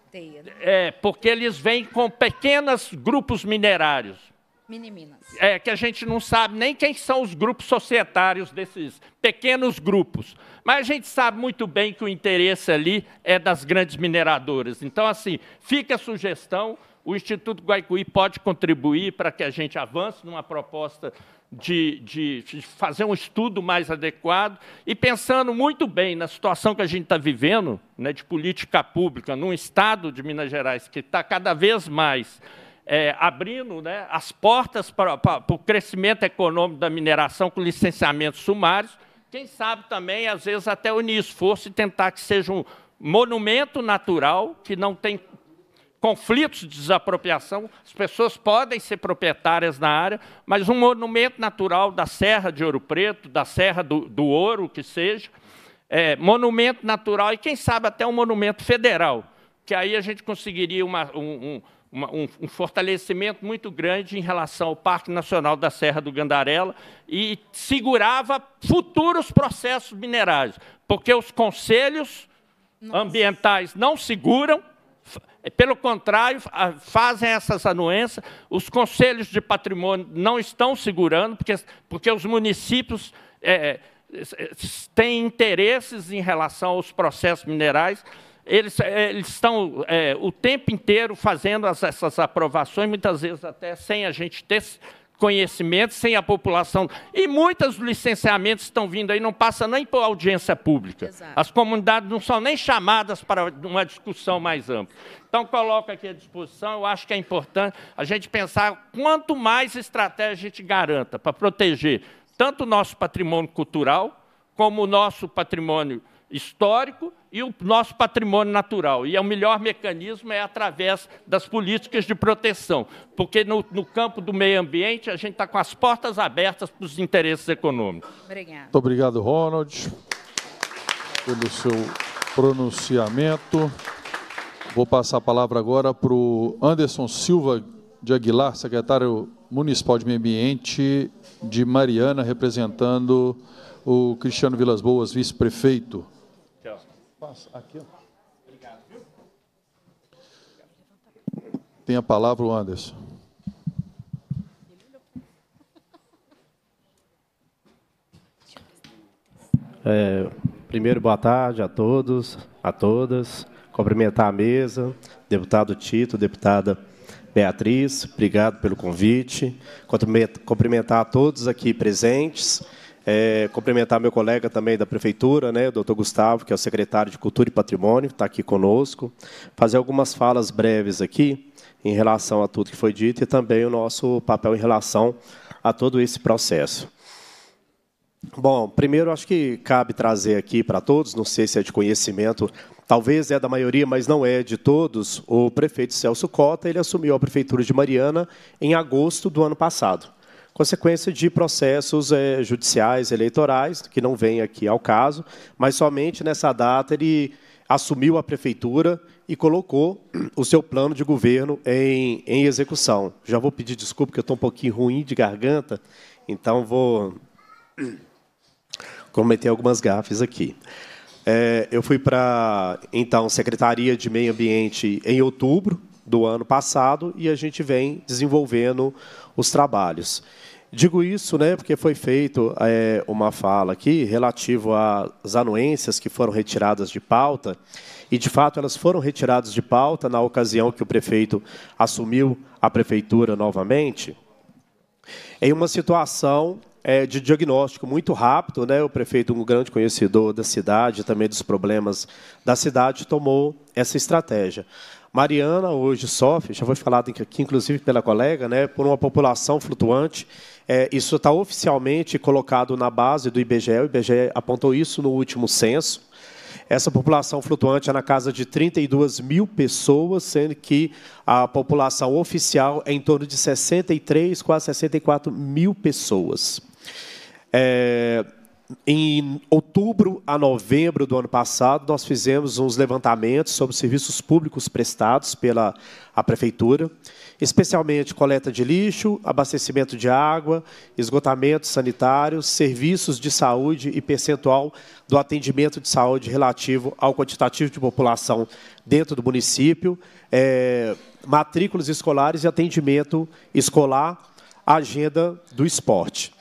é, porque eles vêm com pequenos grupos minerários. Miniminas. É que a gente não sabe nem quem são os grupos societários desses pequenos grupos. Mas a gente sabe muito bem que o interesse ali é das grandes mineradoras. Então, assim, fica a sugestão, o Instituto Guaicuí pode contribuir para que a gente avance numa proposta de, de, de, fazer um estudo mais adequado e pensando muito bem na situação que a gente está vivendo, né, de política pública, num estado de Minas Gerais que está cada vez mais é, abrindo né, as portas para, para, para o crescimento econômico da mineração com licenciamentos sumários quem sabe também, às vezes, até unir esforço e tentar que seja um monumento natural, que não tem conflitos de desapropriação, as pessoas podem ser proprietárias na área, mas um monumento natural da Serra de Ouro Preto, da Serra do, do Ouro, que seja, é, monumento natural e, quem sabe, até um monumento federal, que aí a gente conseguiria uma, um, um uma, um, um, fortalecimento muito grande em relação ao Parque Nacional da Serra do Gandarela e segurava futuros processos minerais porque os conselhos Nossa. ambientais não seguram, é, pelo contrário, fazem essas anuências, os conselhos de patrimônio não estão segurando, porque, porque os municípios é, é, é têm interesses em relação aos processos minerais. Eles, eh, eles estão é, o tempo inteiro fazendo as, essas aprovações, muitas vezes até sem a gente ter conhecimento, sem a população. E muitos licenciamentos estão vindo aí, não passa nem por audiência pública. Exato. As comunidades não são nem chamadas para uma discussão mais ampla. Então, coloco aqui à disposição, eu acho que é importante a gente pensar quanto mais estratégia a gente garanta para proteger tanto o nosso patrimônio cultural, como o nosso patrimônio histórico e o nosso patrimônio natural. E é o melhor mecanismo é através das políticas de proteção, porque no, no campo do meio ambiente a gente está com as portas abertas para os interesses econômicos. Obrigado. Muito obrigado, Ronald, pelo seu pronunciamento. Vou passar a palavra agora para o Anderson Silva de Aguilar, secretário municipal de meio ambiente de Mariana, representando o Cristiano Vilas Boas, vice-prefeito. Passa aqui. Obrigado, viu? Tem a palavra o Anderson. É, primeiro, boa tarde a todos, a todas. Cumprimentar a mesa, deputado Tito, deputada Beatriz, obrigado pelo convite. Cumprimentar a todos aqui presentes é, complementar meu colega também da prefeitura, né, o doutor Gustavo, que é o secretário de Cultura e Patrimônio, está aqui conosco, fazer algumas falas breves aqui em relação a tudo que foi dito e também o nosso papel em relação a todo esse processo. Bom, primeiro acho que cabe trazer aqui para todos, não sei se é de conhecimento, talvez é da maioria, mas não é de todos, o prefeito Celso Cota, ele assumiu a prefeitura de Mariana em agosto do ano passado consequência de processos é, judiciais, eleitorais, que não vem aqui ao caso, mas somente nessa data ele assumiu a prefeitura e colocou o seu plano de governo em, em execução. Já vou pedir desculpa, que eu estou um pouquinho ruim de garganta, então vou cometer algumas gafes aqui. É, eu fui para, então, Secretaria de Meio Ambiente em outubro, do ano passado e a gente vem desenvolvendo os trabalhos. Digo isso né, porque foi feito é, uma fala aqui relativo às anuências que foram retiradas de pauta, e de fato elas foram retiradas de pauta na ocasião que o prefeito assumiu a prefeitura novamente, em uma situação é, de diagnóstico muito rápido. Né, o prefeito, um grande conhecedor da cidade, também dos problemas da cidade, tomou essa estratégia. Mariana hoje sofre, já foi falado aqui, inclusive pela colega, né, por uma população flutuante. É, isso está oficialmente colocado na base do IBGE. O IBGE apontou isso no último censo. Essa população flutuante é na casa de 32 mil pessoas, sendo que a população oficial é em torno de 63, quase 64 mil pessoas. É, em outubro a novembro do ano passado, nós fizemos uns levantamentos sobre serviços públicos prestados pela a prefeitura, especialmente coleta de lixo, abastecimento de água, esgotamento sanitário, serviços de saúde e percentual do atendimento de saúde relativo ao quantitativo de população dentro do município, é, matrículas escolares e atendimento escolar, agenda do esporte.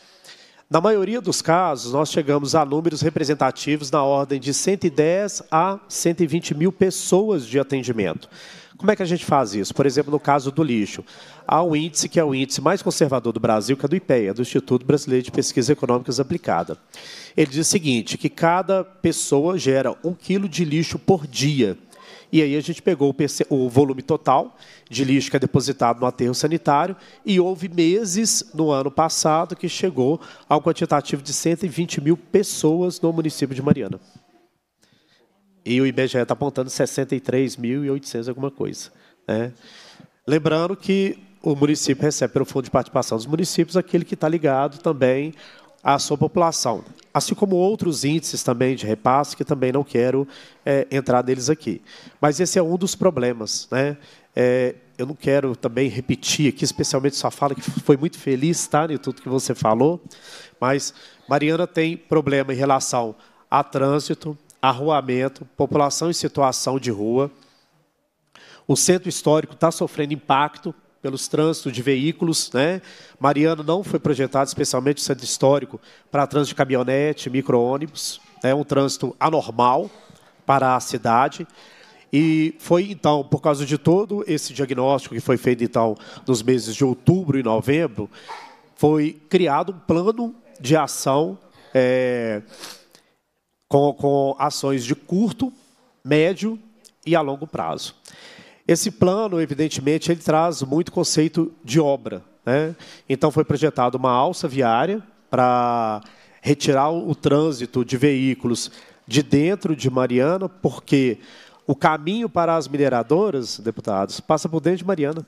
Na maioria dos casos, nós chegamos a números representativos na ordem de 110 a 120 mil pessoas de atendimento. Como é que a gente faz isso? Por exemplo, no caso do lixo, há um índice que é o índice mais conservador do Brasil, que é do IPEA, do Instituto Brasileiro de Pesquisa Econômicas Aplicada. Ele diz o seguinte, que cada pessoa gera um quilo de lixo por dia. E aí a gente pegou o, o volume total de lixo que é depositado no aterro sanitário e houve meses no ano passado que chegou ao quantitativo de 120 mil pessoas no município de Mariana. E o IBGE está apontando 63.800 alguma coisa. Né? Lembrando que o município recebe pelo Fundo de Participação dos Municípios aquele que está ligado também à sua população assim como outros índices também de repasse, que também não quero é, entrar neles aqui. Mas esse é um dos problemas. Né? É, eu não quero também repetir aqui, especialmente sua fala, que foi muito feliz, tá, de tudo que você falou, mas Mariana tem problema em relação a trânsito, arruamento, população em situação de rua. O centro histórico está sofrendo impacto pelos trânsitos de veículos. Né? Mariano não foi projetado, especialmente o centro histórico, para trânsito de caminhonete, micro-ônibus. É né? um trânsito anormal para a cidade. E foi, então, por causa de todo esse diagnóstico que foi feito, então, nos meses de outubro e novembro, foi criado um plano de ação é, com, com ações de curto, médio e a longo prazo. Esse plano, evidentemente, ele traz muito conceito de obra. Né? Então, foi projetada uma alça viária para retirar o trânsito de veículos de dentro de Mariana, porque o caminho para as mineradoras, deputados, passa por dentro de Mariana.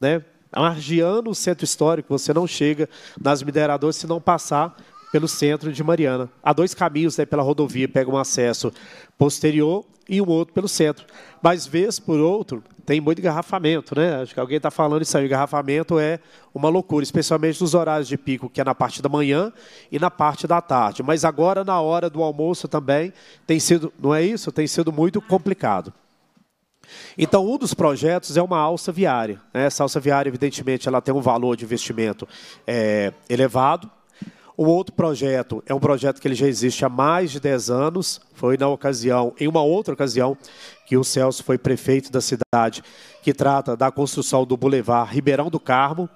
Né? Margiando o centro histórico, você não chega nas mineradoras se não passar pelo centro de Mariana. Há dois caminhos né, pela rodovia, pega um acesso posterior e um outro pelo centro. Mas, vez por outro, tem muito engarrafamento, né? Acho que alguém está falando isso aí. O engarrafamento é uma loucura, especialmente nos horários de pico, que é na parte da manhã e na parte da tarde. Mas agora, na hora do almoço também, tem sido, não é isso? Tem sido muito complicado. Então, um dos projetos é uma alça viária. Né? Essa alça viária, evidentemente, ela tem um valor de investimento é, elevado, o outro projeto é um projeto que ele já existe há mais de 10 anos. Foi na ocasião, em uma outra ocasião, que o Celso foi prefeito da cidade, que trata da construção do Boulevard Ribeirão do Carmo,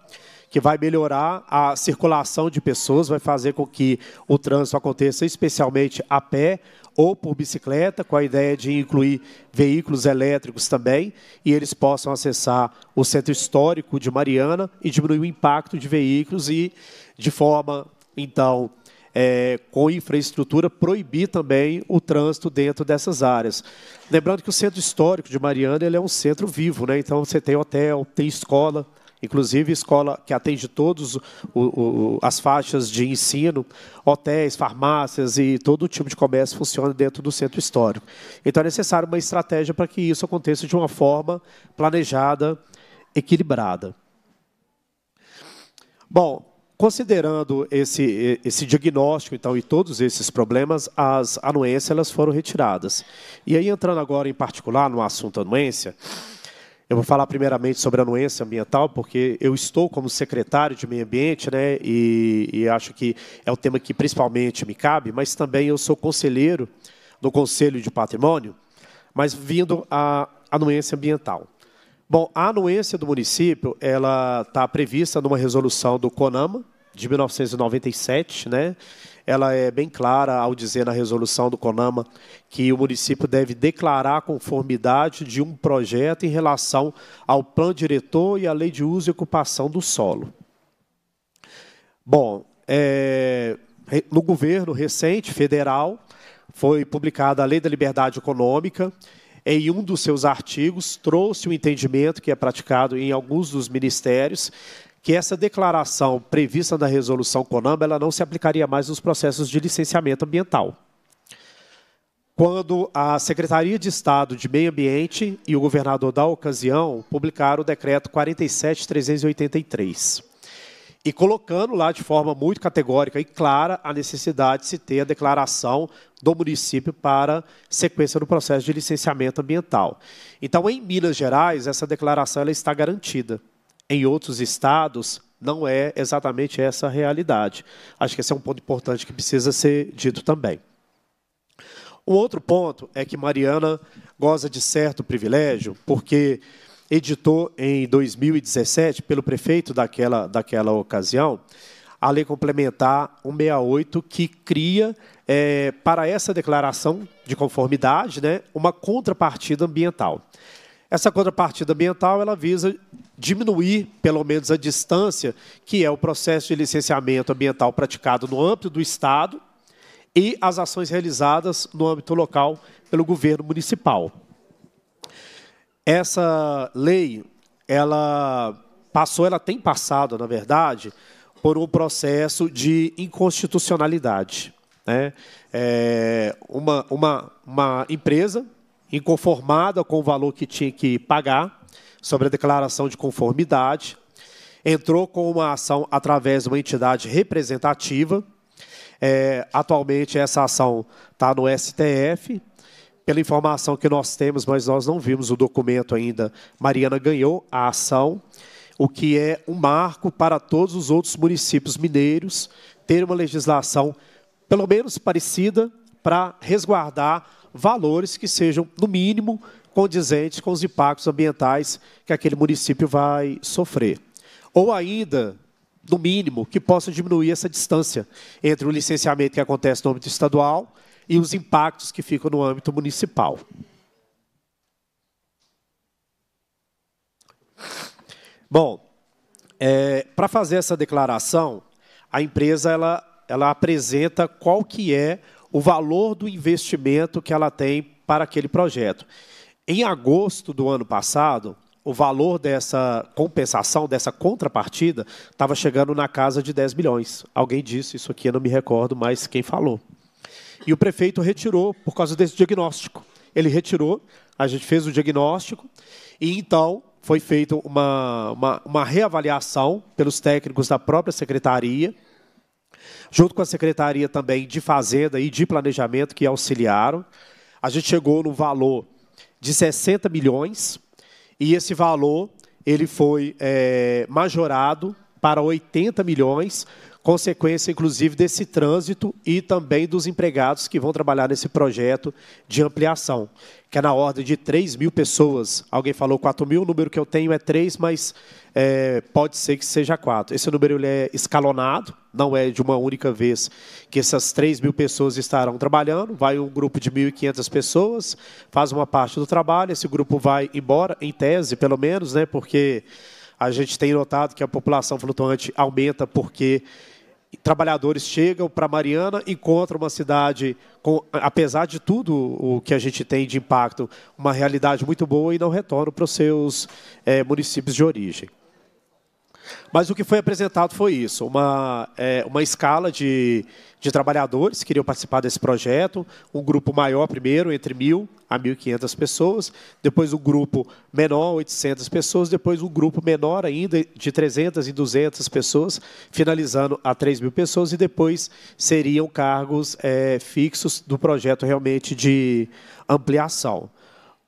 que vai melhorar a circulação de pessoas, vai fazer com que o trânsito aconteça especialmente a pé ou por bicicleta, com a ideia de incluir veículos elétricos também, e eles possam acessar o centro histórico de Mariana e diminuir o impacto de veículos e de forma então, é, com infraestrutura, proibir também o trânsito dentro dessas áreas. Lembrando que o centro histórico de Mariana ele é um centro vivo, né? então você tem hotel, tem escola, inclusive escola que atende todas as faixas de ensino, hotéis, farmácias e todo tipo de comércio funciona dentro do centro histórico. Então é necessário uma estratégia para que isso aconteça de uma forma planejada, equilibrada. Bom, Considerando esse, esse diagnóstico, então, e todos esses problemas, as anuências elas foram retiradas. E aí, entrando agora em particular no assunto anuência, eu vou falar primeiramente sobre a anuência ambiental, porque eu estou como secretário de meio ambiente, né, e, e acho que é o tema que principalmente me cabe, mas também eu sou conselheiro do Conselho de Patrimônio, mas vindo à anuência ambiental. Bom, a anuência do município ela está prevista numa resolução do CONAMA, de 1997, né? Ela é bem clara ao dizer na resolução do CONAMA que o município deve declarar a conformidade de um projeto em relação ao plano diretor e à lei de uso e ocupação do solo. Bom, é, no governo recente, federal, foi publicada a Lei da Liberdade Econômica, em um dos seus artigos, trouxe o um entendimento que é praticado em alguns dos ministérios, que essa declaração prevista na resolução CONAMA ela não se aplicaria mais nos processos de licenciamento ambiental. Quando a Secretaria de Estado de Meio Ambiente e o governador da ocasião publicaram o decreto 47383 e colocando lá de forma muito categórica e clara a necessidade de se ter a declaração do município para sequência do processo de licenciamento ambiental. Então, em Minas Gerais, essa declaração ela está garantida em outros estados não é exatamente essa a realidade. Acho que esse é um ponto importante que precisa ser dito também. Um outro ponto é que Mariana goza de certo privilégio, porque editou em 2017, pelo prefeito daquela, daquela ocasião, a Lei Complementar 168, que cria é, para essa declaração de conformidade né, uma contrapartida ambiental. Essa contrapartida ambiental ela visa diminuir, pelo menos, a distância, que é o processo de licenciamento ambiental praticado no âmbito do Estado e as ações realizadas no âmbito local pelo governo municipal. Essa lei, ela passou, ela tem passado, na verdade, por um processo de inconstitucionalidade. Né? É uma, uma, uma empresa inconformada com o valor que tinha que pagar, sobre a declaração de conformidade, entrou com uma ação através de uma entidade representativa. É, atualmente, essa ação está no STF. Pela informação que nós temos, mas nós não vimos o documento ainda, Mariana ganhou a ação, o que é um marco para todos os outros municípios mineiros ter uma legislação, pelo menos parecida, para resguardar valores que sejam, no mínimo, condizentes com os impactos ambientais que aquele município vai sofrer. Ou ainda, no mínimo, que possa diminuir essa distância entre o licenciamento que acontece no âmbito estadual e os impactos que ficam no âmbito municipal. Bom, é, para fazer essa declaração, a empresa ela, ela apresenta qual que é o valor do investimento que ela tem para aquele projeto. Em agosto do ano passado, o valor dessa compensação, dessa contrapartida, estava chegando na casa de 10 milhões. Alguém disse isso aqui, eu não me recordo mais quem falou. E o prefeito retirou por causa desse diagnóstico. Ele retirou, a gente fez o diagnóstico, e então foi feita uma, uma, uma reavaliação pelos técnicos da própria secretaria, junto com a secretaria também de Fazenda e de Planejamento, que auxiliaram. A gente chegou no valor de 60 milhões e esse valor ele foi é, majorado para 80 milhões consequência, inclusive, desse trânsito e também dos empregados que vão trabalhar nesse projeto de ampliação, que é na ordem de 3 mil pessoas. Alguém falou 4 mil, o número que eu tenho é 3, mas é, pode ser que seja 4. Esse número ele é escalonado, não é de uma única vez que essas 3 mil pessoas estarão trabalhando. Vai um grupo de 1.500 pessoas, faz uma parte do trabalho, esse grupo vai embora, em tese, pelo menos, né, porque a gente tem notado que a população flutuante aumenta porque trabalhadores chegam para Mariana, encontram uma cidade com, apesar de tudo o que a gente tem de impacto, uma realidade muito boa e não retornam para os seus é, municípios de origem. Mas o que foi apresentado foi isso, uma, é, uma escala de, de trabalhadores que queriam participar desse projeto, um grupo maior primeiro, entre 1.000 a 1.500 pessoas, depois um grupo menor, 800 pessoas, depois um grupo menor ainda, de 300 e 200 pessoas, finalizando a 3.000 pessoas, e depois seriam cargos é, fixos do projeto realmente de ampliação.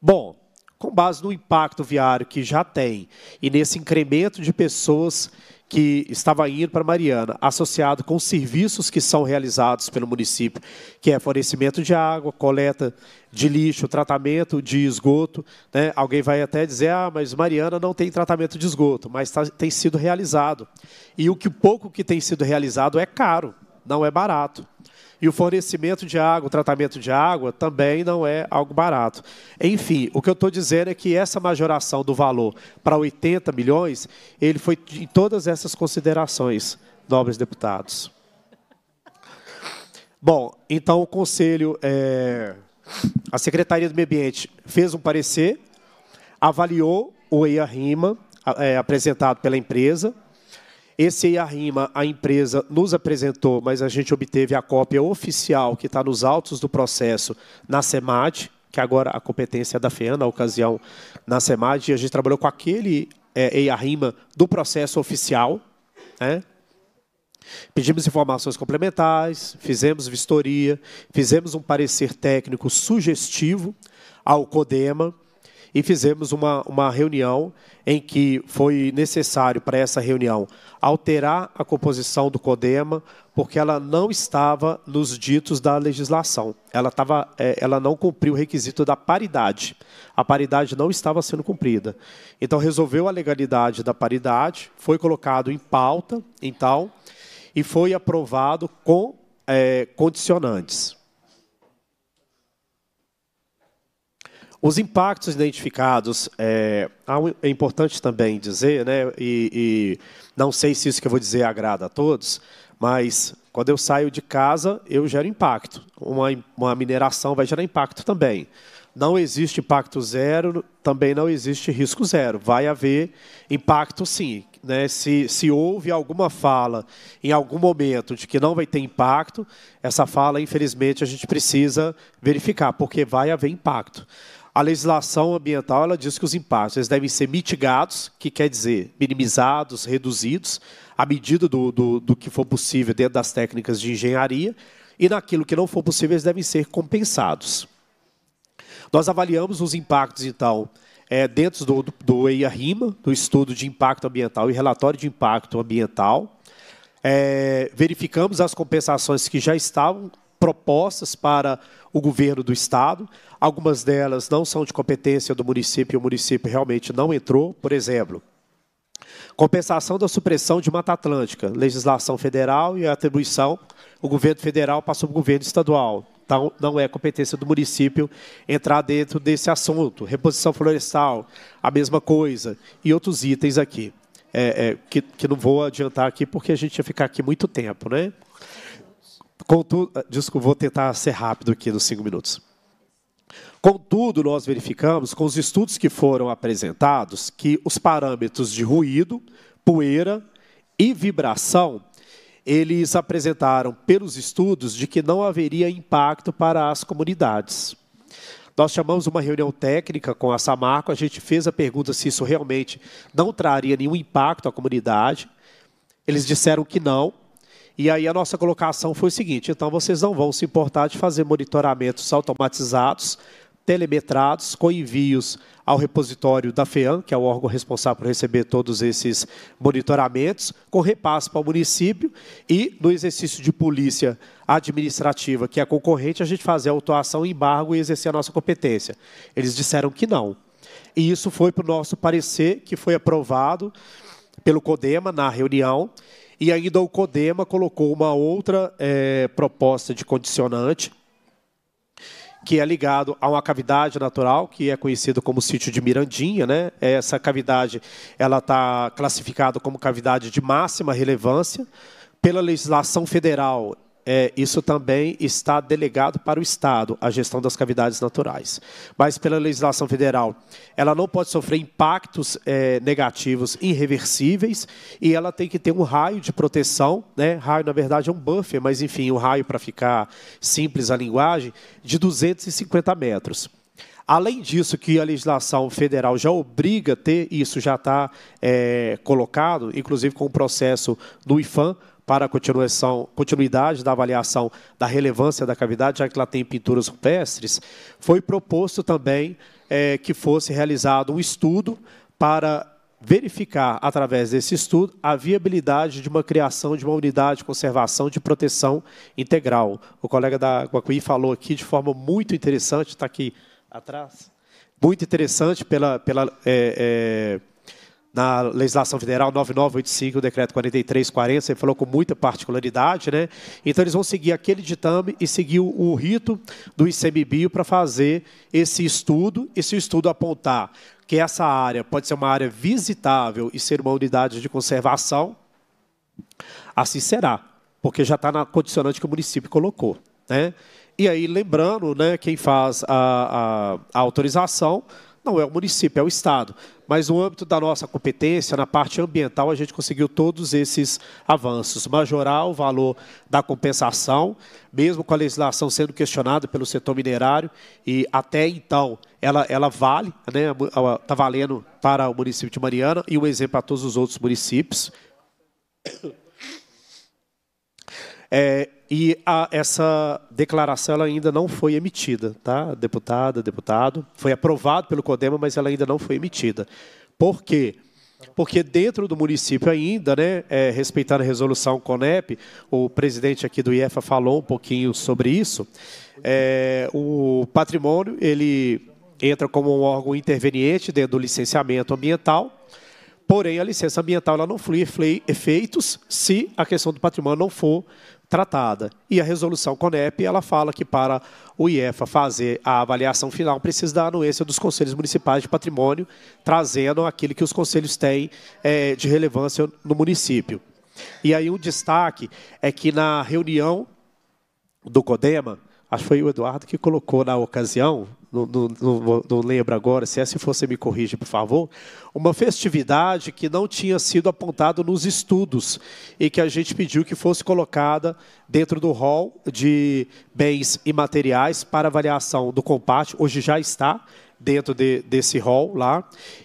Bom, com base no impacto viário que já tem e nesse incremento de pessoas que estava indo para Mariana, associado com serviços que são realizados pelo município, que é fornecimento de água, coleta de lixo, tratamento de esgoto. Né? Alguém vai até dizer, ah, mas Mariana não tem tratamento de esgoto, mas tá, tem sido realizado. E o que pouco que tem sido realizado é caro, não é barato. E o fornecimento de água, o tratamento de água, também não é algo barato. Enfim, o que eu estou dizendo é que essa majoração do valor para 80 milhões, ele foi em todas essas considerações, nobres deputados. Bom, então o Conselho, é, a Secretaria do Meio Ambiente fez um parecer, avaliou o EIA-RIMA, é, apresentado pela empresa, esse aí é a rima a empresa nos apresentou, mas a gente obteve a cópia oficial que está nos autos do processo na SEMAD, que agora a competência é da FEAN, na ocasião, na SEMAD, e a gente trabalhou com aquele é, EIA RIMA do processo oficial. Né? Pedimos informações complementares, fizemos vistoria, fizemos um parecer técnico sugestivo ao CODEMA, e fizemos uma, uma reunião em que foi necessário para essa reunião alterar a composição do CODEMA, porque ela não estava nos ditos da legislação. Ela, estava, é, ela não cumpriu o requisito da paridade. A paridade não estava sendo cumprida. Então, resolveu a legalidade da paridade, foi colocado em pauta, então, e foi aprovado com é, condicionantes. Os impactos identificados, é, é importante também dizer, né, e, e não sei se isso que eu vou dizer agrada a todos, mas quando eu saio de casa, eu gero impacto. Uma, uma mineração vai gerar impacto também. Não existe impacto zero, também não existe risco zero. Vai haver impacto sim. Né? Se, se houve alguma fala em algum momento de que não vai ter impacto, essa fala, infelizmente, a gente precisa verificar, porque vai haver impacto. A legislação ambiental ela diz que os impactos devem ser mitigados, que quer dizer minimizados, reduzidos, à medida do, do, do que for possível dentro das técnicas de engenharia, e naquilo que não for possível, eles devem ser compensados. Nós avaliamos os impactos, então, é, dentro do, do, do EIA-RIMA, do Estudo de Impacto Ambiental e Relatório de Impacto Ambiental. É, verificamos as compensações que já estavam propostas para o governo do estado. Algumas delas não são de competência do município, e o município realmente não entrou. Por exemplo, compensação da supressão de Mata Atlântica, legislação federal e atribuição, o governo federal passou para o governo estadual. Então, não é competência do município entrar dentro desse assunto. Reposição florestal, a mesma coisa. E outros itens aqui, é, é, que, que não vou adiantar aqui, porque a gente ia ficar aqui muito tempo. Né? Contudo, desculpa, vou tentar ser rápido aqui nos cinco minutos. Contudo, nós verificamos com os estudos que foram apresentados que os parâmetros de ruído, poeira e vibração, eles apresentaram pelos estudos de que não haveria impacto para as comunidades. Nós chamamos uma reunião técnica com a Samarco, a gente fez a pergunta se isso realmente não traria nenhum impacto à comunidade. Eles disseram que não, e aí a nossa colocação foi o seguinte: então vocês não vão se importar de fazer monitoramentos automatizados, telemetrados, com envios ao repositório da FEAM, que é o órgão responsável por receber todos esses monitoramentos, com repasse para o município e no exercício de polícia administrativa, que é concorrente, a gente fazer a autuação, embargo e exercer a nossa competência. Eles disseram que não. E isso foi para o nosso parecer, que foi aprovado pelo CODEMA na reunião, e ainda o CODEMA colocou uma outra é, proposta de condicionante, que é ligado a uma cavidade natural, que é conhecido como sítio de Mirandinha. Né? Essa cavidade ela está classificada como cavidade de máxima relevância. Pela legislação federal, é, isso também está delegado para o Estado, a gestão das cavidades naturais. Mas, pela legislação federal, ela não pode sofrer impactos é, negativos irreversíveis e ela tem que ter um raio de proteção. Né? Raio, na verdade, é um buffer, mas, enfim, um raio, para ficar simples a linguagem, de 250 metros. Além disso, que a legislação federal já obriga a ter, isso já está é, colocado, inclusive com o processo do IFAM, para a continuidade da avaliação da relevância da cavidade, já que ela tem pinturas rupestres, foi proposto também é, que fosse realizado um estudo para verificar, através desse estudo, a viabilidade de uma criação de uma unidade de conservação de proteção integral. O colega da Guacuí falou aqui de forma muito interessante, está aqui atrás, muito interessante pela, pela é, é, na legislação federal 9985, o decreto 4340, você falou com muita particularidade, né? Então eles vão seguir aquele ditame e seguir o, o rito do ICMBio para fazer esse estudo, e se o estudo apontar que essa área pode ser uma área visitável e ser uma unidade de conservação, assim será, porque já está na condicionante que o município colocou, né? E aí, lembrando, né, quem faz a, a, a autorização não é o município, é o Estado mas no âmbito da nossa competência, na parte ambiental, a gente conseguiu todos esses avanços. Majorar o valor da compensação, mesmo com a legislação sendo questionada pelo setor minerário, e até então ela, ela vale, está né, tá valendo para o município de Mariana e um exemplo para todos os outros municípios. <coughs> É, e a, essa declaração ainda não foi emitida, tá? Deputada, deputado, foi aprovado pelo CODEMA, mas ela ainda não foi emitida. Por quê? Porque dentro do município ainda, né, é, respeitando a resolução CONEP, o presidente aqui do IEFA falou um pouquinho sobre isso, é, o patrimônio ele entra como um órgão interveniente dentro do licenciamento ambiental, porém a licença ambiental ela não flui efeitos se a questão do patrimônio não for tratada. E a resolução CONEP ela fala que para o IEFA fazer a avaliação final precisa da anuência dos conselhos municipais de patrimônio, trazendo aquilo que os conselhos têm é, de relevância no município. E aí um destaque é que na reunião do CODEMA, acho que foi o Eduardo que colocou na ocasião, não, não, não, lembro agora, se é, se você me corrige, por favor, uma festividade que não tinha sido apontada nos estudos e que a gente pediu que fosse colocada dentro do hall de bens e materiais para avaliação do comparte, hoje já está dentro de, desse hall lá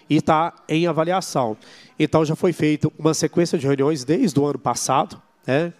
e está em avaliação. Então já foi feita uma sequência de reuniões desde o ano passado, né,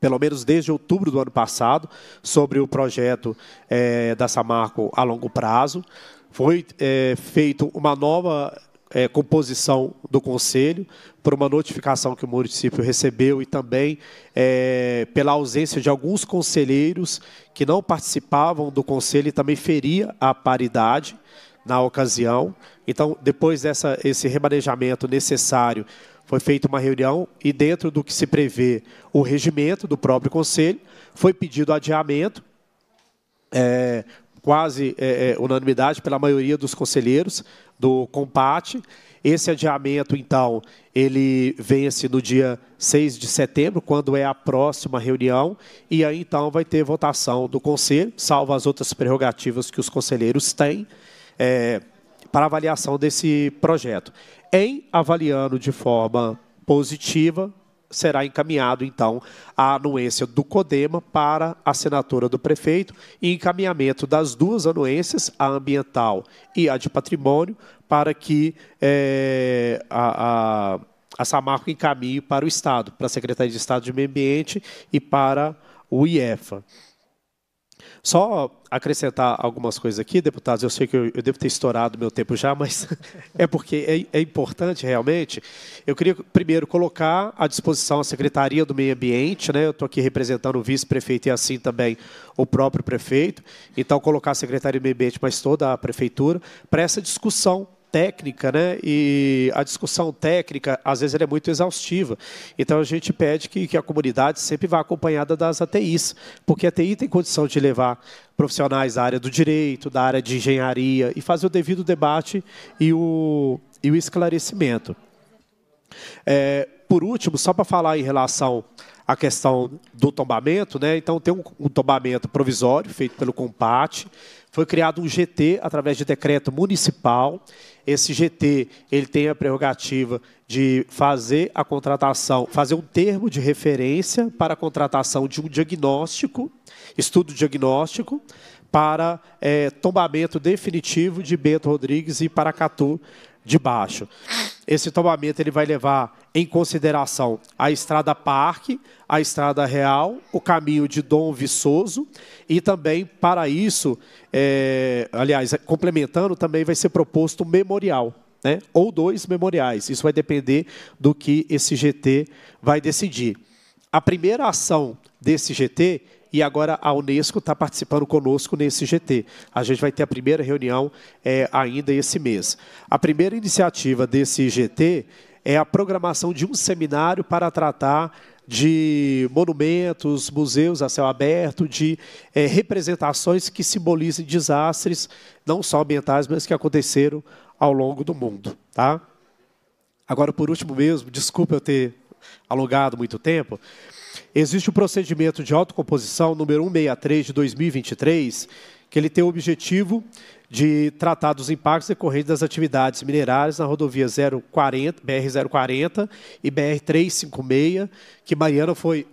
pelo menos desde outubro do ano passado, sobre o projeto é, da Samarco a longo prazo. Foi é, feito uma nova é, composição do conselho por uma notificação que o município recebeu e também é, pela ausência de alguns conselheiros que não participavam do conselho e também feria a paridade na ocasião. Então, depois dessa esse remanejamento necessário foi feita uma reunião e, dentro do que se prevê o regimento do próprio Conselho, foi pedido adiamento, é, quase é, é unanimidade pela maioria dos conselheiros do Compate. Esse adiamento, então, ele vence no dia 6 de setembro, quando é a próxima reunião, e aí então vai ter votação do Conselho, salvo as outras prerrogativas que os conselheiros têm. É, para avaliação desse projeto em avaliando de forma positiva, será encaminhado, então, a anuência do CODEMA para assinatura do prefeito e encaminhamento das duas anuências, a ambiental e a de patrimônio, para que é, a, a, a Samarco encaminhe para o Estado, para a Secretaria de Estado de Meio Ambiente e para o IEFA. Só acrescentar algumas coisas aqui, deputados. Eu sei que eu, eu devo ter estourado meu tempo já, mas <laughs> é porque é, é, importante realmente. Eu queria primeiro colocar à disposição a Secretaria do Meio Ambiente, né? Eu estou aqui representando o vice-prefeito e assim também o próprio prefeito. Então colocar a Secretaria do Meio Ambiente, mas toda a prefeitura para essa discussão técnica, né? E a discussão técnica, às vezes, é muito exaustiva. Então, a gente pede que, que a comunidade sempre vá acompanhada das ATIs, porque a ATI tem condição de levar profissionais da área do direito, da área de engenharia, e fazer o devido debate e o, e o esclarecimento. É, por último, só para falar em relação à questão do tombamento, né? então tem um, um tombamento provisório feito pelo Compate, foi criado um GT através de decreto municipal esse GT ele tem a prerrogativa de fazer a contratação, fazer um termo de referência para a contratação de um diagnóstico, estudo diagnóstico, para é, tombamento definitivo de Bento Rodrigues e Paracatu de baixo esse tombamento ele vai levar em consideração a estrada Parque, a estrada Real, o caminho de Dom Viçoso e também para isso, é, aliás, é, complementando também vai ser proposto um memorial, né? Ou dois memoriais. Isso vai depender do que esse GT vai decidir. A primeira ação desse GT e agora a Unesco está participando conosco nesse GT. A gente vai ter a primeira reunião é, ainda esse mês. A primeira iniciativa desse GT é a programação de um seminário para tratar de monumentos, museus a céu aberto, de é, representações que simbolizem desastres, não só ambientais, mas que aconteceram ao longo do mundo. Tá? Agora, por último mesmo, desculpa eu ter alongado muito tempo, Existe o procedimento de autocomposição número 163 de 2023, que ele tem o objetivo de tratar dos impactos decorrentes das atividades minerárias na rodovia 040, BR-040 e BR-356, que Mariana foi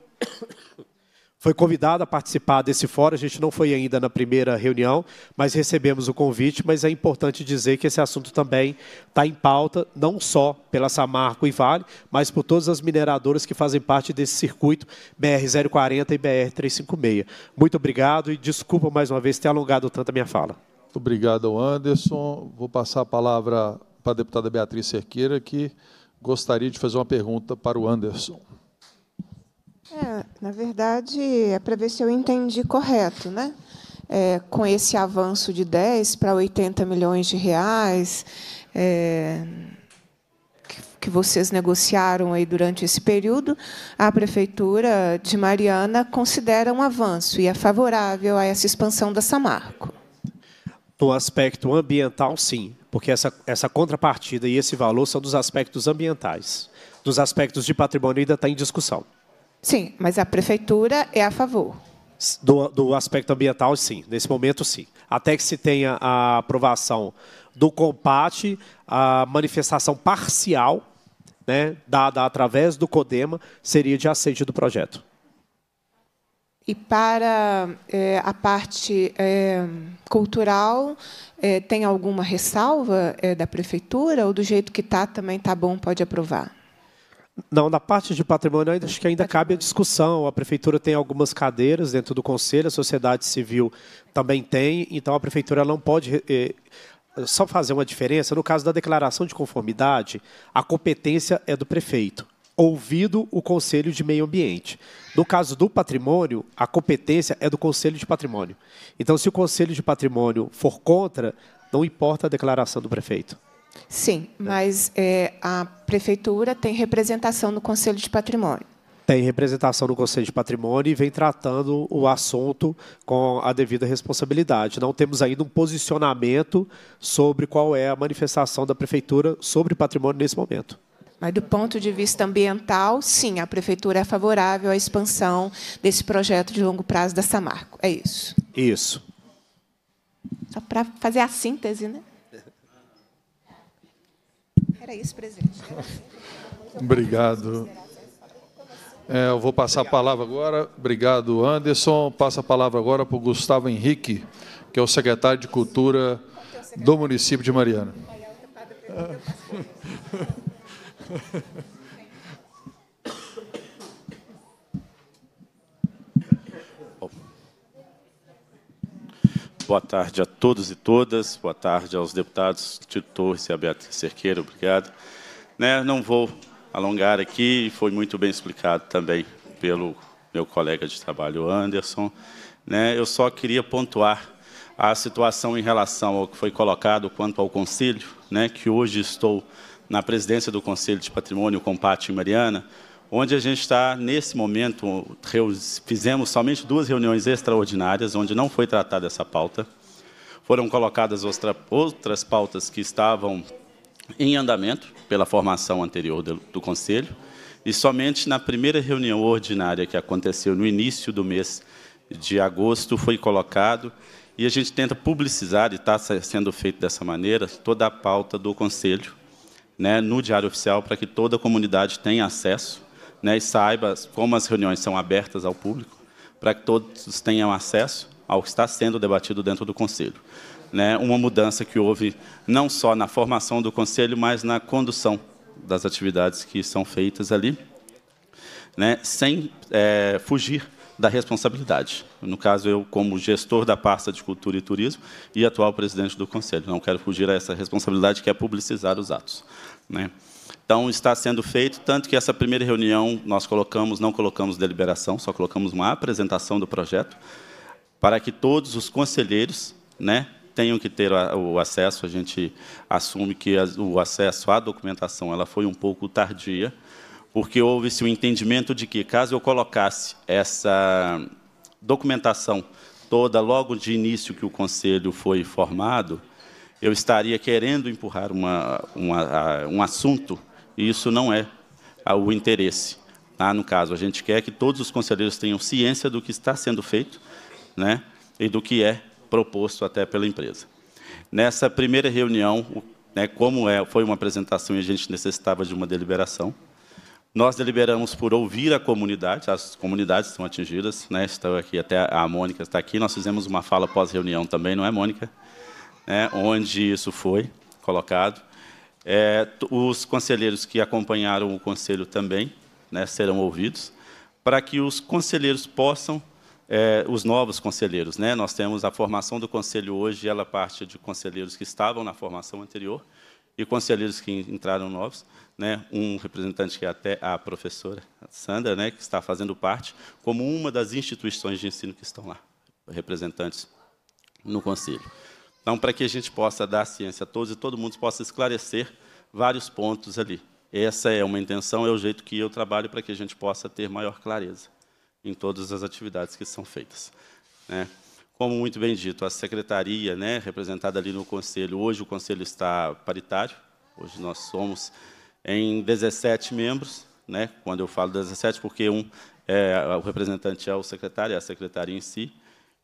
foi convidado a participar desse fórum. A gente não foi ainda na primeira reunião, mas recebemos o convite. Mas é importante dizer que esse assunto também está em pauta, não só pela Samarco e Vale, mas por todas as mineradoras que fazem parte desse circuito BR-040 e BR-356. Muito obrigado e desculpa mais uma vez ter alongado tanto a minha fala. Muito obrigado, Anderson. Vou passar a palavra para a deputada Beatriz Cerqueira, que gostaria de fazer uma pergunta para o Anderson. É, na verdade, é para ver se eu entendi correto, né? É, com esse avanço de 10 para 80 milhões de reais é, que, que vocês negociaram aí durante esse período, a prefeitura de Mariana considera um avanço e é favorável a essa expansão da Samarco. No aspecto ambiental, sim, porque essa, essa contrapartida e esse valor são dos aspectos ambientais. Dos aspectos de patrimônio ainda está em discussão. Sim, mas a prefeitura é a favor. Do, do, aspecto ambiental, sim. Nesse momento, sim. Até que se tenha a aprovação do compate, a manifestação parcial, né, dada através do CODEMA, seria de aceite do projeto. E para é, a parte é, cultural, é, tem alguma ressalva é, da prefeitura ou do jeito que está também está bom, pode aprovar? Não, na parte de patrimônio, acho que ainda cabe a discussão. A prefeitura tem algumas cadeiras dentro do conselho, a sociedade civil também tem, então a prefeitura não pode. Eh, eh, só fazer uma diferença, no caso da declaração de conformidade, a competência é do prefeito, ouvido o Conselho de Meio Ambiente. No caso do patrimônio, a competência é do Conselho de Patrimônio. Então, se o Conselho de Patrimônio for contra, não importa a declaração do prefeito. Sim, é. mas é, a prefeitura tem representação no Conselho de Patrimônio. Tem representação no Conselho de Patrimônio e vem tratando o assunto com a devida responsabilidade. Não temos ainda um posicionamento sobre qual é a manifestação da prefeitura sobre patrimônio nesse momento. Mas do ponto de vista ambiental, sim, a prefeitura é favorável à expansão desse projeto de longo prazo da Samarco. É isso. Isso. Só para fazer a síntese, né? Era isso, presidente. Obrigado. É, eu vou passar Obrigado. a palavra agora. Obrigado, Anderson. Passa a palavra agora para o Gustavo Henrique, que é o secretário de Cultura do município de Mariana. <laughs> Boa tarde a todos e todas. Boa tarde aos deputados Tito Torres e a Beatriz Cerqueira. Obrigado. Né, não vou alongar aqui, foi muito bem explicado também pelo meu colega de trabalho, Anderson. Né, eu só queria pontuar a situação em relação ao que foi colocado quanto ao Conselho, né, que hoje estou na presidência do Conselho de Patrimônio Compate em Mariana, onde a gente está, nesse momento, fizemos somente duas reuniões extraordinárias, onde não foi tratada essa pauta. Foram colocadas outras pautas que estavam em andamento pela formação anterior do, do Conselho, e somente na primeira reunião ordinária que aconteceu no início do mês de agosto foi colocado, e a gente tenta publicizar, e está sendo feito dessa maneira, toda a pauta do Conselho né, no Diário Oficial, para que toda a comunidade tenha acesso né, e saiba como as reuniões são abertas ao público, para que todos tenham acesso ao que está sendo debatido dentro do Conselho. Né, uma mudança que houve não só na formação do Conselho, mas na condução das atividades que são feitas ali, né, sem é, fugir da responsabilidade. No caso, eu, como gestor da pasta de Cultura e Turismo e atual presidente do Conselho, não quero fugir a essa responsabilidade que é publicizar os atos. Né. Então, está sendo feito, tanto que essa primeira reunião nós colocamos, não colocamos deliberação, só colocamos uma apresentação do projeto, para que todos os conselheiros né, tenham que ter o acesso. A gente assume que o acesso à documentação ela foi um pouco tardia, porque houve-se o um entendimento de que, caso eu colocasse essa documentação toda logo de início que o Conselho foi formado, eu estaria querendo empurrar uma, uma, um assunto e isso não é o interesse. Tá? No caso, a gente quer que todos os conselheiros tenham ciência do que está sendo feito né? e do que é proposto até pela empresa. Nessa primeira reunião, né, como é, foi uma apresentação e a gente necessitava de uma deliberação, nós deliberamos por ouvir a comunidade, as comunidades estão atingidas, né, estão aqui, até a Mônica está aqui, nós fizemos uma fala pós-reunião também, não é, Mônica? É, onde isso foi colocado. É, os conselheiros que acompanharam o conselho também né, serão ouvidos, para que os conselheiros possam, é, os novos conselheiros, né, nós temos a formação do conselho hoje, ela parte de conselheiros que estavam na formação anterior e conselheiros que entraram novos, né, um representante que é até a professora Sandra, né, que está fazendo parte, como uma das instituições de ensino que estão lá, representantes no conselho. Então, para que a gente possa dar ciência a todos e todo mundo possa esclarecer vários pontos ali. Essa é uma intenção, é o jeito que eu trabalho para que a gente possa ter maior clareza em todas as atividades que são feitas. Né? Como muito bem dito, a secretaria, né, representada ali no conselho, hoje o conselho está paritário, hoje nós somos em 17 membros, né, quando eu falo 17, porque um é, o representante é o secretário, é a secretaria em si,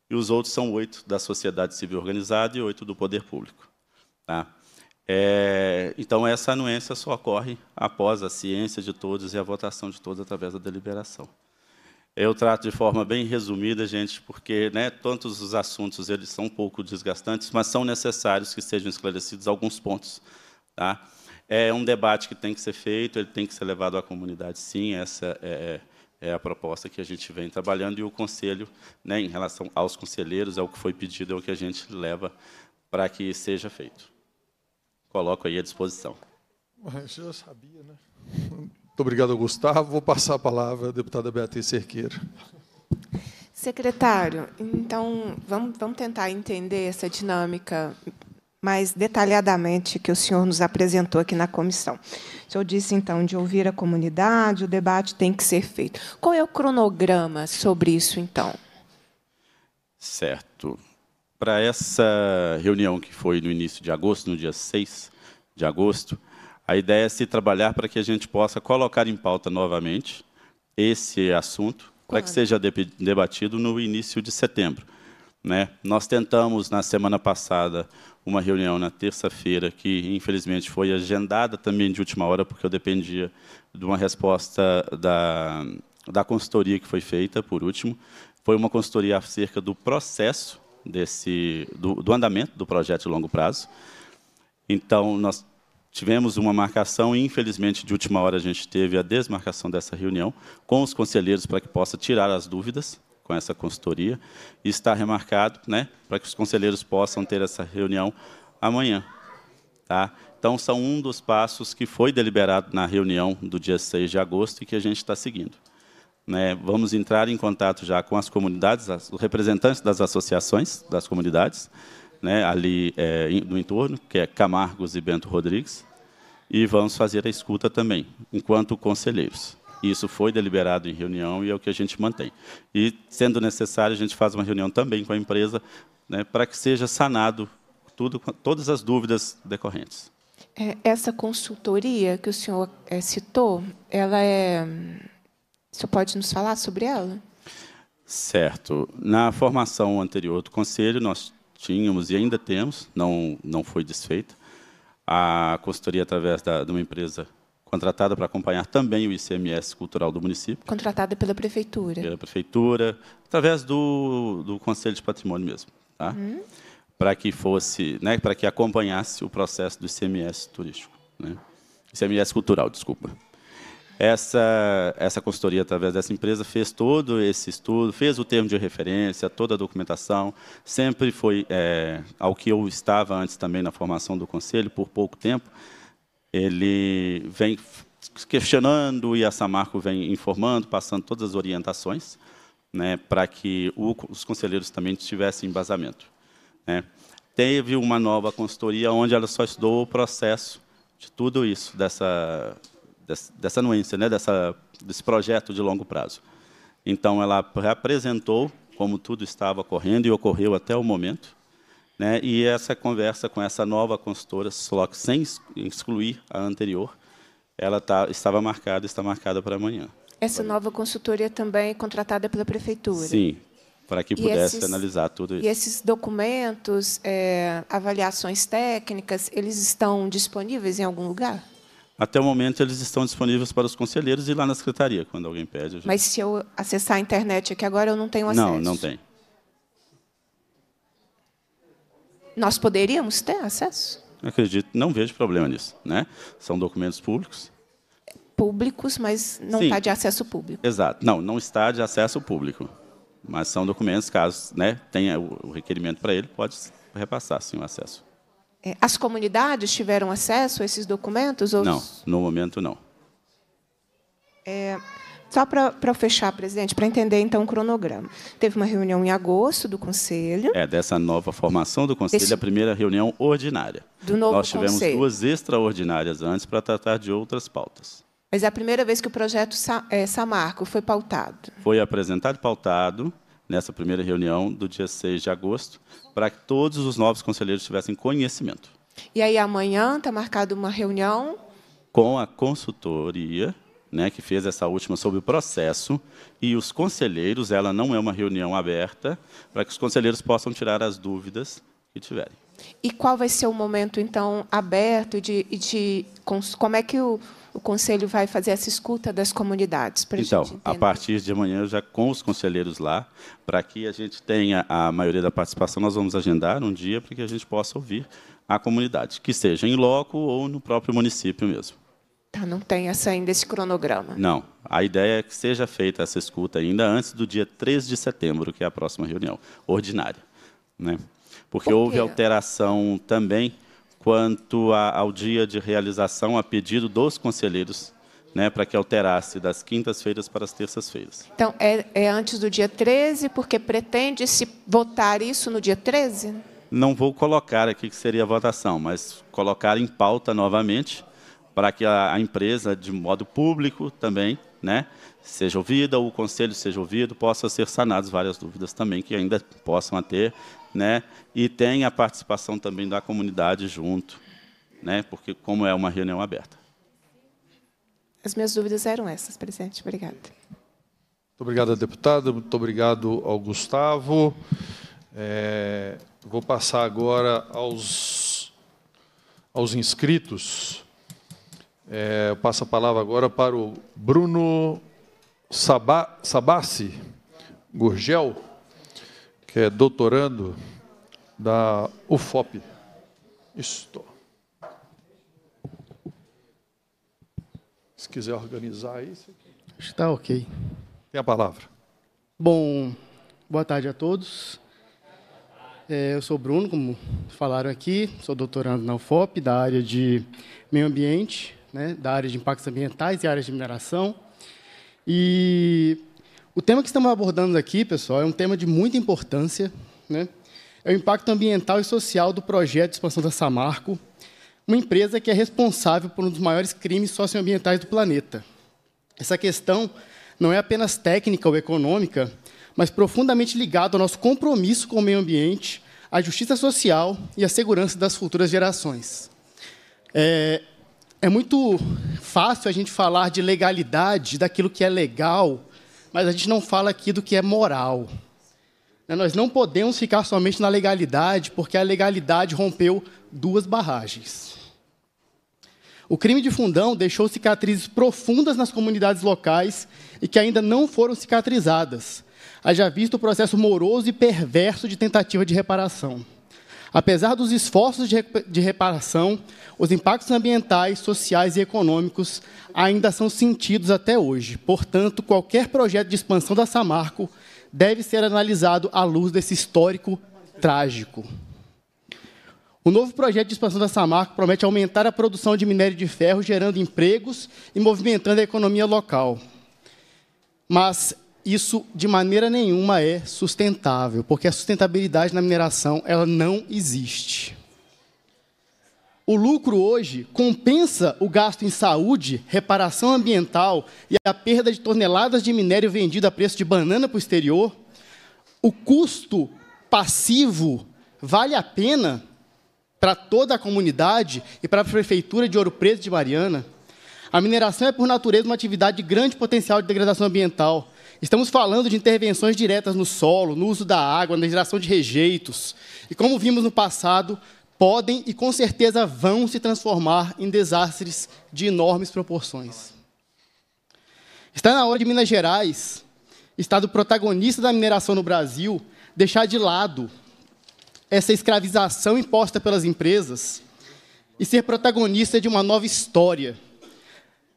e os outros são oito da sociedade civil organizada e oito do poder público. Tá? É, então, essa anuência só ocorre após a ciência de todos e a votação de todos através da deliberação. Eu trato de forma bem resumida, gente, porque né, tantos os assuntos eles são um pouco desgastantes, mas são necessários que sejam esclarecidos alguns pontos. Tá? É um debate que tem que ser feito, ele tem que ser levado à comunidade, sim, essa é, é é a proposta que a gente vem trabalhando e o conselho, né, em relação aos conselheiros, é o que foi pedido, é o que a gente leva para que seja feito. Coloco aí à disposição. Você já sabia, né? Muito obrigado, Gustavo. Vou passar a palavra à deputada Beatriz Cerqueira. Secretário, então vamos, vamos tentar entender essa dinâmica mais detalhadamente que o senhor nos apresentou aqui na comissão. O senhor disse, então, de ouvir a comunidade, o debate tem que ser feito. Qual é o cronograma sobre isso, então? Certo. Para essa reunião que foi no início de agosto, no dia 6 de agosto, a ideia é se trabalhar para que a gente possa colocar em pauta novamente esse assunto, para que seja debatido no início de setembro. Né? Nós tentamos, na semana passada, uma reunião na terça-feira que, infelizmente, foi agendada também de última hora, porque eu dependia de uma resposta da, da consultoria que foi feita, por último. Foi uma consultoria acerca do processo, desse, do, do andamento do projeto de longo prazo. Então, nós tivemos uma marcação e, infelizmente, de última hora a gente teve a desmarcação dessa reunião com os conselheiros para que possa tirar as dúvidas com essa consultoria. E está remarcado né, para que os conselheiros possam ter essa reunião amanhã. Tá? Então, são um dos passos que foi deliberado na reunião do dia 6 de agosto e que a gente está seguindo. Né, vamos entrar em contato já com as comunidades, as, os representantes das associações das comunidades, né, ali é, no entorno, que é Camargos e Bento Rodrigues, e vamos fazer a escuta também, enquanto conselheiros. Isso foi deliberado em reunião e é o que a gente mantém. E, sendo necessário, a gente faz uma reunião também com a empresa né, para que seja sanado tudo, todas as dúvidas decorrentes. É, essa consultoria que o senhor é, citou, ela é. O senhor pode nos falar sobre ela? Certo. Na formação anterior do conselho, nós tínhamos e ainda temos, não, não foi desfeita, a consultoria através da, de uma empresa contratada para acompanhar também o ICMS cultural do município. Contratada pela prefeitura. Pela prefeitura, através do, do Conselho de Patrimônio mesmo, tá? Hum. Para que fosse, né, para que acompanhasse o processo do ICMS turístico, né? ICMS cultural, desculpa. Essa essa consultoria através dessa empresa fez todo esse estudo, fez o termo de referência, toda a documentação. Sempre foi é, ao que eu estava antes também na formação do conselho por pouco tempo ele vem questionando e a Samarco vem informando, passando todas as orientações, né, para que o, os conselheiros também tivessem embasamento. Né. Teve uma nova consultoria onde ela só estudou o processo de tudo isso, dessa, dessa, dessa anuência, né, dessa, desse projeto de longo prazo. Então, ela apresentou como tudo estava ocorrendo e ocorreu até o momento, né? E essa conversa com essa nova consultora, sem excluir a anterior, ela tá, estava marcada, está marcada para amanhã. Essa nova consultoria também é contratada pela prefeitura. Sim, para que pudesse esses, analisar tudo isso. E esses documentos, é, avaliações técnicas, eles estão disponíveis em algum lugar? Até o momento, eles estão disponíveis para os conselheiros e lá na secretaria, quando alguém pede. Já... Mas se eu acessar a internet aqui agora, eu não tenho acesso? Não, não tem. nós poderíamos ter acesso. Eu acredito, não vejo problema nisso. Né? São documentos públicos. Públicos, mas não está de acesso público. Exato. Não, não está de acesso público. Mas são documentos, caso né, tenha o requerimento para ele, pode repassar sim o acesso. É, as comunidades tiveram acesso a esses documentos? Ou... Não, no momento não. É, só para fechar, presidente, para entender então o cronograma. Teve uma reunião em agosto do Conselho. É, dessa nova formação do Conselho, Esse... a primeira reunião ordinária. Do novo Nós tivemos conselho. duas extraordinárias antes para tratar de outras pautas. Mas é a primeira vez que o projeto é, Samarco foi pautado? Foi apresentado e pautado nessa primeira reunião do dia 6 de agosto, para que todos os novos conselheiros tivessem conhecimento. E aí amanhã está marcada uma reunião? Com a consultoria né, que fez essa última sobre o processo, e os conselheiros, ela não é uma reunião aberta, para que os conselheiros possam tirar as dúvidas que tiverem. E qual vai ser o momento, então, aberto de, de, como é que o, o Conselho vai fazer essa escuta das comunidades? Então, a, a partir de amanhã, já com os conselheiros lá, para que a gente tenha a maioria da participação, nós vamos agendar um dia para que a gente possa ouvir a comunidade, que seja em loco ou no próprio município mesmo. Tá, não tem essa, ainda esse cronograma. Não. A ideia é que seja feita essa escuta ainda antes do dia 3 de setembro, que é a próxima reunião ordinária. Né? Porque Por houve alteração também quanto a, ao dia de realização a pedido dos conselheiros, né, para que alterasse das quintas-feiras para as terças-feiras. Então, é, é antes do dia 13, porque pretende-se votar isso no dia 13? Não vou colocar aqui que seria a votação, mas colocar em pauta novamente para que a, a empresa, de modo público também, né, seja ouvida, o conselho seja ouvido, possa ser sanadas várias dúvidas também que ainda possam ter, né, e tenha a participação também da comunidade junto, né, porque como é uma reunião aberta. As minhas dúvidas eram essas, presidente. Obrigada. Muito obrigado, deputada. Muito obrigado ao Gustavo. É, vou passar agora aos, aos inscritos. É, eu passo a palavra agora para o Bruno Sabá, Sabassi Gurgel, que é doutorando da UFOP. Estou. Se quiser organizar isso Está ok. Tem a palavra. Bom, boa tarde a todos. É, eu sou Bruno, como falaram aqui, sou doutorando na UFOP, da área de meio ambiente, né, da área de impactos ambientais e áreas de mineração. E o tema que estamos abordando aqui, pessoal, é um tema de muita importância, né? É o impacto ambiental e social do projeto de expansão da Samarco, uma empresa que é responsável por um dos maiores crimes socioambientais do planeta. Essa questão não é apenas técnica ou econômica, mas profundamente ligada ao nosso compromisso com o meio ambiente, a justiça social e a segurança das futuras gerações. É, é muito fácil a gente falar de legalidade, daquilo que é legal, mas a gente não fala aqui do que é moral. Né? Nós não podemos ficar somente na legalidade, porque a legalidade rompeu duas barragens. O crime de fundão deixou cicatrizes profundas nas comunidades locais e que ainda não foram cicatrizadas, haja visto o processo moroso e perverso de tentativa de reparação. Apesar dos esforços de reparação, os impactos ambientais, sociais e econômicos ainda são sentidos até hoje. Portanto, qualquer projeto de expansão da Samarco deve ser analisado à luz desse histórico trágico. O novo projeto de expansão da Samarco promete aumentar a produção de minério de ferro, gerando empregos e movimentando a economia local. Mas isso de maneira nenhuma é sustentável, porque a sustentabilidade na mineração ela não existe. O lucro hoje compensa o gasto em saúde, reparação ambiental e a perda de toneladas de minério vendido a preço de banana para o exterior? O custo passivo vale a pena para toda a comunidade e para a prefeitura de Ouro Preto de Mariana? A mineração é, por natureza, uma atividade de grande potencial de degradação ambiental. Estamos falando de intervenções diretas no solo, no uso da água, na geração de rejeitos. E como vimos no passado, podem e com certeza vão se transformar em desastres de enormes proporções. Está na hora de Minas Gerais, estado protagonista da mineração no Brasil, deixar de lado essa escravização imposta pelas empresas e ser protagonista de uma nova história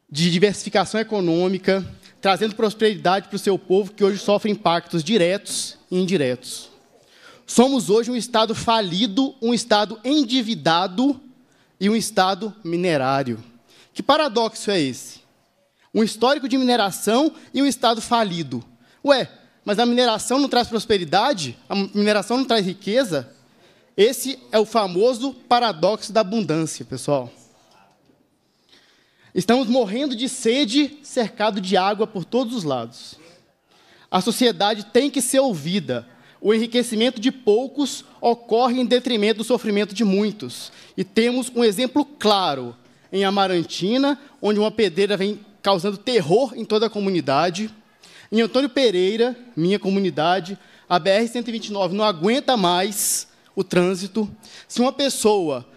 de diversificação econômica, trazendo prosperidade para o seu povo que hoje sofre impactos diretos e indiretos. Somos hoje um Estado falido, um Estado endividado e um Estado minerário. Que paradoxo é esse? Um histórico de mineração e um Estado falido. Ué, mas a mineração não traz prosperidade? A mineração não traz riqueza? Esse é o famoso paradoxo da abundância, pessoal. Estamos morrendo de sede, cercado de água por todos os lados. A sociedade tem que ser ouvida. O enriquecimento de poucos ocorre em detrimento do sofrimento de muitos. E temos um exemplo claro em Amarantina, onde uma pedreira vem causando terror em toda a comunidade. Em Antônio Pereira, minha comunidade, a BR-129 não aguenta mais o trânsito. Se uma pessoa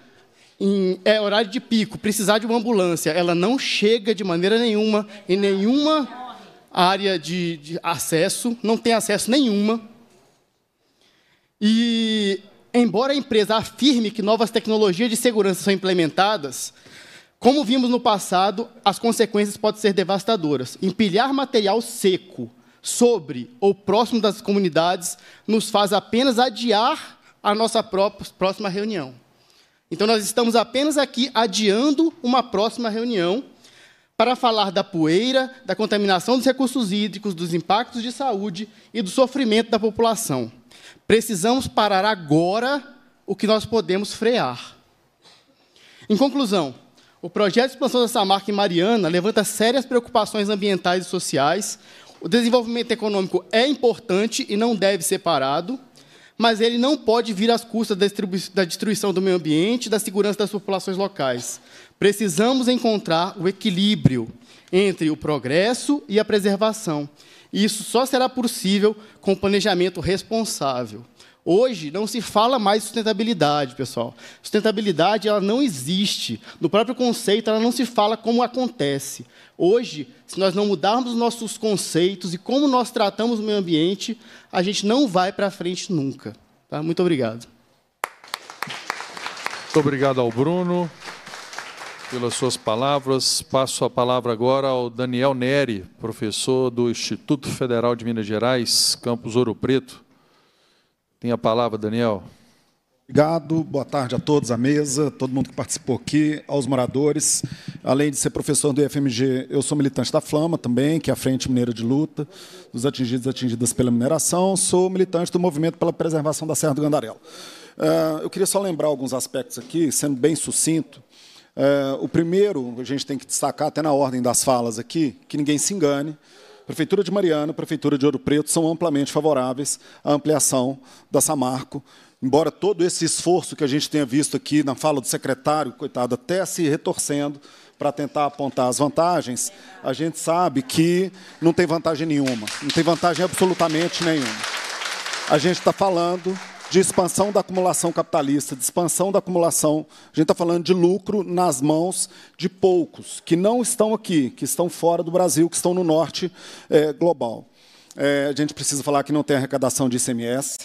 em é, horário de pico, precisar de uma ambulância, ela não chega de maneira nenhuma em nenhuma área de, de acesso, não tem acesso nenhuma. E, embora a empresa afirme que novas tecnologias de segurança são implementadas, como vimos no passado, as consequências podem ser devastadoras. Empilhar material seco sobre ou próximo das comunidades nos faz apenas adiar a nossa própria, próxima reunião. Então, nós estamos apenas aqui adiando uma próxima reunião para falar da poeira, da contaminação dos recursos hídricos, dos impactos de saúde e do sofrimento da população. Precisamos parar agora o que nós podemos frear. Em conclusão, o projeto de expansão da Samarca em Mariana levanta sérias preocupações ambientais e sociais. O desenvolvimento econômico é importante e não deve ser parado mas ele não pode vir às custas da destruição do meio ambiente e da segurança das populações locais. Precisamos encontrar o equilíbrio entre o progresso e a preservação. E isso só será possível com planejamento responsável. Hoje não se fala mais de sustentabilidade, pessoal. Sustentabilidade ela não existe. No próprio conceito, ela não se fala como acontece. Hoje, se nós não mudarmos nossos conceitos e como nós tratamos o meio ambiente, a gente não vai para frente nunca. Tá? Muito obrigado. Muito obrigado ao Bruno pelas suas palavras. Passo a palavra agora ao Daniel Neri, professor do Instituto Federal de Minas Gerais, Campus Ouro Preto tem a palavra, Daniel. Obrigado, boa tarde a todos, à mesa, todo mundo que participou aqui, aos moradores. Além de ser professor do IFMG, eu sou militante da Flama também, que é a Frente Mineira de Luta dos Atingidos e Atingidas pela Mineração. Sou militante do Movimento pela Preservação da Serra do Gandarela. Ah, eu queria só lembrar alguns aspectos aqui, sendo bem sucinto. Ah, o primeiro, a gente tem que destacar, até na ordem das falas aqui, que ninguém se engane, Prefeitura de Mariana Prefeitura de Ouro Preto são amplamente favoráveis à ampliação da Samarco, embora todo esse esforço que a gente tenha visto aqui na fala do secretário, coitado, até se retorcendo para tentar apontar as vantagens, a gente sabe que não tem vantagem nenhuma, não tem vantagem absolutamente nenhuma. A gente está falando de expansão da acumulação capitalista, de expansão da acumulação. A gente está falando de lucro nas mãos de poucos, que não estão aqui, que estão fora do Brasil, que estão no norte é, global. É, a gente precisa falar que não tem arrecadação de ICMS.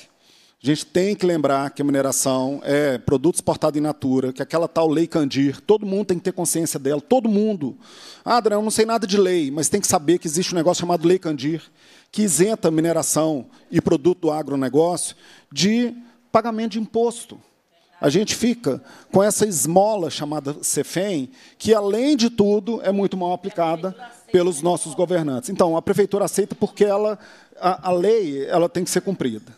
A gente tem que lembrar que a mineração é produto exportado em natura, que aquela tal lei Candir, todo mundo tem que ter consciência dela, todo mundo. Ah, Adriano, eu não sei nada de lei, mas tem que saber que existe um negócio chamado lei Candir, que isenta mineração e produto do agronegócio de pagamento de imposto. A gente fica com essa esmola chamada CEFEM, que, além de tudo, é muito mal aplicada pelos nossos governantes. Então, a prefeitura aceita porque ela, a, a, lei ela tem que ser cumprida.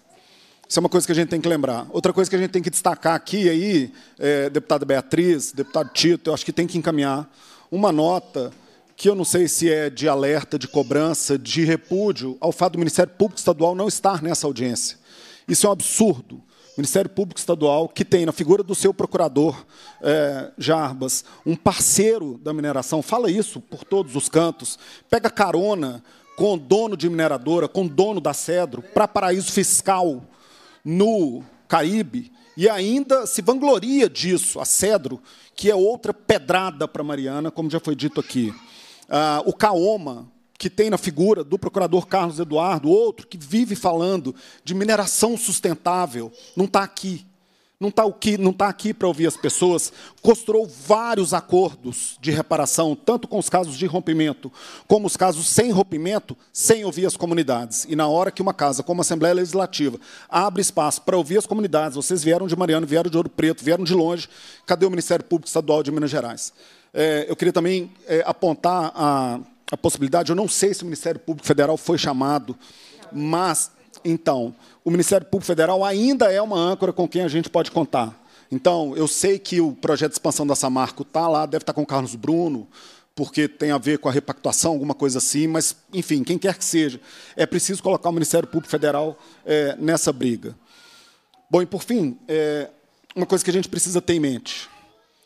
Isso é uma coisa que a gente tem que lembrar. Outra coisa que a gente tem que destacar aqui, aí, é, deputada Beatriz, deputado Tito, eu acho que tem que encaminhar uma nota que eu não sei se é de alerta, de cobrança, de repúdio ao fato do Ministério Público Estadual não estar nessa audiência. Isso é um absurdo. O Ministério Público Estadual, que tem na figura do seu procurador, é, Jarbas, um parceiro da mineração, fala isso por todos os cantos, pega carona com o dono de mineradora, com o dono da Cedro, para paraíso fiscal no Caribe, e ainda se vangloria disso, a Cedro, que é outra pedrada para Mariana, como já foi dito aqui. Ah, o Caoma, que tem na figura do procurador Carlos Eduardo, outro que vive falando de mineração sustentável, não está aqui. Não está aqui, não tá, tá aqui para ouvir as pessoas, costurou vários acordos de reparação, tanto com os casos de rompimento, como os casos sem rompimento, sem ouvir as comunidades. E na hora que uma casa, como a Assembleia Legislativa, abre espaço para ouvir as comunidades, vocês vieram de Mariano, vieram de Ouro Preto, vieram de longe, cadê o Ministério Público Estadual de Minas Gerais? É, eu queria também é, apontar a, a possibilidade, eu não sei se o Ministério Público Federal foi chamado, mas, então, o Ministério Público Federal ainda é uma âncora com quem a gente pode contar. Então, eu sei que o projeto de expansão da Samarco está lá, deve estar tá com o Carlos Bruno, porque tem a ver com a repactuação, alguma coisa assim, mas, enfim, quem quer que seja, é preciso colocar o Ministério Público Federal é, nessa briga. Bom, e por fim, é, uma coisa que a gente precisa ter em mente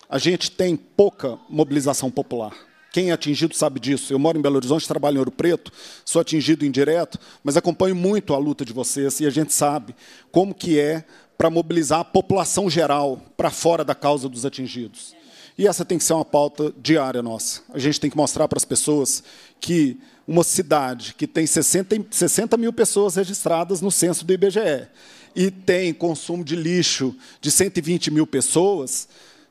a gente tem pouca mobilização popular. Quem é atingido sabe disso. Eu moro em Belo Horizonte, trabalho em Ouro Preto, sou atingido indireto, mas acompanho muito a luta de vocês e a gente sabe como que é para mobilizar a população geral para fora da causa dos atingidos. E essa tem que ser uma pauta diária nossa. A gente tem que mostrar para as pessoas que uma cidade que tem 60, 60 mil pessoas registradas no censo do IBGE e tem consumo de lixo de 120 mil pessoas,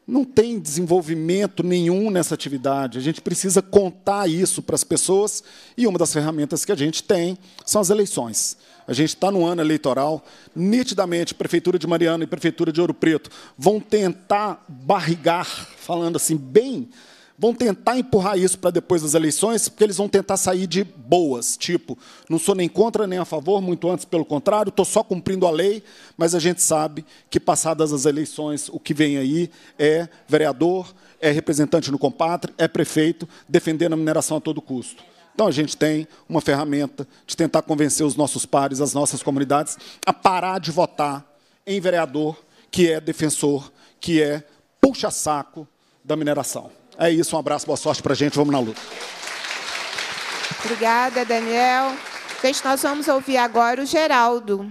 não tem desenvolvimento nenhum nessa atividade. A gente precisa contar isso para as pessoas e uma das ferramentas que a gente tem são as eleições. A gente está no ano eleitoral, nitidamente, Prefeitura de Mariana e Prefeitura de Ouro Preto vão tentar barrigar, falando assim, bem vão tentar empurrar isso para depois das eleições, porque eles vão tentar sair de boas, tipo, não sou nem contra nem a favor, muito antes, pelo contrário, estou só cumprindo a lei, mas a gente sabe que, passadas as eleições, o que vem aí é vereador, é representante no compatre, é prefeito, defendendo a mineração a todo custo. Então a gente tem uma ferramenta de tentar convencer os nossos pares, as nossas comunidades, a parar de votar em vereador que é defensor, que é puxa-saco da mineração. É isso, um abraço, boa sorte pra gente, vamos na luta. Obrigada, Daniel. Gente, nós vamos ouvir agora o Geraldo,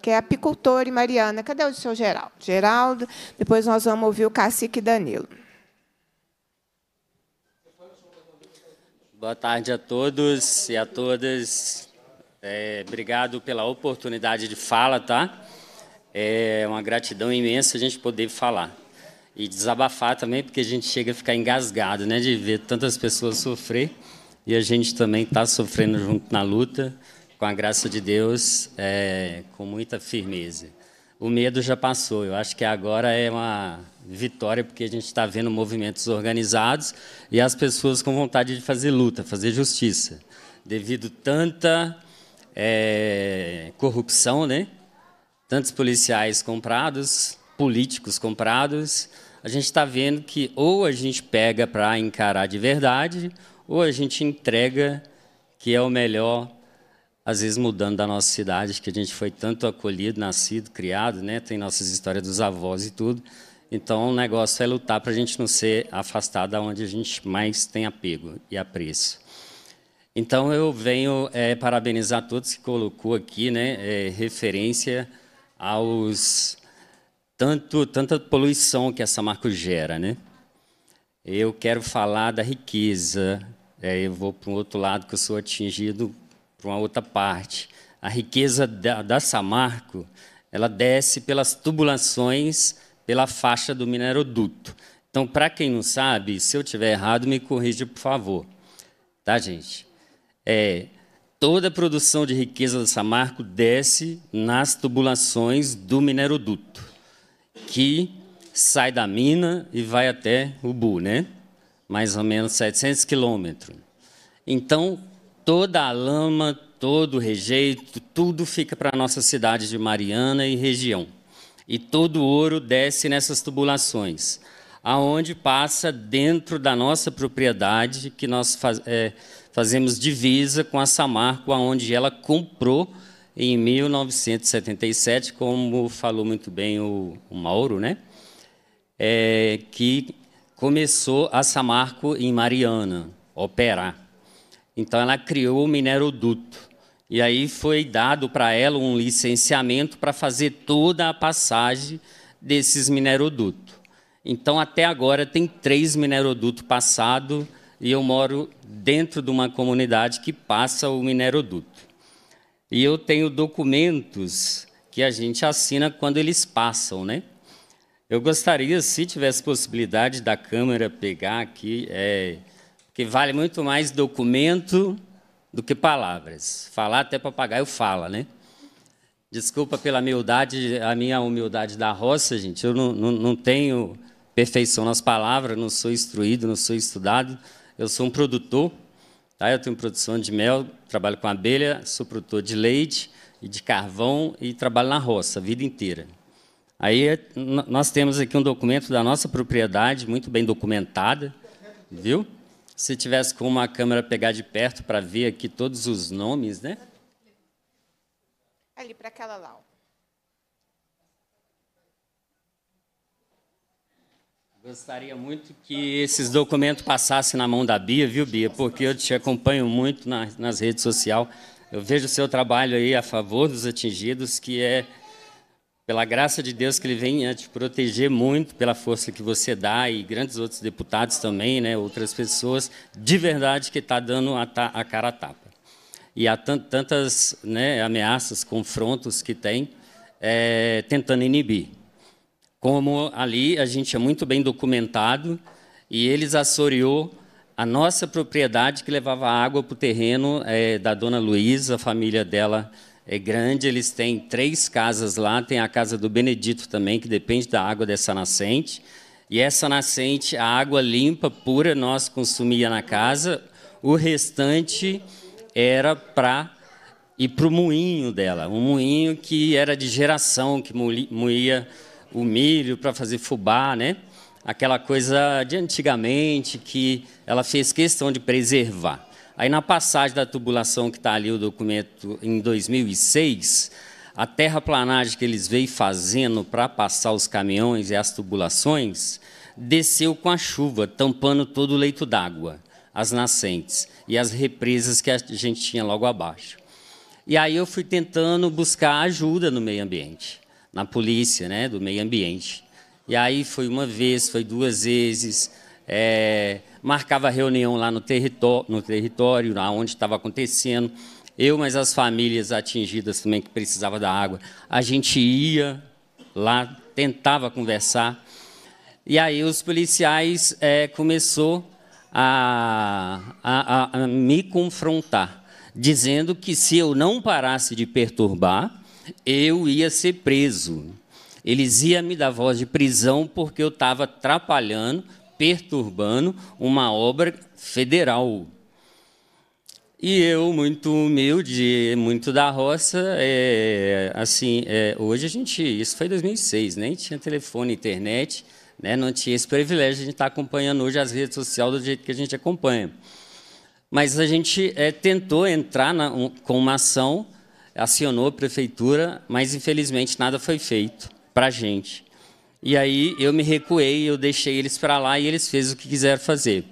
que é apicultor e Mariana. Cadê o seu Geraldo? Geraldo, depois nós vamos ouvir o cacique Danilo. Boa tarde a todos e a todas. É, obrigado pela oportunidade de fala, tá? É uma gratidão imensa a gente poder falar e desabafar também, porque a gente chega a ficar engasgado né, de ver tantas pessoas sofrer e a gente também está sofrendo junto na luta, com a graça de Deus, é, com muita firmeza. O medo já passou, eu acho que agora é uma vitória, porque a gente está vendo movimentos organizados e as pessoas com vontade de fazer luta, fazer justiça. Devido tanta é, corrupção, né? tantos policiais comprados, políticos comprados, a gente está vendo que ou a gente pega para encarar de verdade, ou a gente entrega que é o melhor, às vezes mudando da nossa cidade, que a gente foi tanto acolhido, nascido, criado, né? tem nossas histórias dos avós e tudo. Então, o negócio é lutar para a gente não ser afastado aonde onde a gente mais tem apego e apreço. Então, eu venho é, parabenizar todos que colocou aqui, né, é, referência aos tanto, tanta poluição que essa marca gera. Né? Eu quero falar da riqueza, é, eu vou para um outro lado que eu sou atingido para uma outra parte. A riqueza da, da Samarco ela desce pelas tubulações, pela faixa do mineroduto. Então, para quem não sabe, se eu tiver errado, me corrija, por favor. Tá, gente? É, toda a produção de riqueza da Samarco desce nas tubulações do mineroduto que sai da mina e vai até Ubu, né? mais ou menos 700 quilômetros. Então, toda a lama, todo o rejeito, tudo fica para a nossa cidade de Mariana e região. E todo o ouro desce nessas tubulações, aonde passa dentro da nossa propriedade, que nós faz, é, fazemos divisa com a Samarco, aonde ela comprou em 1977, como falou muito bem o, o Mauro, né? É, que começou a Samarco em Mariana operar. Então ela criou o mineroduto. E aí foi dado para ela um licenciamento para fazer toda a passagem desses minerodutos. Então até agora tem três minerodutos passados e eu moro dentro de uma comunidade que passa o mineroduto. E eu tenho documentos que a gente assina quando eles passam, né? Eu gostaria, se tivesse possibilidade da câmera pegar aqui, é, vale muito mais documento do que palavras. Falar até papagaio fala, né? Desculpa pela humildade, a minha humildade da roça, gente. Eu não, não, não tenho perfeição nas palavras, não sou instruído, não sou estudado. Eu sou um produtor Tá? Eu tenho produção de mel, trabalho com abelha, sou produtor de leite e de carvão e trabalho na roça a vida inteira. Aí nós temos aqui um documento da nossa propriedade, muito bem documentada, viu? Se tivesse com uma câmera pegar de perto para ver aqui todos os nomes, né? Ali para aquela lá. Gostaria muito que esses documentos passassem na mão da Bia, viu, Bia? Porque eu te acompanho muito na, nas redes sociais. Eu vejo o seu trabalho aí a favor dos atingidos, que é pela graça de Deus que ele vem te proteger muito pela força que você dá e grandes outros deputados também, né, outras pessoas de verdade que está dando a, ta, a cara a tapa. E há tantas né, ameaças, confrontos que tem, é, tentando inibir. Como ali a gente é muito bem documentado, e eles assoreou a nossa propriedade que levava água para o terreno é, da dona Luísa, a família dela é grande, eles têm três casas lá, tem a casa do Benedito também, que depende da água dessa nascente, e essa nascente, a água limpa, pura, nós consumia na casa, o restante era para ir para o moinho dela, um moinho que era de geração, que moía o milho para fazer fubá, né? Aquela coisa de antigamente que ela fez questão de preservar. Aí na passagem da tubulação que está ali o documento em 2006, a terraplanagem que eles veio fazendo para passar os caminhões e as tubulações desceu com a chuva, tampando todo o leito d'água, as nascentes e as represas que a gente tinha logo abaixo. E aí eu fui tentando buscar ajuda no meio ambiente na polícia né, do meio ambiente. E aí foi uma vez, foi duas vezes, é, marcava reunião lá no, território, no território, onde estava acontecendo. Eu, mas as famílias atingidas também que precisavam da água, a gente ia lá, tentava conversar. E aí os policiais é, começou a, a, a me confrontar, dizendo que se eu não parasse de perturbar, eu ia ser preso. Eles iam me dar voz de prisão porque eu estava atrapalhando, perturbando uma obra federal. E eu, muito humilde, muito da roça, é, assim, é, hoje a gente, isso foi 2006, nem tinha telefone, internet, né, não tinha esse privilégio de a gente estar tá acompanhando hoje as redes sociais do jeito que a gente acompanha. Mas a gente é, tentou entrar na, um, com uma ação acionou a prefeitura, mas infelizmente nada foi feito para a gente. E aí eu me recuei, eu deixei eles para lá e eles fez o que quiseram fazer.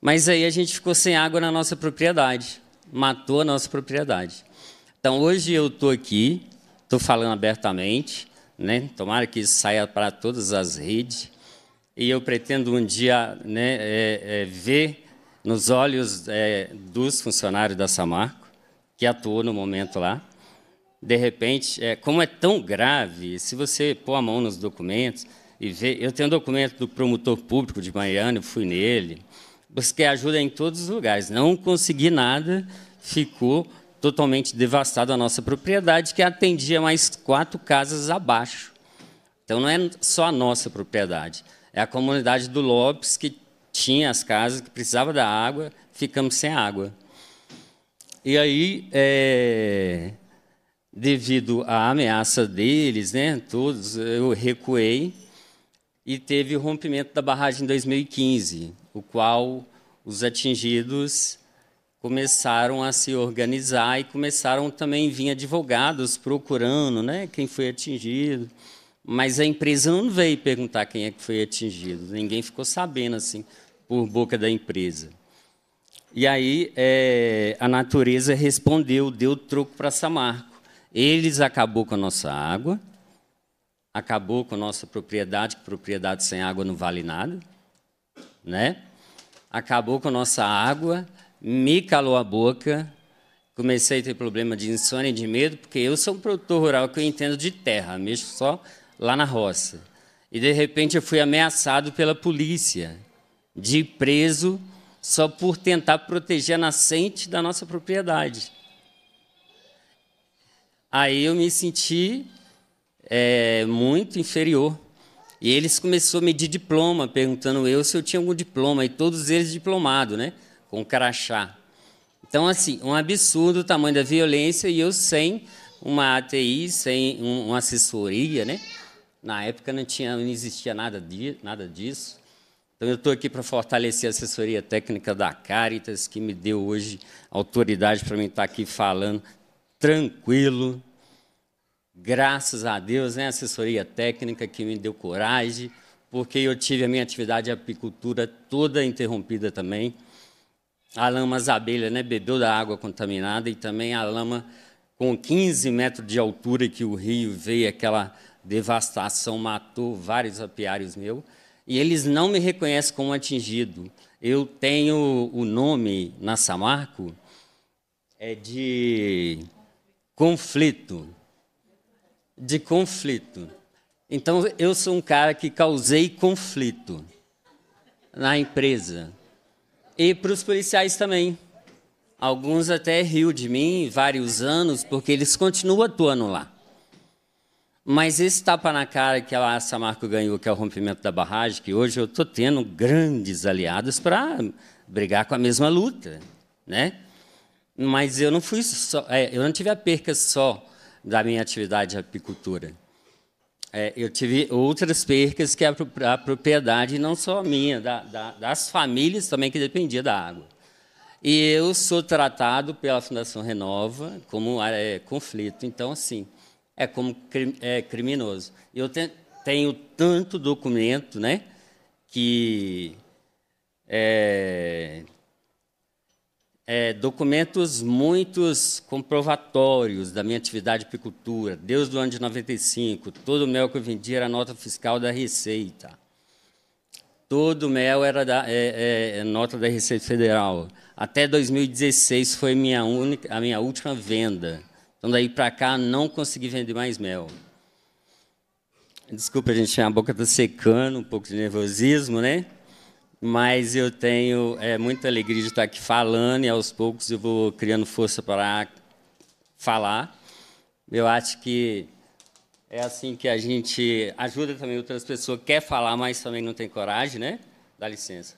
Mas aí a gente ficou sem água na nossa propriedade, matou a nossa propriedade. Então hoje eu estou aqui, estou falando abertamente, né? tomara que isso saia para todas as redes, e eu pretendo um dia né, é, é, ver nos olhos é, dos funcionários da Samarco que atuou no momento lá. De repente, é, como é tão grave, se você pôr a mão nos documentos e ver, eu tenho um documento do promotor público de Miami, fui nele, busquei ajuda em todos os lugares, não consegui nada, ficou totalmente devastado a nossa propriedade, que atendia mais quatro casas abaixo. Então, não é só a nossa propriedade, é a comunidade do Lopes que tinha as casas, que precisava da água, ficamos sem água. E aí, é, devido à ameaça deles, né, todos, eu recuei e teve o rompimento da barragem em 2015, o qual os atingidos começaram a se organizar e começaram também a vir advogados procurando né, quem foi atingido. Mas a empresa não veio perguntar quem é que foi atingido, ninguém ficou sabendo assim por boca da empresa. E aí é, a natureza respondeu, deu troco para Samarco. Eles acabou com a nossa água, acabou com a nossa propriedade, que propriedade sem água não vale nada, né? Acabou com a nossa água, me calou a boca, comecei a ter problema de insônia e de medo, porque eu sou um produtor rural que eu entendo de terra, mesmo só lá na roça. E de repente eu fui ameaçado pela polícia de preso só por tentar proteger a nascente da nossa propriedade. Aí eu me senti é, muito inferior. E eles começaram a medir diploma, perguntando eu se eu tinha algum diploma, e todos eles diplomados, né? com crachá. Então, assim, um absurdo o tamanho da violência, e eu sem uma ATI, sem um, uma assessoria, né? Na época não, tinha, não existia nada, nada disso. Então, eu estou aqui para fortalecer a assessoria técnica da Caritas, que me deu hoje autoridade para mim estar tá aqui falando tranquilo. Graças a Deus, né, a assessoria técnica que me deu coragem, porque eu tive a minha atividade de apicultura toda interrompida também. A lama, as abelhas, né, bebeu da água contaminada e também a lama com 15 metros de altura que o rio veio, aquela devastação, matou vários apiários meus e eles não me reconhecem como atingido. Eu tenho o nome na Samarco é de conflito. De conflito. Então, eu sou um cara que causei conflito na empresa. E para os policiais também. Alguns até riu de mim vários anos, porque eles continuam atuando lá. Mas esse tapa na cara que a Samarco ganhou, que é o rompimento da barragem, que hoje eu estou tendo grandes aliados para brigar com a mesma luta, né? Mas eu não fui só, é, eu não tive a perca só da minha atividade de apicultura. É, eu tive outras percas que a, a propriedade não só minha, da, da, das famílias também que dependia da água. E eu sou tratado pela Fundação Renova como é, conflito. Então, assim, é como é, criminoso. Eu te, tenho tanto documento, né, que é, é, documentos muitos comprovatórios da minha atividade de apicultura, desde o ano de 95, todo o mel que eu vendia era nota fiscal da Receita. Todo o mel era da, é, é, é nota da Receita Federal. Até 2016 foi minha única, a minha última venda. Então, daí para cá, não consegui vender mais mel. Desculpa, gente, a boca está secando, um pouco de nervosismo, né? Mas eu tenho é, muita alegria de estar aqui falando e aos poucos eu vou criando força para falar. Eu acho que é assim que a gente ajuda também outras pessoas, quer falar, mas também não tem coragem, né? Dá licença.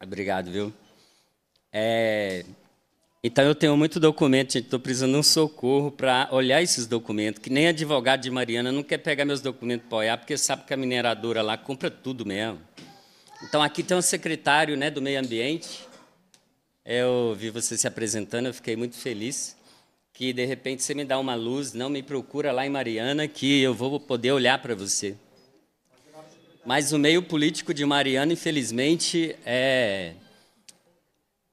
Obrigado, viu? É, então eu tenho muito documento, gente, estou precisando de um socorro para olhar esses documentos, que nem advogado de Mariana não quer pegar meus documentos para olhar, porque sabe que a mineradora lá compra tudo mesmo. Então aqui tem um secretário né, do meio ambiente. É, eu vi você se apresentando, eu fiquei muito feliz. Que de repente você me dá uma luz, não me procura lá em Mariana, que eu vou poder olhar para você. Mas o meio político de Mariana, infelizmente, é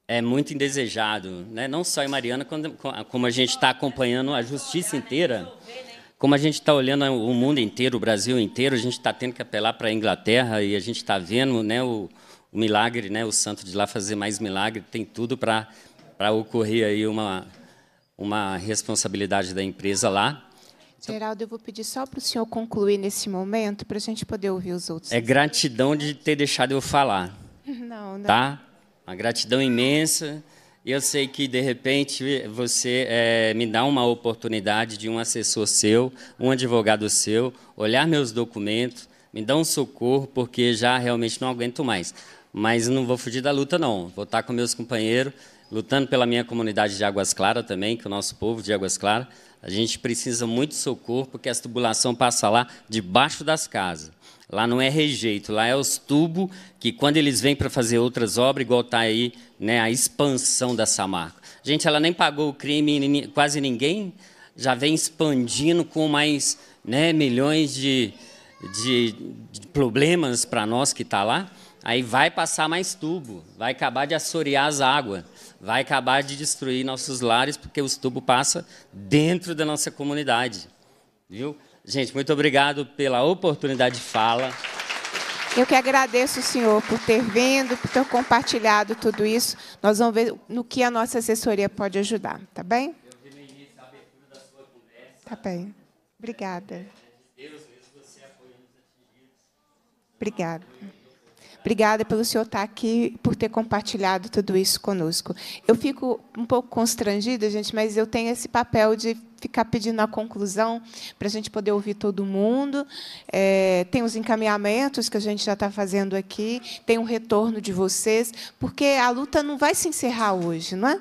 é muito indesejado, né? não só em Mariana, quando, como a gente está acompanhando a justiça inteira, como a gente está olhando o mundo inteiro, o Brasil inteiro, a gente está tendo que apelar para a Inglaterra e a gente está vendo né, o, o, milagre, né, o santo de lá fazer mais milagre, tem tudo para ocorrer aí uma, uma responsabilidade da empresa lá. Geraldo, eu vou pedir só para o senhor concluir nesse momento, para a gente poder ouvir os outros. É gratidão de ter deixado eu falar. <laughs> Não, não. Tá? Uma gratidão imensa. e Eu sei que, de repente, você é, me dá uma oportunidade de um assessor seu, um advogado seu, olhar meus documentos, me dar um socorro, porque já realmente não aguento mais. Mas não vou fugir da luta, não. Vou estar com meus companheiros, lutando pela minha comunidade de Águas Claras também, que é o nosso povo de Águas Claras. A gente precisa muito socorro, porque a tubulação passa lá debaixo das casas. Lá não é rejeito, lá é os tubos que quando eles vêm para fazer outras obras, igual está aí né, a expansão da Samarco. Gente, ela nem pagou o crime, quase ninguém já vem expandindo com mais né, milhões de, de, de problemas para nós que está lá. Aí vai passar mais tubo, vai acabar de assorear as águas, vai acabar de destruir nossos lares, porque os tubos passam dentro da nossa comunidade. Viu? Gente, muito obrigado pela oportunidade de fala. Eu que agradeço o senhor por ter vindo, por ter compartilhado tudo isso. Nós vamos ver no que a nossa assessoria pode ajudar, tá bem? Eu vi no início a abertura da sua conversa. Tá bem. Obrigada. Obrigada. Obrigada pelo senhor estar aqui, por ter compartilhado tudo isso conosco. Eu fico um pouco constrangida, gente, mas eu tenho esse papel de ficar pedindo a conclusão para a gente poder ouvir todo mundo. É, tem os encaminhamentos que a gente já está fazendo aqui, tem o retorno de vocês, porque a luta não vai se encerrar hoje, não é?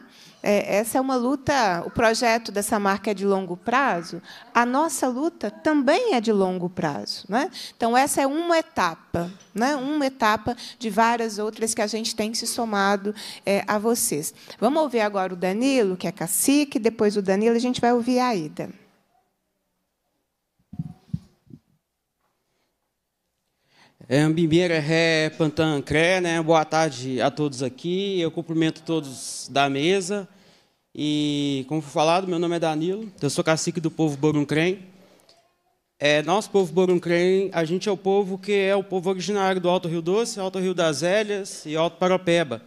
é, essa é uma luta, o projeto dessa marca é de longo prazo, a nossa luta também é de longo prazo. Né? Então, essa é uma etapa, né? uma etapa de várias outras que a gente tem se somado é, a vocês. Vamos ouvir agora o Danilo, que é cacique, depois o Danilo, a gente vai ouvir a Ida. É, Ambimbeira Ré Pantan Cré, né? Boa tarde a todos aqui. Eu cumprimento todos da mesa. E, como foi falado, meu nome é Danilo, eu sou cacique do povo Boruncrem. É, nosso povo Boruncrem, a gente é o povo que é o povo originário do Alto Rio Doce, Alto Rio das Hélias e Alto Paropeba.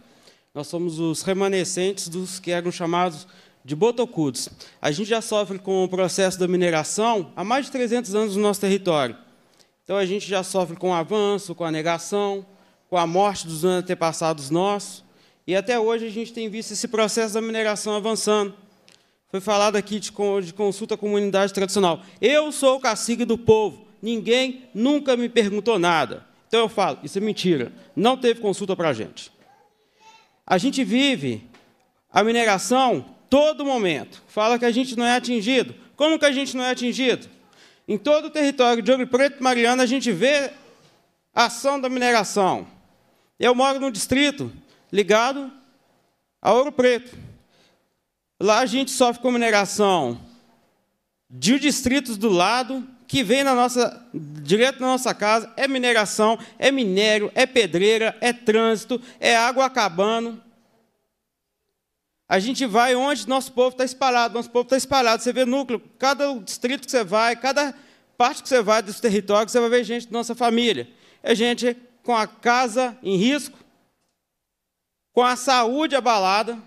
Nós somos os remanescentes dos que eram chamados de botocudos. A gente já sofre com o processo da mineração há mais de 300 anos no nosso território. Então, a gente já sofre com o avanço, com a negação, com a morte dos antepassados nossos. E até hoje a gente tem visto esse processo da mineração avançando. Foi falado aqui de, de consulta à comunidade tradicional. Eu sou o cacique do povo. Ninguém nunca me perguntou nada. Então eu falo, isso é mentira. Não teve consulta para a gente. A gente vive a mineração todo momento. Fala que a gente não é atingido. Como que a gente não é atingido? Em todo o território de Ouro Preto e Mariana, a gente vê a ação da mineração. Eu moro num distrito ligado a Ouro Preto. Lá a gente sofre com mineração de distritos do lado, que vem na nossa, direto na nossa casa, é mineração, é minério, é pedreira, é trânsito, é água acabando. A gente vai onde nosso povo está espalhado, nosso povo está espalhado. Você vê núcleo, cada distrito que você vai, cada parte que você vai dos territórios, você vai ver gente da nossa família. É gente com a casa em risco, com a saúde abalada.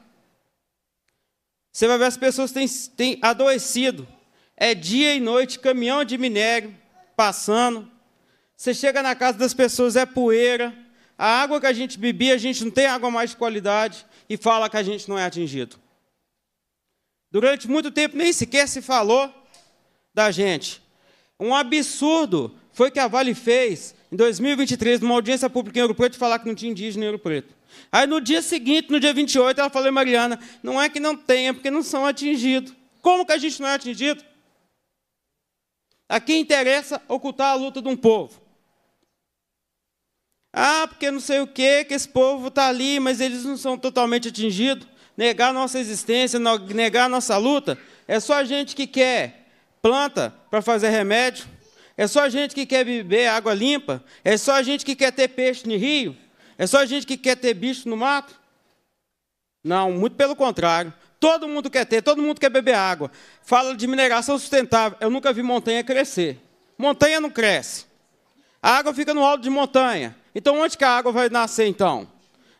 Você vai ver as pessoas têm, têm adoecido. É dia e noite, caminhão de minério passando. Você chega na casa das pessoas, é poeira. A água que a gente bebia, a gente não tem água mais de qualidade e fala que a gente não é atingido. Durante muito tempo nem sequer se falou da gente. Um absurdo foi que a Vale fez em 2023, numa audiência pública em Ouro Preto, falar que não tinha indígena em Ouro Preto. Aí no dia seguinte, no dia 28, ela falou, Mariana, não é que não tenha, porque não são atingidos. Como que a gente não é atingido? A quem interessa ocultar a luta de um povo? Ah, porque não sei o quê, que esse povo está ali, mas eles não são totalmente atingidos. Negar nossa existência, negar nossa luta, é só a gente que quer planta para fazer remédio, é só a gente que quer beber água limpa, é só a gente que quer ter peixe no rio, é só gente que quer ter bicho no mato? Não, muito pelo contrário. Todo mundo quer ter, todo mundo quer beber água. Fala de mineração sustentável. Eu nunca vi montanha crescer. Montanha não cresce. A água fica no alto de montanha. Então, onde que a água vai nascer, então?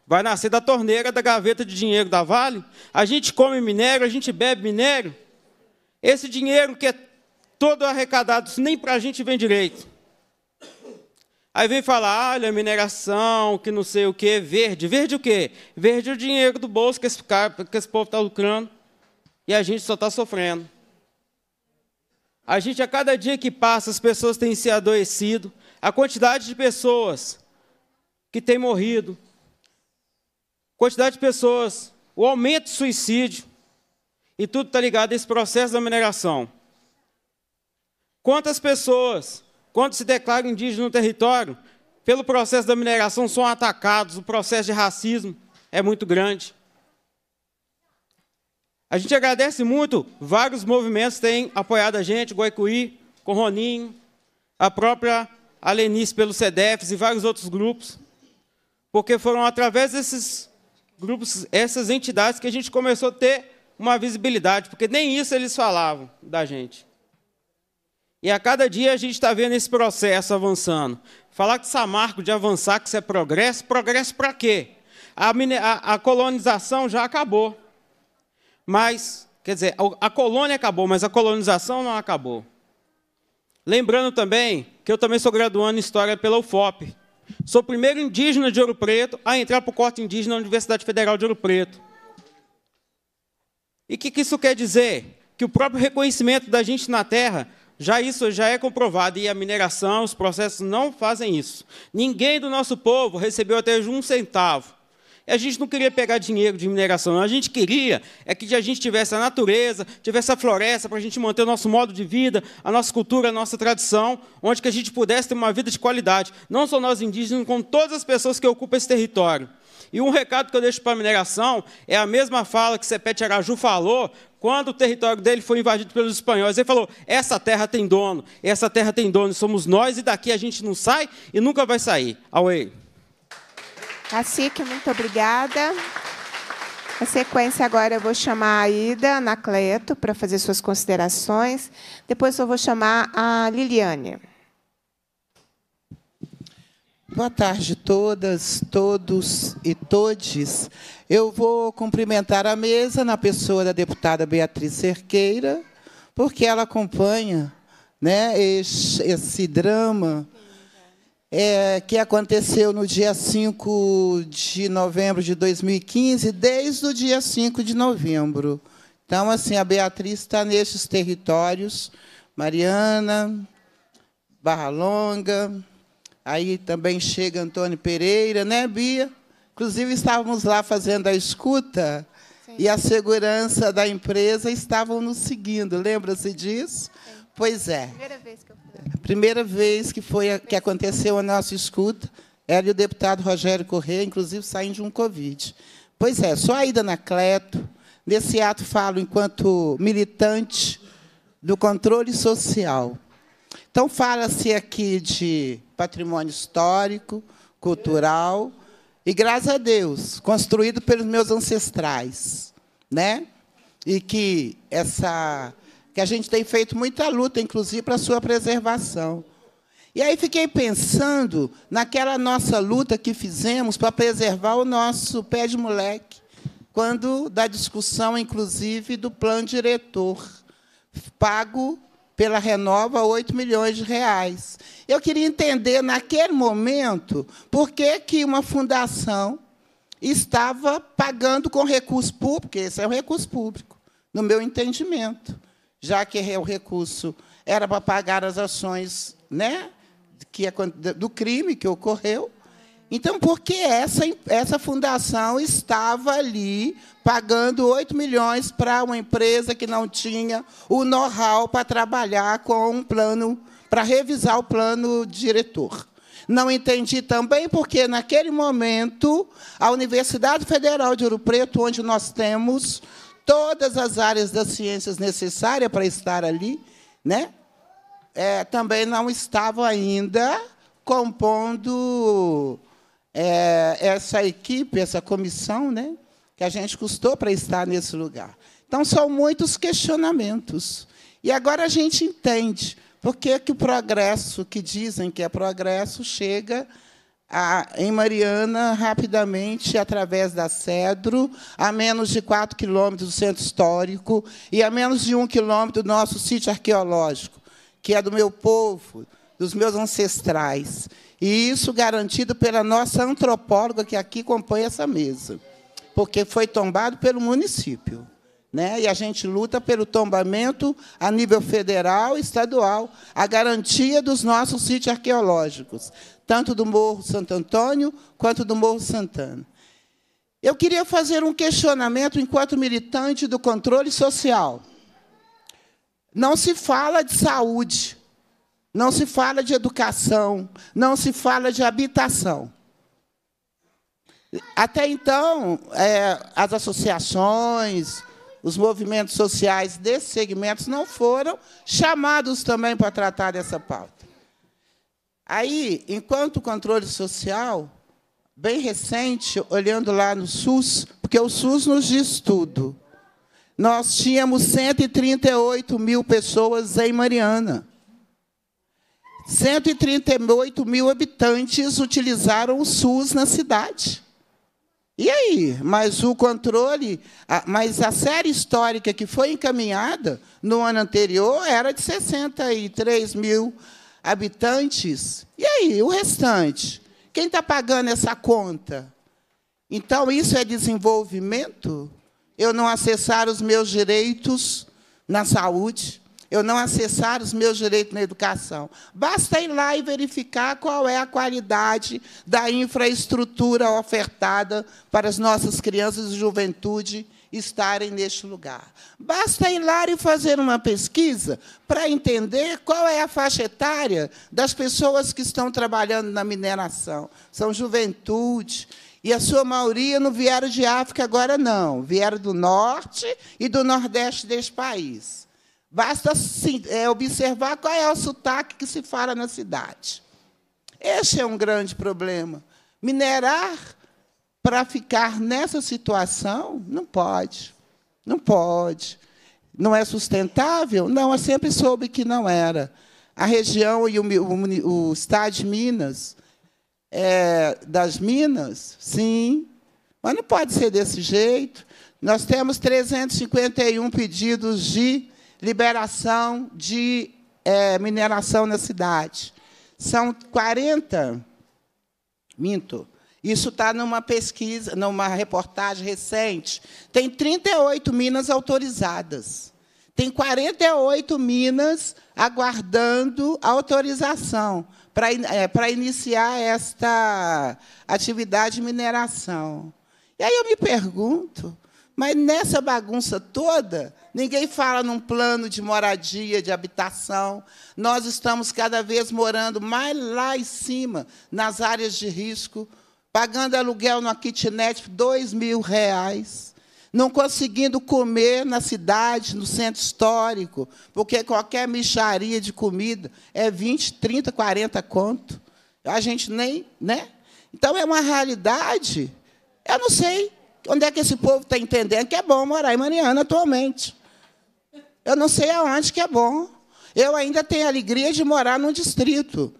Vai nascer da torneira, da gaveta de dinheiro da Vale. A gente come minério, a gente bebe minério. Esse dinheiro que é todo arrecadado, nem para a gente vem direito. Aí vem falar, olha, mineração, que não sei o quê, verde. Verde o quê? Verde é o dinheiro do bolso que esse, cara, que esse povo está lucrando. E a gente só está sofrendo. A gente, a cada dia que passa, as pessoas têm se adoecido. A quantidade de pessoas que têm morrido. Quantidade de pessoas. O aumento de suicídio. E tudo está ligado a esse processo da mineração. Quantas pessoas quando se declara indígena no território, pelo processo da mineração são atacados, o processo de racismo é muito grande. A gente agradece muito, vários movimentos têm apoiado a gente, Guaicuí, com Roninho, a própria Alenice pelo CDFs e vários outros grupos, porque foram através desses grupos, essas entidades, que a gente começou a ter uma visibilidade, porque nem isso eles falavam da gente. E a cada dia a gente está vendo esse processo avançando. Falar que Samarco é de avançar, que isso é progresso, progresso para quê? A, a, a colonização já acabou. Mas, quer dizer, a, a colônia acabou, mas a colonização não acabou. Lembrando também que eu também sou graduando em História pela UFOP. Sou o primeiro indígena de Ouro Preto a entrar para o corte indígena na Universidade Federal de Ouro Preto. E o que, que isso quer dizer? Que o próprio reconhecimento da gente na terra já isso já é comprovado e a mineração, os processos não fazem isso. Ninguém do nosso povo recebeu até um centavo. E a gente não queria pegar dinheiro de mineração, a gente queria é que a gente tivesse a natureza, tivesse a floresta para a gente manter o nosso modo de vida, a nossa cultura, a nossa tradição, onde que a gente pudesse ter uma vida de qualidade, não só nós indígenas, como todas as pessoas que ocupam esse território. E um recado que eu deixo para a mineração é a mesma fala que Sepete Araju falou quando o território dele foi invadido pelos espanhóis, ele falou: essa terra tem dono, essa terra tem dono, somos nós e daqui a gente não sai e nunca vai sair. Away. Cacique, muito obrigada. Na sequência, agora eu vou chamar a Ida Anacleto para fazer suas considerações. Depois eu vou chamar a Liliane. Boa tarde todas, todos e todes. Eu vou cumprimentar a mesa na pessoa da deputada Beatriz Cerqueira, porque ela acompanha né, esse, esse drama é, que aconteceu no dia 5 de novembro de 2015, desde o dia 5 de novembro. Então, assim, a Beatriz está nesses territórios, Mariana, Barra Longa, Aí também chega Antônio Pereira, né, Bia? Inclusive, estávamos lá fazendo a escuta Sim. e a segurança da empresa estavam nos seguindo. Lembra-se disso? Sim. Pois é. Primeira vez que eu fui. Primeira vez que, foi que aconteceu a nossa escuta era o deputado Rogério Corrêa, inclusive, saindo de um Covid. Pois é, só a ida na Cleto. Nesse ato falo enquanto militante do controle social. Então, fala-se aqui de patrimônio histórico, cultural, e graças a Deus, construído pelos meus ancestrais, né? E que essa que a gente tem feito muita luta, inclusive para sua preservação. E aí fiquei pensando naquela nossa luta que fizemos para preservar o nosso pé de moleque, quando da discussão, inclusive, do plano diretor, pago pela Renova 8 milhões de reais. Eu queria entender, naquele momento, por que, que uma fundação estava pagando com recurso público, esse é o recurso público, no meu entendimento, já que o recurso era para pagar as ações né, do crime que ocorreu, então, por que essa, essa fundação estava ali pagando 8 milhões para uma empresa que não tinha o know-how para trabalhar com um plano, para revisar o plano diretor? Não entendi também porque, naquele momento, a Universidade Federal de Ouro Preto, onde nós temos todas as áreas das ciências necessárias para estar ali, né? É, também não estava ainda compondo é, essa equipe, essa comissão, né, que a gente custou para estar nesse lugar. Então, são muitos questionamentos. E agora a gente entende por que, que o progresso, que dizem que é progresso, chega a, em Mariana rapidamente através da Cedro, a menos de 4 quilômetros do centro histórico e a menos de 1 quilômetro do nosso sítio arqueológico, que é do meu povo, dos meus ancestrais. E isso garantido pela nossa antropóloga que aqui compõe essa mesa, porque foi tombado pelo município. Né? E a gente luta pelo tombamento a nível federal e estadual, a garantia dos nossos sítios arqueológicos, tanto do Morro Santo Antônio quanto do Morro Santana. Eu queria fazer um questionamento enquanto militante do controle social. Não se fala de saúde, não se fala de educação, não se fala de habitação. Até então, é, as associações, os movimentos sociais desses segmentos não foram chamados também para tratar dessa pauta. Aí, enquanto controle social, bem recente, olhando lá no SUS, porque o SUS nos diz tudo, nós tínhamos 138 mil pessoas em Mariana. 138 mil habitantes utilizaram o SUS na cidade. E aí? Mas o controle, a, mas a série histórica que foi encaminhada no ano anterior era de 63 mil habitantes. E aí, o restante? Quem está pagando essa conta? Então, isso é desenvolvimento? Eu não acessar os meus direitos na saúde, eu não acessar os meus direitos na educação. Basta ir lá e verificar qual é a qualidade da infraestrutura ofertada para as nossas crianças e juventude estarem neste lugar. Basta ir lá e fazer uma pesquisa para entender qual é a faixa etária das pessoas que estão trabalhando na mineração. São juventude. E a sua maioria não vieram de África agora, não. Vieram do norte e do nordeste deste país. Basta é, observar qual é o sotaque que se fala na cidade. Este é um grande problema. Minerar para ficar nessa situação não pode. Não pode. Não é sustentável? Não, eu sempre soube que não era. A região e o, o, o estado de Minas, é, das Minas, sim, mas não pode ser desse jeito. Nós temos 351 pedidos de liberação de é, mineração na cidade. São 40, minto, isso está numa pesquisa, numa reportagem recente. Tem 38 minas autorizadas. Tem 48 minas aguardando autorização para, é, para iniciar esta atividade de mineração. E aí eu me pergunto, mas nessa bagunça toda, ninguém fala num plano de moradia, de habitação. Nós estamos cada vez morando mais lá em cima, nas áreas de risco, pagando aluguel numa kitnet por dois mil reais, não conseguindo comer na cidade, no centro histórico, porque qualquer micharia de comida é 20, 30, 40 conto. A gente nem, né? Então é uma realidade. Eu não sei Onde é que esse povo está entendendo que é bom morar em Mariana atualmente? Eu não sei aonde que é bom. Eu ainda tenho a alegria de morar num distrito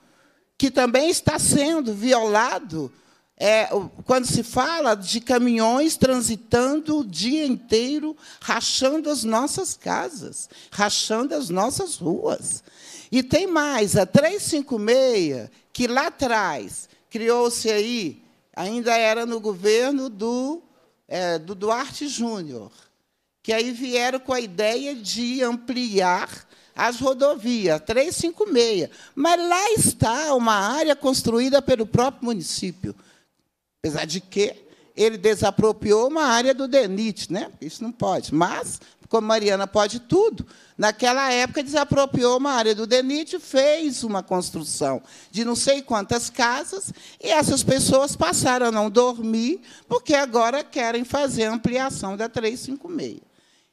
que também está sendo violado é, quando se fala de caminhões transitando o dia inteiro, rachando as nossas casas, rachando as nossas ruas. E tem mais, a 356, que lá atrás criou-se aí, ainda era no governo do é, do Duarte Júnior, que aí vieram com a ideia de ampliar as rodovias, 356. Mas lá está uma área construída pelo próprio município. Apesar de que ele desapropriou uma área do DENIT, né? Isso não pode. Mas como Mariana pode tudo, naquela época desapropriou uma área do DENIT, fez uma construção de não sei quantas casas, e essas pessoas passaram a não dormir, porque agora querem fazer a ampliação da 356.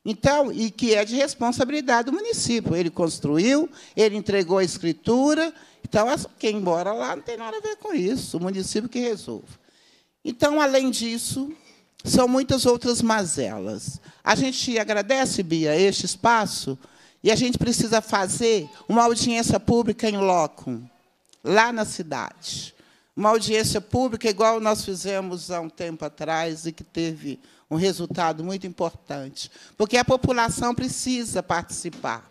Então, e que é de responsabilidade do município. Ele construiu, ele entregou a escritura, então quem mora lá não tem nada a ver com isso, o município que resolve. Então, além disso, são muitas outras mazelas. A gente agradece, Bia, este espaço e a gente precisa fazer uma audiência pública em loco, lá na cidade. Uma audiência pública igual nós fizemos há um tempo atrás e que teve um resultado muito importante. Porque a população precisa participar.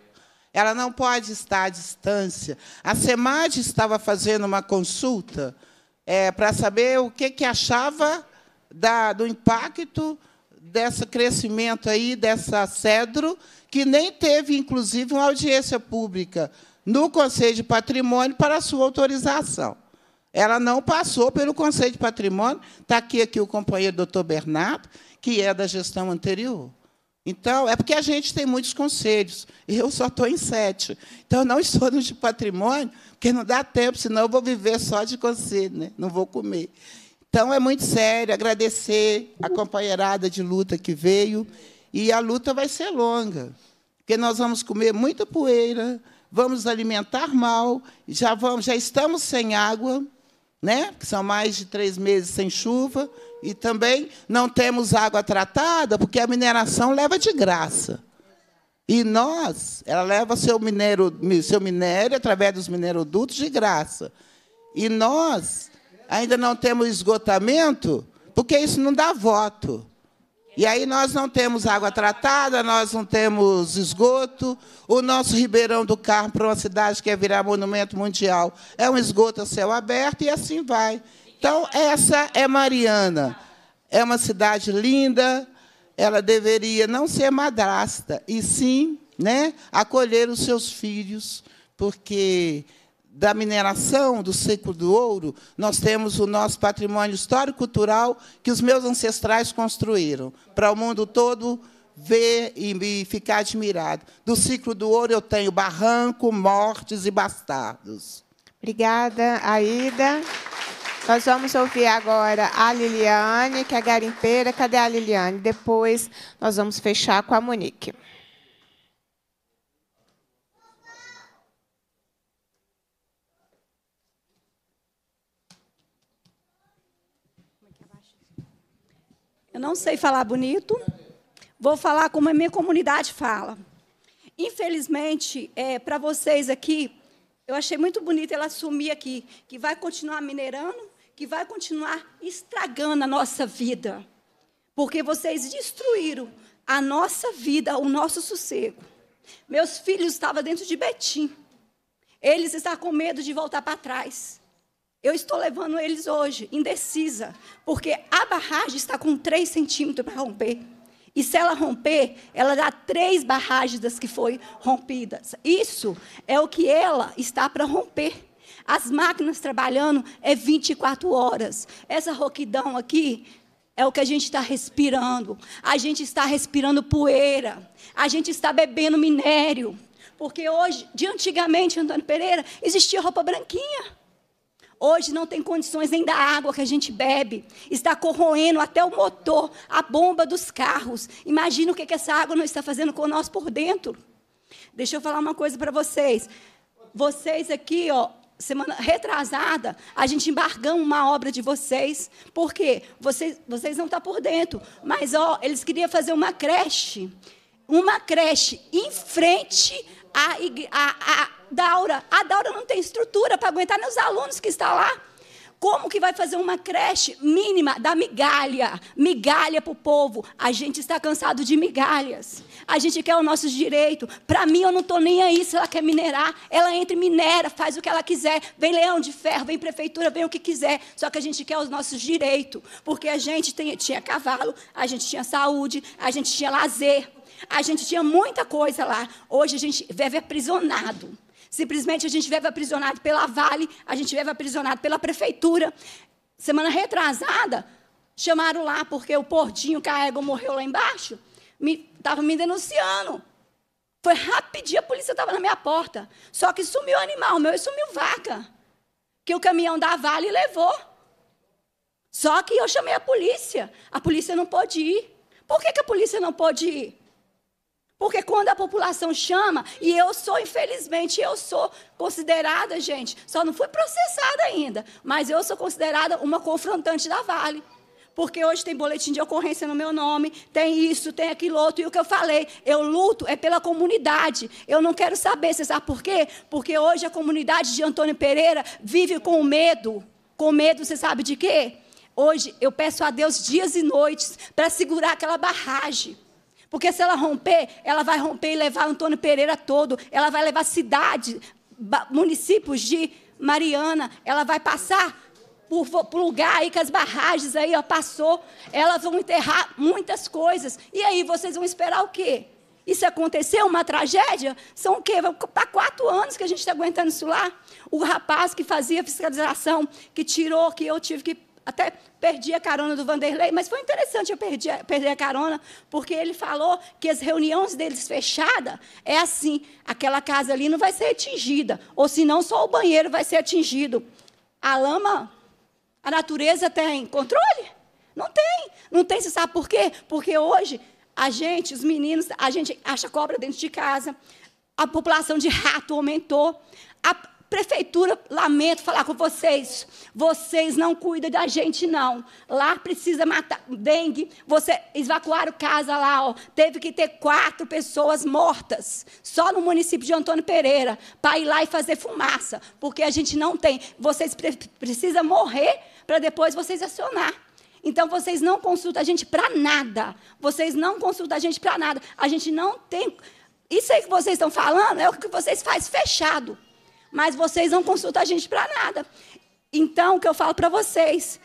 Ela não pode estar à distância. A SEMAD estava fazendo uma consulta é, para saber o que, que achava da, do impacto desse crescimento aí, dessa cedro, que nem teve, inclusive, uma audiência pública no Conselho de Patrimônio para a sua autorização. Ela não passou pelo Conselho de Patrimônio, está aqui, aqui o companheiro doutor Bernardo, que é da gestão anterior. Então, é porque a gente tem muitos conselhos, eu só estou em sete. Então, não estou no de patrimônio, porque não dá tempo, senão eu vou viver só de conselho, né? não vou comer. Então é muito sério, agradecer a companheirada de luta que veio. E a luta vai ser longa, porque nós vamos comer muita poeira, vamos alimentar mal, já, vamos, já estamos sem água, né? são mais de três meses sem chuva, e também não temos água tratada, porque a mineração leva de graça. E nós, ela leva seu minério, seu minério através dos minerodutos de graça. E nós ainda não temos esgotamento, porque isso não dá voto. E aí nós não temos água tratada, nós não temos esgoto. O nosso Ribeirão do Carmo, para uma cidade que quer virar monumento mundial, é um esgoto a céu aberto e assim vai. Então, essa é Mariana. É uma cidade linda, ela deveria não ser madrasta, e sim né, acolher os seus filhos, porque da mineração, do ciclo do ouro, nós temos o nosso patrimônio histórico-cultural que os meus ancestrais construíram para o mundo todo ver e ficar admirado. Do ciclo do ouro eu tenho barranco, mortes e bastardos. Obrigada, Aida. Nós vamos ouvir agora a Liliane, que é garimpeira. Cadê a Liliane? Depois nós vamos fechar com a Monique. não sei falar bonito, vou falar como a minha comunidade fala. Infelizmente, é, para vocês aqui, eu achei muito bonito ela assumir aqui que vai continuar minerando, que vai continuar estragando a nossa vida. Porque vocês destruíram a nossa vida, o nosso sossego. Meus filhos estavam dentro de Betim. Eles estavam com medo de voltar para trás. Eu estou levando eles hoje, indecisa, porque a barragem está com 3 centímetros para romper. E se ela romper, ela dá três barragens das que foi rompidas. Isso é o que ela está para romper. As máquinas trabalhando é 24 horas. Essa roquidão aqui é o que a gente está respirando. A gente está respirando poeira. A gente está bebendo minério. Porque hoje, de antigamente, Antônio Pereira, existia roupa branquinha. Hoje não tem condições nem da água que a gente bebe. Está corroendo até o motor, a bomba dos carros. Imagina o que, que essa água não está fazendo com nós por dentro. Deixa eu falar uma coisa para vocês. Vocês aqui, ó, semana retrasada, a gente embargamos uma obra de vocês, quê? vocês, vocês não estão tá por dentro. Mas ó, eles queriam fazer uma creche, uma creche em frente à, à, à Daura. A Daura não tem estrutura para aguentar nem os alunos que estão lá. Como que vai fazer uma creche mínima da migalha? Migalha para o povo. A gente está cansado de migalhas. A gente quer o nosso direito. Para mim, eu não estou nem aí se ela quer minerar. Ela entra e minera, faz o que ela quiser. Vem leão de ferro, vem prefeitura, vem o que quiser. Só que a gente quer os nossos direitos. Porque a gente tem, tinha cavalo, a gente tinha saúde, a gente tinha lazer. A gente tinha muita coisa lá. Hoje a gente vive aprisionado. Simplesmente a gente vive aprisionado pela Vale, a gente vive aprisionado pela prefeitura. Semana retrasada, chamaram lá porque o Portinho Carrego morreu lá embaixo. Estavam me, me denunciando. Foi rapidinho, a polícia estava na minha porta. Só que sumiu animal meu e sumiu vaca. Que o caminhão da Vale levou. Só que eu chamei a polícia. A polícia não pôde ir. Por que, que a polícia não pôde ir? Porque quando a população chama, e eu sou, infelizmente, eu sou considerada, gente, só não fui processada ainda, mas eu sou considerada uma confrontante da Vale. Porque hoje tem boletim de ocorrência no meu nome, tem isso, tem aquilo outro, e o que eu falei, eu luto é pela comunidade. Eu não quero saber, você sabe por quê? Porque hoje a comunidade de Antônio Pereira vive com medo. Com medo, você sabe de quê? Hoje eu peço a Deus dias e noites para segurar aquela barragem porque se ela romper, ela vai romper e levar Antônio Pereira todo. Ela vai levar cidades, municípios de Mariana. Ela vai passar por, por, lugar aí que as barragens aí ó, passou. Elas vão enterrar muitas coisas. E aí vocês vão esperar o quê? Isso aconteceu, uma tragédia? São o quê? Está quatro anos que a gente está aguentando isso lá. O rapaz que fazia fiscalização, que tirou, que eu tive que até perdi a carona do Vanderlei, mas foi interessante eu perdi, perder a carona, porque ele falou que as reuniões deles fechadas é assim, aquela casa ali não vai ser atingida, ou senão só o banheiro vai ser atingido. A lama, a natureza tem controle? Não tem. Não tem, você sabe por quê? Porque hoje a gente, os meninos, a gente acha cobra dentro de casa, a população de rato aumentou, a, Prefeitura, lamento falar com vocês, vocês não cuidam da gente, não. Lá precisa matar dengue, você evacuaram casa lá, ó. teve que ter quatro pessoas mortas, só no município de Antônio Pereira, para ir lá e fazer fumaça, porque a gente não tem. Vocês pre precisam morrer para depois vocês acionar. Então vocês não consultam a gente para nada. Vocês não consultam a gente para nada. A gente não tem. Isso aí que vocês estão falando é o que vocês fazem fechado mas vocês não consultam a gente para nada. Então, o que eu falo para vocês,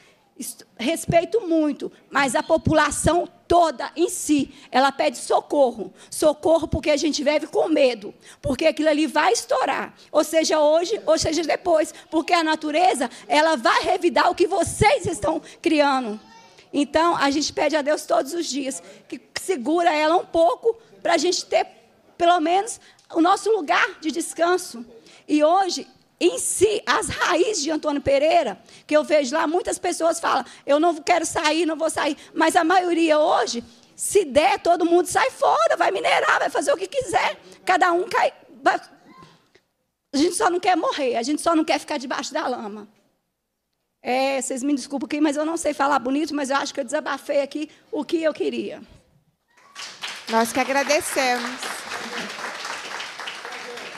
respeito muito, mas a população toda em si, ela pede socorro. Socorro porque a gente vive com medo, porque aquilo ali vai estourar, ou seja, hoje, ou seja, depois, porque a natureza, ela vai revidar o que vocês estão criando. Então, a gente pede a Deus todos os dias que segura ela um pouco para a gente ter, pelo menos, o nosso lugar de descanso. E hoje, em si, as raízes de Antônio Pereira, que eu vejo lá, muitas pessoas falam: eu não quero sair, não vou sair. Mas a maioria hoje, se der, todo mundo sai fora, vai minerar, vai fazer o que quiser. Cada um cai. Vai... A gente só não quer morrer, a gente só não quer ficar debaixo da lama. É, vocês me desculpem aqui, mas eu não sei falar bonito, mas eu acho que eu desabafei aqui o que eu queria. Nós que agradecemos.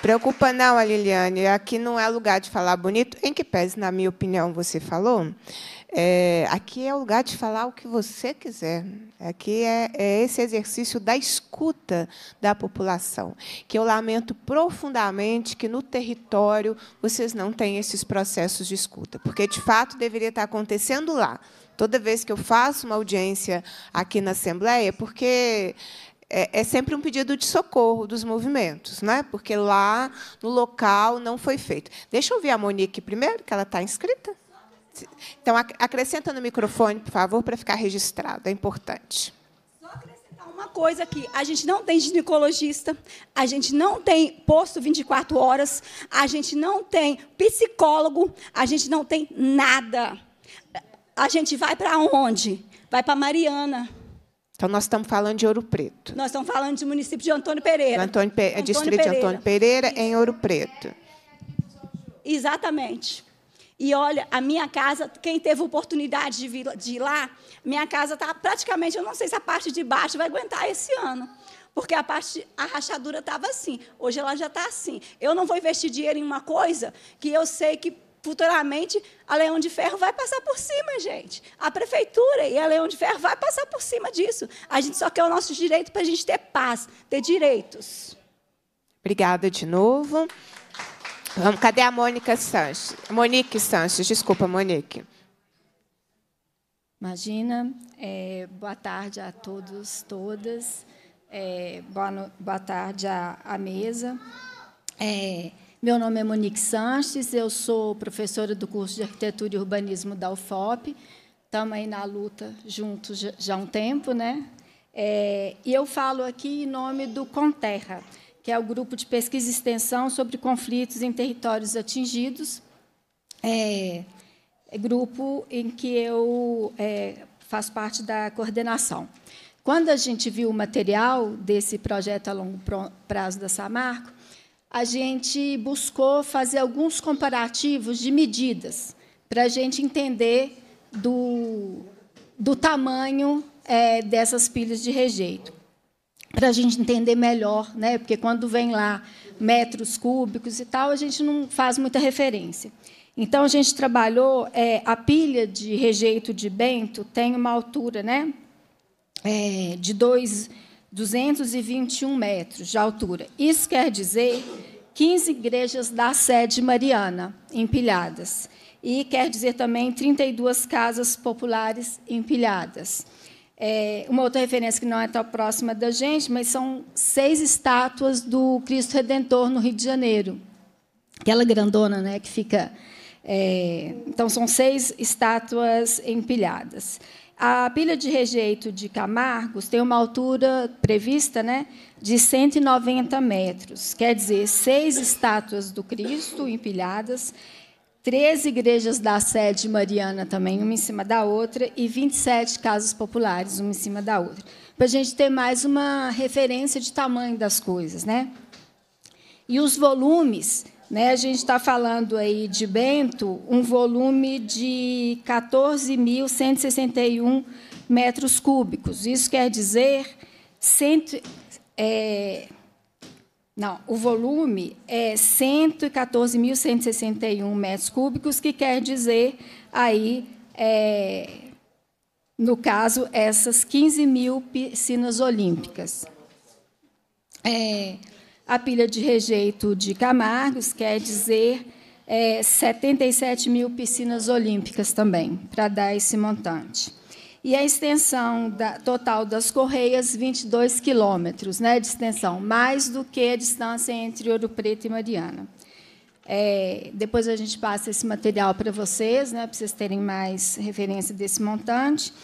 Preocupa não, Liliane. Aqui não é lugar de falar bonito. Em que pese, na minha opinião, você falou. É, aqui é o lugar de falar o que você quiser. Aqui é, é, esse exercício da escuta da população, que eu lamento profundamente que no território vocês não tenham esses processos de escuta, porque de fato deveria estar acontecendo lá. Toda vez que eu faço uma audiência aqui na Assembleia, é porque é, é, sempre um pedido de socorro dos movimentos, né? porque lá no local não foi feito. Deixa eu ver a Monique primeiro, que ela está inscrita. Então, acrescenta no microfone, por favor, para ficar registrado, é importante uma coisa aqui: a gente não tem ginecologista, a gente não tem posto 24 horas, a gente não tem psicólogo, a gente não tem nada. A gente vai para onde? Vai para Mariana. Então, nós estamos falando de Ouro Preto. Nós estamos falando de município de Antônio Pereira. Antônio Pe é Antônio distrito Pereira. de Antônio Pereira, em Ouro Preto. Exatamente. E olha, a minha casa, quem teve oportunidade de, vir, de ir lá, minha casa está praticamente, eu não sei se a parte de baixo vai aguentar esse ano. Porque a parte, a rachadura estava assim. Hoje ela já está assim. Eu não vou investir dinheiro em uma coisa que eu sei que futuramente a Leão de Ferro vai passar por cima, gente. A prefeitura e a Leão de Ferro vai passar por cima disso. A gente só quer o nosso direito para a gente ter paz, ter direitos. Obrigada de novo. Vamos, cadê a Mônica Sanches? Monique Sanches, desculpa, Monique. Imagina, é, boa tarde a todos, todas. É, boa, no, boa tarde à, mesa. É, meu nome é Monique Sanches, eu sou professora do curso de Arquitetura e Urbanismo da UFOP. Estamos aí na luta juntos já há um tempo, né? É, e eu falo aqui em nome do Conterra, que é o grupo de pesquisa e extensão sobre conflitos em territórios atingidos. É, é grupo em que eu é, faço parte da coordenação. Quando a gente viu o material desse projeto a longo prazo da Samarco, a gente buscou fazer alguns comparativos de medidas para a gente entender do, do tamanho é, dessas pilhas de rejeito, para a gente entender melhor, né? porque quando vem lá metros cúbicos e tal, a gente não faz muita referência. Então, a gente trabalhou, é, a pilha de rejeito de Bento tem uma altura né? É, de 2,5 221 metros de altura. Isso quer dizer 15 igrejas da sede mariana empilhadas. E quer dizer também 32 casas populares empilhadas. É, uma outra referência que não é tão próxima da gente, mas são seis estátuas do Cristo Redentor no Rio de Janeiro. Aquela grandona né, que fica. É, então, são seis estátuas empilhadas. A pilha de rejeito de Camargos tem uma altura prevista né, de 190 metros, quer dizer, seis estátuas do Cristo empilhadas, três igrejas da sede mariana também, uma em cima da outra, e 27 casas populares, uma em cima da outra, para a gente ter mais uma referência de tamanho das coisas. Né? E os volumes né, a gente está falando aí de Bento, um volume de 14.161 metros cúbicos. Isso quer dizer. Cento, é, não, o volume é 114.161 metros cúbicos, que quer dizer aí, é, no caso, essas 15 mil piscinas olímpicas. É, a pilha de rejeito de Camargos quer dizer é, 77 mil piscinas olímpicas também, para dar esse montante. E a extensão da, total das correias, 22 quilômetros né, de extensão, mais do que a distância entre Ouro Preto e Mariana. É, depois a gente passa esse material para vocês, né, para vocês terem mais referência desse montante.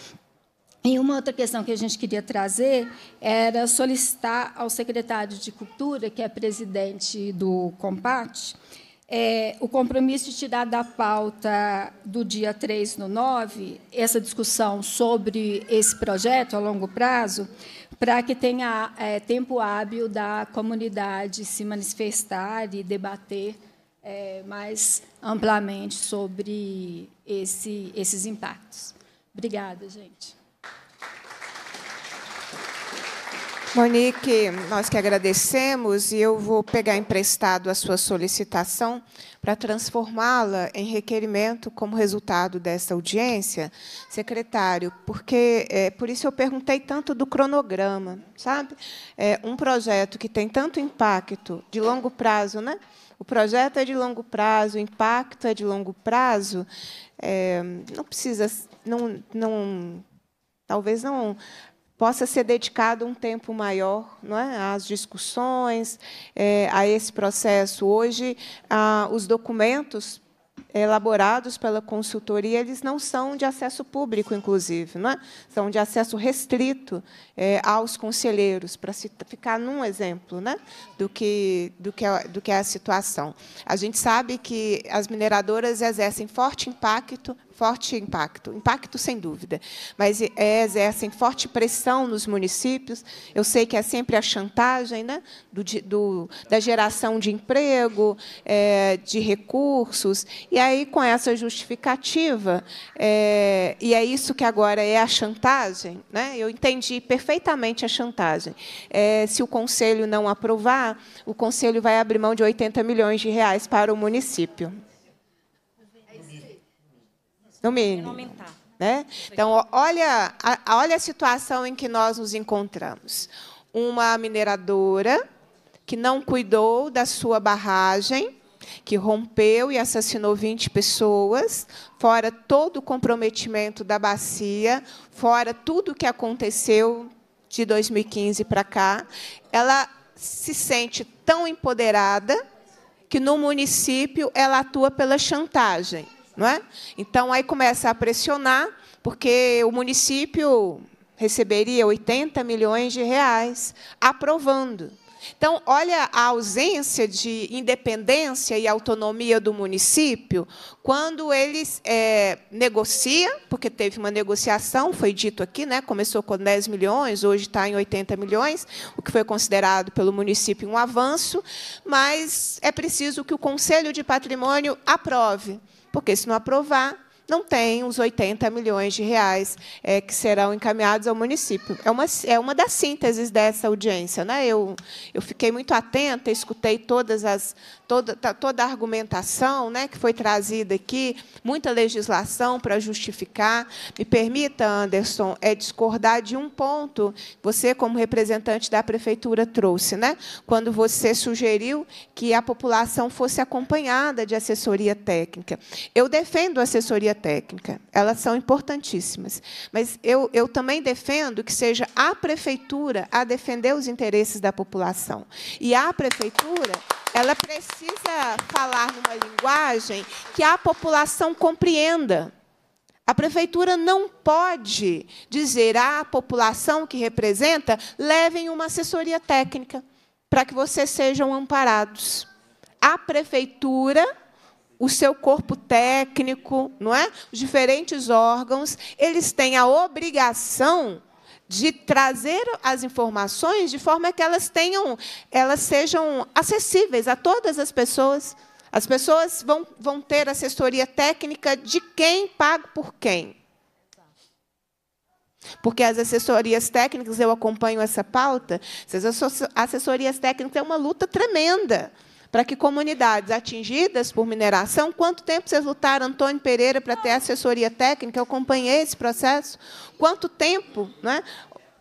E uma outra questão que a gente queria trazer era solicitar ao secretário de Cultura, que é presidente do Compat, é, o compromisso de tirar da pauta do dia 3 no 9 essa discussão sobre esse projeto a longo prazo, para que tenha é, tempo hábil da comunidade se manifestar e debater é, mais amplamente sobre esse, esses impactos. Obrigada, gente. Monique, nós que agradecemos e eu vou pegar emprestado a sua solicitação para transformá-la em requerimento como resultado dessa audiência, secretário, porque é, por isso eu perguntei tanto do cronograma, sabe? É, um projeto que tem tanto impacto de longo prazo, né? O projeto é de longo prazo, o impacto é de longo prazo. É, não precisa, não, não, talvez não possa ser dedicado um tempo maior não é, às discussões, é, a esse processo. Hoje, a, os documentos elaborados pela consultoria, eles não são de acesso público, inclusive, não é? são de acesso restrito é, aos conselheiros, para ficar num exemplo né? do, que, do, que é, do que é a situação. A gente sabe que as mineradoras exercem forte impacto forte impacto, impacto sem dúvida, mas é, exercem forte pressão nos municípios. Eu sei que é sempre a chantagem né, do, do, da geração de emprego, é, de recursos, e aí com essa justificativa, é, e é isso que agora é a chantagem, né, eu entendi perfeitamente a chantagem. É, se o Conselho não aprovar, o Conselho vai abrir mão de 80 milhões de reais para o município no mínimo. Aumentar. Né? Então, olha a, olha a situação em que nós nos encontramos. Uma mineradora que não cuidou da sua barragem, que rompeu e assassinou 20 pessoas, fora todo o comprometimento da bacia, fora tudo o que aconteceu de 2015 para cá, ela se sente tão empoderada que no município ela atua pela chantagem não é? Então aí começa a pressionar, porque o município receberia 80 milhões de reais aprovando. Então, olha a ausência de independência e autonomia do município quando eles é, negocia, porque teve uma negociação, foi dito aqui, né? Começou com 10 milhões, hoje está em 80 milhões, o que foi considerado pelo município um avanço, mas é preciso que o Conselho de Patrimônio aprove porque se não aprovar, não tem os 80 milhões de reais é, que serão encaminhados ao município. É uma, é uma das sínteses dessa audiência. Né? Eu, eu fiquei muito atenta, escutei todas as toda, tá, toda a argumentação né, que foi trazida aqui, muita legislação para justificar. Me permita, Anderson, é discordar de um ponto você, como representante da prefeitura, trouxe, né? quando você sugeriu que a população fosse acompanhada de assessoria técnica. Eu defendo a assessoria técnica, elas são importantíssimas, mas eu, eu também defendo que seja a prefeitura a defender os interesses da população. E a prefeitura ela precisa falar numa linguagem que a população compreenda. A prefeitura não pode dizer à população que representa: levem uma assessoria técnica para que vocês sejam amparados. A prefeitura, o seu corpo técnico, não é? Os diferentes órgãos, eles têm a obrigação de trazer as informações de forma que elas tenham, elas sejam acessíveis a todas as pessoas. As pessoas vão, vão ter assessoria técnica de quem paga por quem. Porque as assessorias técnicas, eu acompanho essa pauta, as assessorias técnicas é uma luta tremenda para que comunidades atingidas por mineração, quanto tempo vocês lutaram, Antônio Pereira, para ter assessoria técnica? Eu acompanhei esse processo. Quanto tempo, né?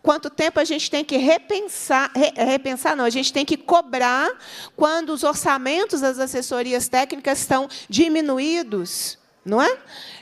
quanto tempo a gente tem que repensar, repensar não, a gente tem que cobrar quando os orçamentos das assessorias técnicas estão diminuídos, não é?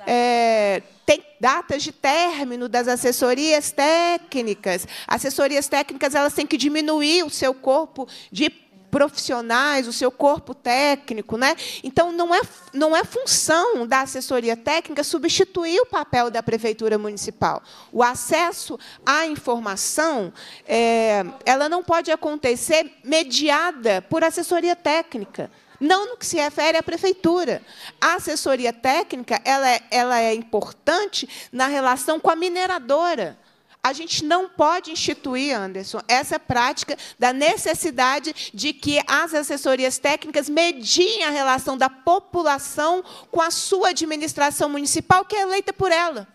é tem datas de término das assessorias técnicas. Assessorias técnicas elas têm que diminuir o seu corpo de profissionais, o seu corpo técnico. Né? Então, não é, não é função da assessoria técnica substituir o papel da prefeitura municipal. O acesso à informação é, ela não pode acontecer mediada por assessoria técnica não no que se refere à prefeitura. A assessoria técnica ela é, ela é importante na relação com a mineradora a gente não pode instituir, Anderson, essa prática da necessidade de que as assessorias técnicas mediem a relação da população com a sua administração municipal, que é eleita por ela.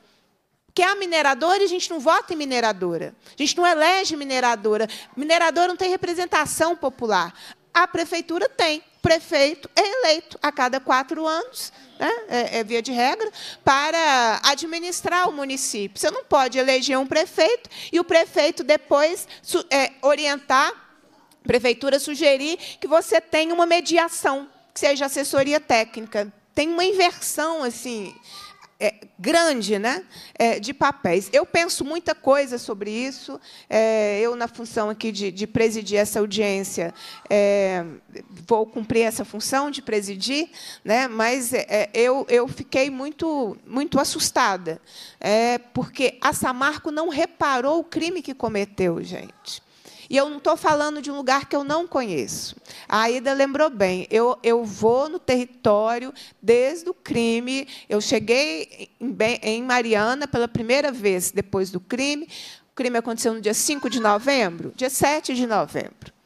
Porque é a mineradora, e a gente não vota em mineradora. A gente não elege mineradora. Mineradora não tem representação popular. A prefeitura tem. O prefeito é eleito a cada quatro anos né, é, é via de regra, para administrar o município. Você não pode eleger um prefeito e o prefeito depois é, orientar, a prefeitura sugerir que você tenha uma mediação, que seja assessoria técnica. Tem uma inversão assim é, grande né, é, de papéis. Eu penso muita coisa sobre isso. É, eu, na função aqui de, de presidir essa audiência, é, vou cumprir essa função de presidir, né, mas é, é, eu, eu fiquei muito, muito assustada, porque a Samarco não reparou o crime que cometeu, gente. E eu não estou falando de um lugar que eu não conheço. A Aida lembrou bem. Eu, eu vou no território desde o crime. Eu cheguei em, em Mariana pela primeira vez depois do crime. O crime aconteceu no dia 5 de novembro, dia 7 de novembro.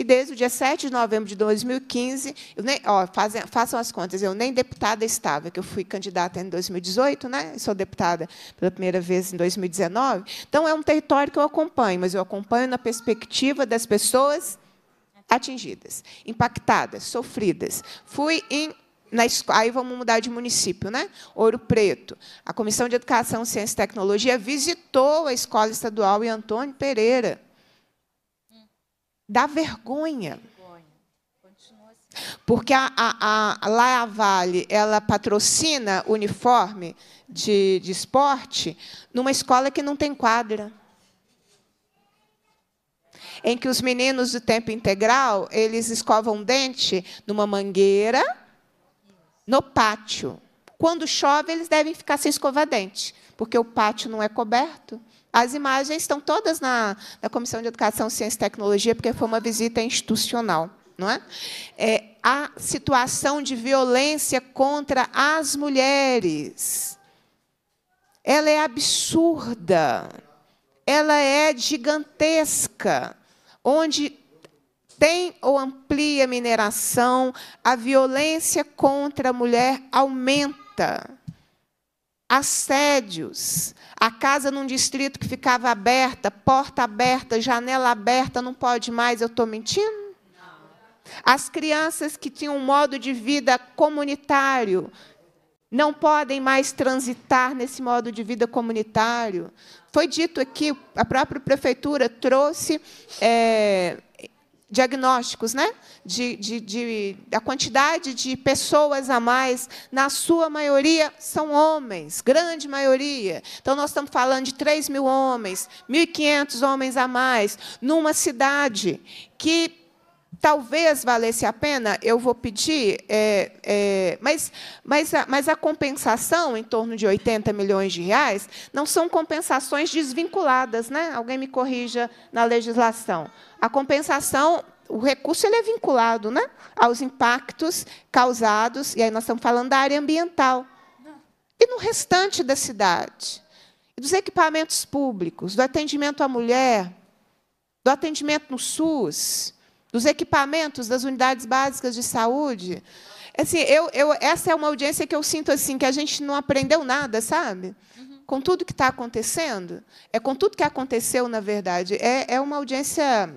E desde o dia 7 de novembro de 2015, nem, ó, fazem, façam as contas, eu nem deputada estava, que eu fui candidata em 2018, né? sou deputada pela primeira vez em 2019. Então, é um território que eu acompanho, mas eu acompanho na perspectiva das pessoas atingidas, impactadas, sofridas. Fui em aí vamos mudar de município, né? Ouro Preto. A Comissão de Educação, Ciência e Tecnologia visitou a Escola Estadual e Antônio Pereira da vergonha. Assim. Porque a, a, a Vale, ela patrocina uniforme de, de esporte numa escola que não tem quadra. Em que os meninos do tempo integral, eles escovam dente numa mangueira no pátio. Quando chove, eles devem ficar sem escovar dente, porque o pátio não é coberto. As imagens estão todas na, na Comissão de Educação, Ciência e Tecnologia, porque foi uma visita institucional. Não é? é a situação de violência contra as mulheres. Ela é absurda. Ela é gigantesca. Onde tem ou amplia mineração, a violência contra a mulher aumenta assédios. A casa num distrito que ficava aberta, porta aberta, janela aberta, não pode mais, eu estou mentindo? As crianças que tinham um modo de vida comunitário não podem mais transitar nesse modo de vida comunitário. Foi dito aqui, a própria prefeitura trouxe é, diagnósticos, né? De, de, de, a quantidade de pessoas a mais, na sua maioria, são homens, grande maioria. Então, nós estamos falando de 3 mil homens, 1.500 homens a mais, numa cidade que talvez valesse a pena, eu vou pedir, é, é, mas, mas, a, mas a compensação, em torno de 80 milhões de reais, não são compensações desvinculadas, né? Alguém me corrija na legislação. A compensação o recurso ele é vinculado né, aos impactos causados, e aí nós estamos falando da área ambiental. E no restante da cidade? Dos equipamentos públicos, do atendimento à mulher, do atendimento no SUS, dos equipamentos das unidades básicas de saúde. Assim, eu, eu, essa é uma audiência que eu sinto assim que a gente não aprendeu nada, sabe? Uhum. Com tudo que está acontecendo, é com tudo que aconteceu, na verdade, é, é uma audiência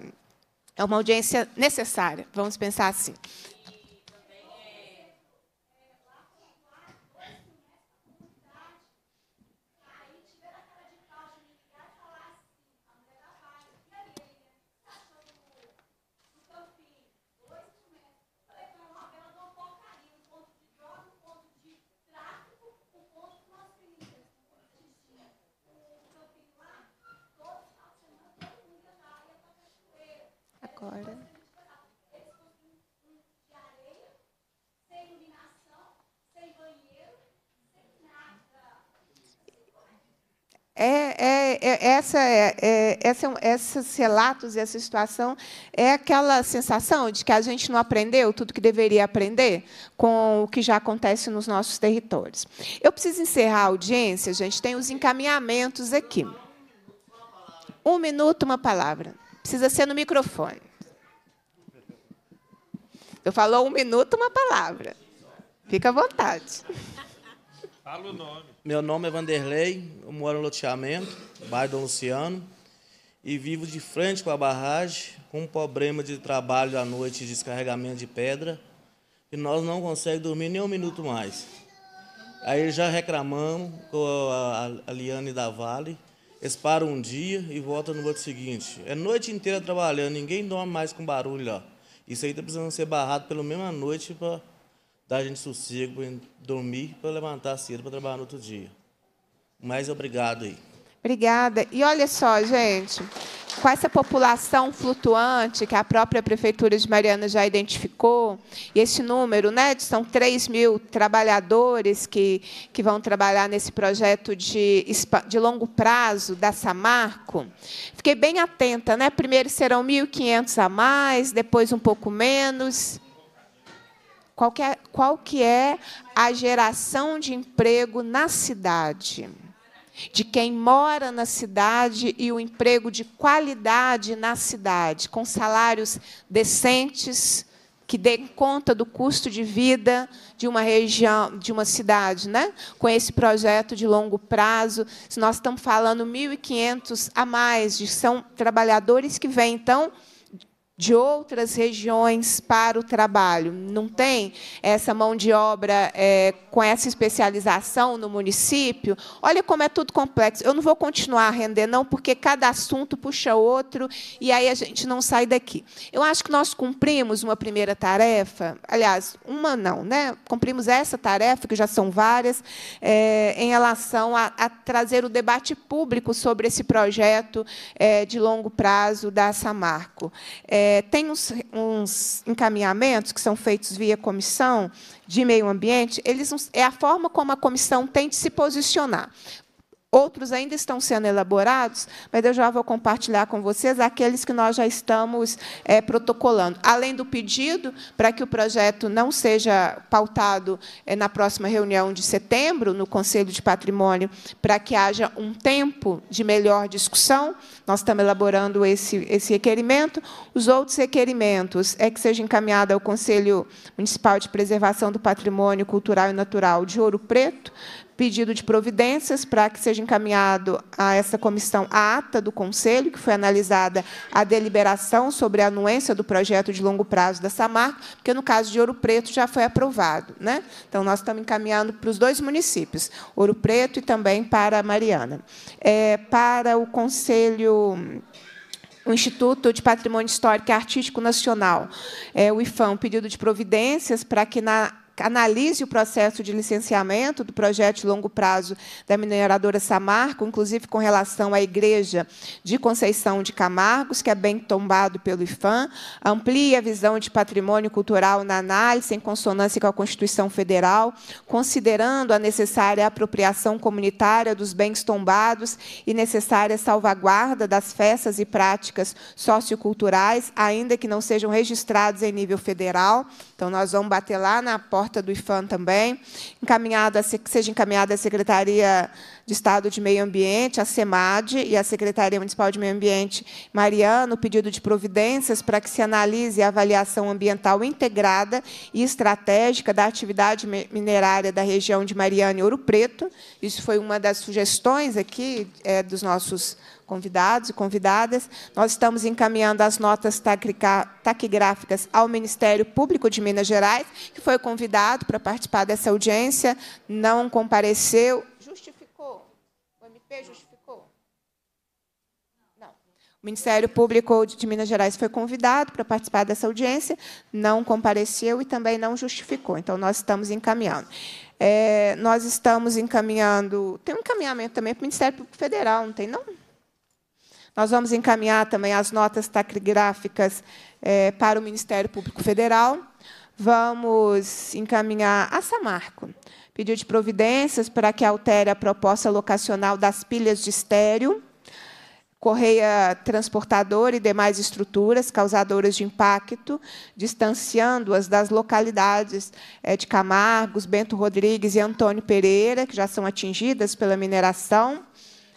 é uma audiência necessária, vamos pensar assim. É, é, é, essa, é, é essa, é esses relatos e essa situação é aquela sensação de que a gente não aprendeu tudo que deveria aprender com o que já acontece nos nossos territórios. Eu preciso encerrar a audiência, gente, tem os encaminhamentos aqui. Um minuto, uma palavra. Precisa ser no microfone. Eu falou um minuto, uma palavra. Fica à vontade. Fala o nome. Meu nome é Vanderlei, eu moro no loteamento, bairro do Luciano, e vivo de frente com a barragem, com um problema de trabalho à noite, descarregamento de pedra, e nós não conseguimos dormir nem um minuto mais. Aí já reclamamos com a Liane da Vale, eles param um dia e voltam no outro seguinte. É noite inteira trabalhando, ninguém dorme mais com barulho Isso aí está precisando ser barrado pelo menos à noite para dar gente sossego em dormir, para levantar cedo para trabalhar no outro dia. Mas obrigado aí. Obrigada. E olha só, gente, com essa população flutuante que a própria Prefeitura de Mariana já identificou, e esse número, né, são 3 mil trabalhadores que, que vão trabalhar nesse projeto de, de longo prazo da Samarco, fiquei bem atenta. Né? Primeiro serão 1.500 a mais, depois um pouco menos qual que é, qual que é a geração de emprego na cidade? de quem mora na cidade e o emprego de qualidade na cidade, com salários decentes que deem conta do custo de vida de uma região, de uma cidade, né? Com esse projeto de longo prazo, se nós estamos falando 1.500 a mais, de são trabalhadores que vêm então de outras regiões para o trabalho. Não tem essa mão de obra é, com essa especialização no município? Olha como é tudo complexo. Eu não vou continuar a render, não, porque cada assunto puxa outro e aí a gente não sai daqui. Eu acho que nós cumprimos uma primeira tarefa, aliás, uma não, né? cumprimos essa tarefa, que já são várias, é, em relação a, a, trazer o debate público sobre esse projeto é, de longo prazo da Samarco. É, é, tem uns, uns, encaminhamentos que são feitos via comissão de meio ambiente, eles, é a forma como a comissão tem de se posicionar. Outros ainda estão sendo elaborados, mas eu já vou compartilhar com vocês aqueles que nós já estamos é, protocolando. Além do pedido para que o projeto não seja pautado é, na próxima reunião de setembro, no Conselho de Patrimônio, para que haja um tempo de melhor discussão, nós estamos elaborando esse, esse requerimento. Os outros requerimentos é que seja encaminhado ao Conselho Municipal de Preservação do Patrimônio Cultural e Natural de Ouro Preto, pedido de providências para que seja encaminhado a essa comissão a ata do Conselho, que foi analisada a deliberação sobre a anuência do projeto de longo prazo da Samarco, porque no caso de Ouro Preto já foi aprovado. Né? Então, nós estamos encaminhando para os dois municípios, Ouro Preto e também para Mariana. É, para o Conselho o Instituto de Patrimônio Histórico e Artístico Nacional, é, o IFAM, pedido de providências para que, na analise o processo de licenciamento do projeto de longo prazo da mineradora Samarco, inclusive com relação à igreja de Conceição de Camargos, que é bem tombado pelo IFAM, amplie a visão de patrimônio cultural na análise em consonância com a Constituição Federal, considerando a necessária apropriação comunitária dos bens tombados e necessária salvaguarda das festas e práticas socioculturais, ainda que não sejam registrados em nível federal. Então, nós vamos bater lá na porta porta do IFAM também, encaminhado a, seja encaminhada à Secretaria de Estado de Meio Ambiente, a SEMAD e a Secretaria Municipal de Meio Ambiente Mariano, pedido de providências para que se analise a avaliação ambiental integrada e estratégica da atividade minerária da região de Mariana e Ouro Preto. Isso foi uma das sugestões aqui é, dos nossos convidados e convidadas. Nós estamos encaminhando as notas taquigráficas ao Ministério Público de Minas Gerais, que foi convidado para participar dessa audiência, não compareceu, justificou? Não. O Ministério Público de Minas Gerais foi convidado para participar dessa audiência, não compareceu e também não justificou. Então, nós estamos encaminhando. É, nós estamos encaminhando... Tem um encaminhamento também para o Ministério Público Federal, não tem, não? Nós vamos encaminhar também as notas taquigráficas é, para o Ministério Público Federal. Vamos encaminhar a Samarco pediu de providências para que altere a proposta locacional das pilhas de estéreo, correia transportadora e demais estruturas causadoras de impacto, distanciando-as das localidades eh, de Camargos, Bento Rodrigues e Antônio Pereira, que já são atingidas pela mineração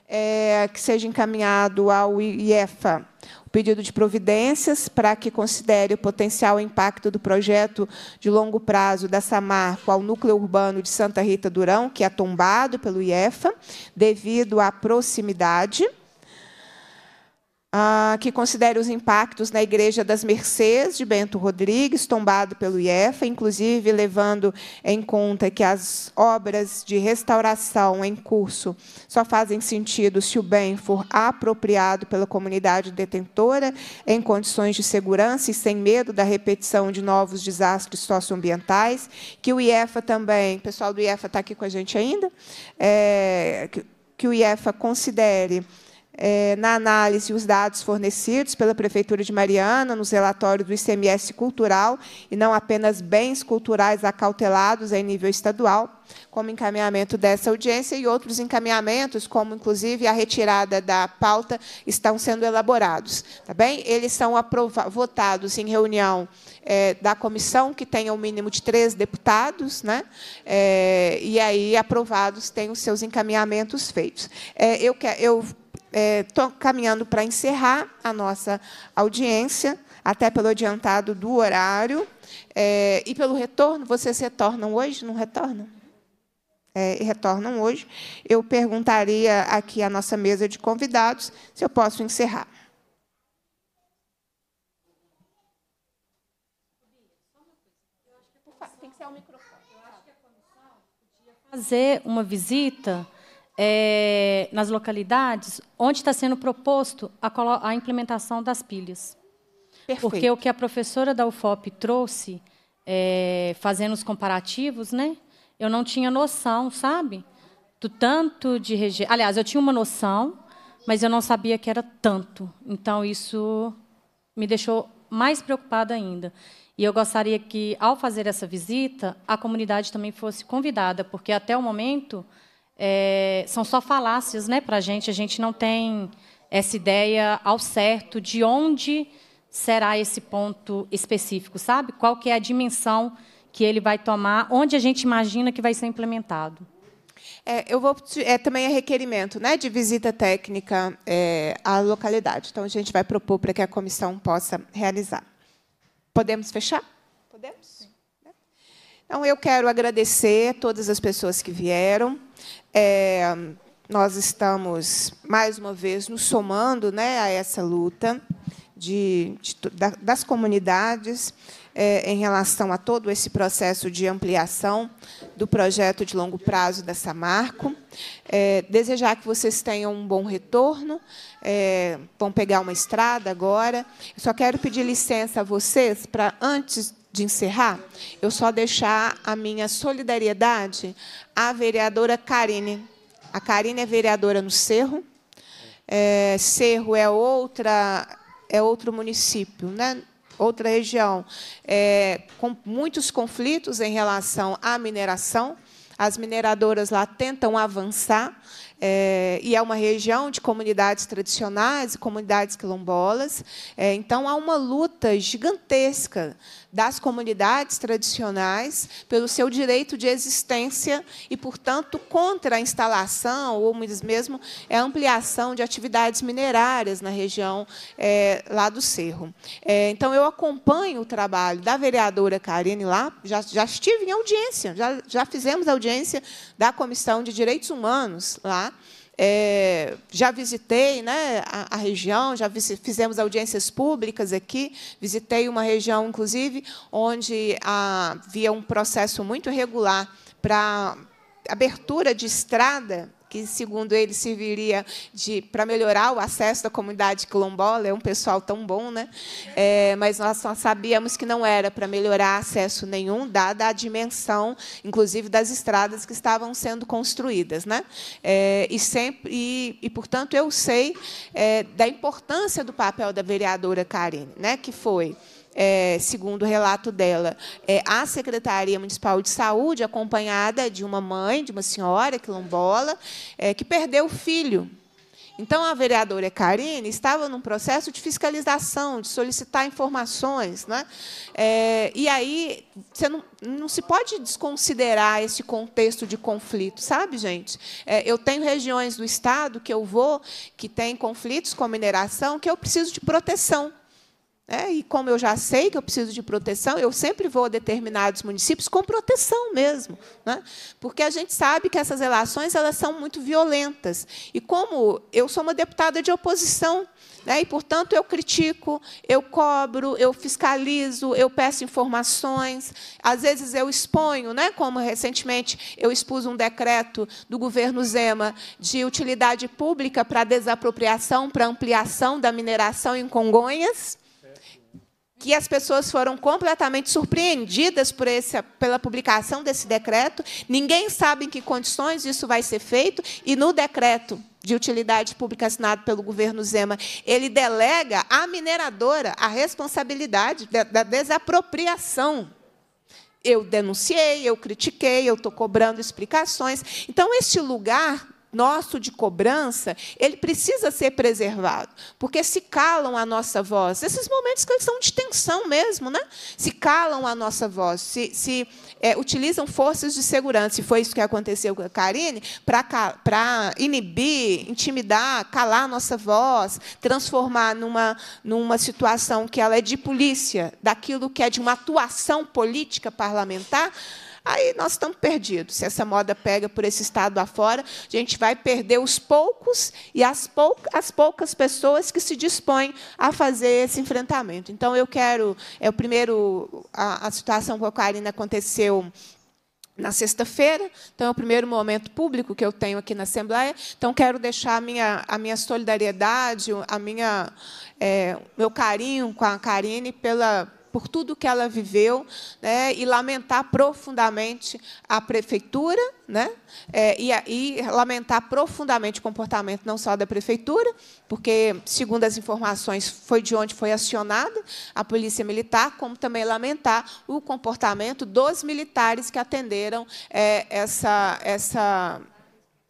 é, que seja encaminhado ao IEFA o pedido de providências para que considere o potencial impacto do projeto de longo prazo da Samarco ao núcleo urbano de Santa Rita Durão, que é tombado pelo IEFA, devido à proximidade. Ah, que considere os impactos na Igreja das Mercês de Bento Rodrigues, tombado pelo IEFA, inclusive levando em conta que as obras de restauração em curso só fazem sentido se o bem for apropriado pela comunidade detentora em condições de segurança e sem medo da repetição de novos desastres socioambientais, que o IEFA também, o pessoal do IEFA está aqui com a gente ainda, é, que, que o IEFA considere é, na análise os dados fornecidos pela Prefeitura de Mariana nos relatórios do ICMS Cultural, e não apenas bens culturais acautelados em nível estadual, como encaminhamento dessa audiência, e outros encaminhamentos, como inclusive a retirada da pauta, estão sendo elaborados. Tá bem? Eles são votados em reunião é, da comissão, que tenha o mínimo de três deputados, né? É, e aí aprovados têm os seus encaminhamentos feitos. É, eu, que, eu estou é, caminhando para encerrar a nossa audiência, até pelo adiantado do horário. É, e pelo retorno, vocês retornam hoje? Não retornam? É, retornam hoje. Eu perguntaria aqui à nossa mesa de convidados se eu posso encerrar. Fazer uma visita é, nas localidades onde está sendo proposto a, a implementação das pilhas. Perfeito. Porque o que a professora da UFOP trouxe, é, fazendo os comparativos, né, eu não tinha noção, sabe? Do tanto de região. Aliás, eu tinha uma noção, mas eu não sabia que era tanto. Então, isso me deixou mais preocupada ainda. E eu gostaria que, ao fazer essa visita, a comunidade também fosse convidada, porque até o momento é, são só falácias né, para a gente. A gente não tem essa ideia ao certo de onde será esse ponto específico, sabe? Qual que é a dimensão que ele vai tomar, onde a gente imagina que vai ser implementado. É, eu vou é, também é requerimento, né, de visita técnica é, à localidade. Então a gente vai propor para que a comissão possa realizar. Podemos fechar? Podemos. Sim. Então eu quero agradecer a todas as pessoas que vieram. É, nós estamos, mais uma vez, nos somando né, a essa luta de, de das comunidades é, em relação a todo esse processo de ampliação do projeto de longo prazo da Samarco. É, desejar que vocês tenham um bom retorno, é, vão pegar uma estrada agora. só quero pedir licença a vocês para, antes de encerrar, eu só deixar a minha solidariedade à vereadora Karine. A Karine é vereadora no Cerro. É, Cerro é outra é outro município, né? outra região, é, com muitos conflitos em relação à mineração. As mineradoras lá tentam avançar, é, e é uma região de comunidades tradicionais e comunidades quilombolas. É, então, há uma luta gigantesca das comunidades tradicionais, pelo seu direito de existência e, portanto, contra a instalação ou mesmo a é, ampliação de atividades minerárias na região é, lá do Cerro. É, então, eu acompanho o trabalho da vereadora Karine lá, já, já estive em audiência, já, já fizemos audiência da Comissão de Direitos Humanos lá, é, já visitei né, a, a região, já fizemos audiências públicas aqui, visitei uma região, inclusive, onde ah, havia um processo muito irregular para abertura de estrada que, segundo ele, serviria para melhorar o acesso da comunidade quilombola. É um pessoal tão bom, né? É, mas nós só sabíamos que não era para melhorar acesso nenhum, dada a dimensão, inclusive, das estradas que estavam sendo construídas. Né? É, e, sempre, e, e, portanto, eu sei é, da importância do papel da vereadora Karine, né? que foi é, segundo o relato dela, é, a Secretaria Municipal de Saúde, acompanhada de uma mãe, de uma senhora quilombola, é, que perdeu o filho. Então, a vereadora Karine estava num processo de fiscalização, de solicitar informações. Né? É, e aí, você não, não, se pode desconsiderar esse contexto de conflito, sabe, gente? É, eu tenho regiões do Estado que eu vou, que tem conflitos com mineração, que eu preciso de proteção né? e como eu já sei que eu preciso de proteção, eu sempre vou a determinados municípios com proteção mesmo, né? porque a gente sabe que essas relações elas são muito violentas. E como eu sou uma deputada de oposição, né? e portanto eu critico, eu cobro, eu fiscalizo, eu peço informações, às vezes eu exponho, né? como recentemente eu expus um decreto do governo Zema de utilidade pública para desapropriação, para ampliação da mineração em Congonhas que as pessoas foram completamente surpreendidas por esse, pela publicação desse decreto. Ninguém sabe em que condições isso vai ser feito e no decreto de utilidade pública assinado pelo governo Zema, ele delega à mineradora a responsabilidade da desapropriação. Eu denunciei, eu critiquei, eu estou cobrando explicações. Então, este lugar nosso de cobrança, ele precisa ser preservado, porque se calam a nossa voz, esses momentos que são de tensão mesmo, né? se calam a nossa voz, se, se é, utilizam forças de segurança, e foi isso que aconteceu com a Karine, para inibir, intimidar, calar a nossa voz, transformar numa, numa situação que ela é de polícia, daquilo que é de uma atuação política parlamentar, Aí nós estamos perdidos. Se essa moda pega por esse estado afora, a gente vai perder os poucos e as, as poucas pessoas que se dispõem a fazer esse enfrentamento. Então, eu quero. É o primeiro. A, a situação com a Karina aconteceu na sexta-feira, então é o primeiro momento público que eu tenho aqui na Assembleia, então quero deixar a minha, a minha solidariedade, a minha, é, meu carinho com a Karine pela por tudo que ela viveu né, e lamentar profundamente a prefeitura né, é, e, e lamentar profundamente o comportamento não só da prefeitura, porque, segundo as informações, foi de onde foi acionada a polícia militar, como também lamentar o comportamento dos militares que atenderam é, essa, essa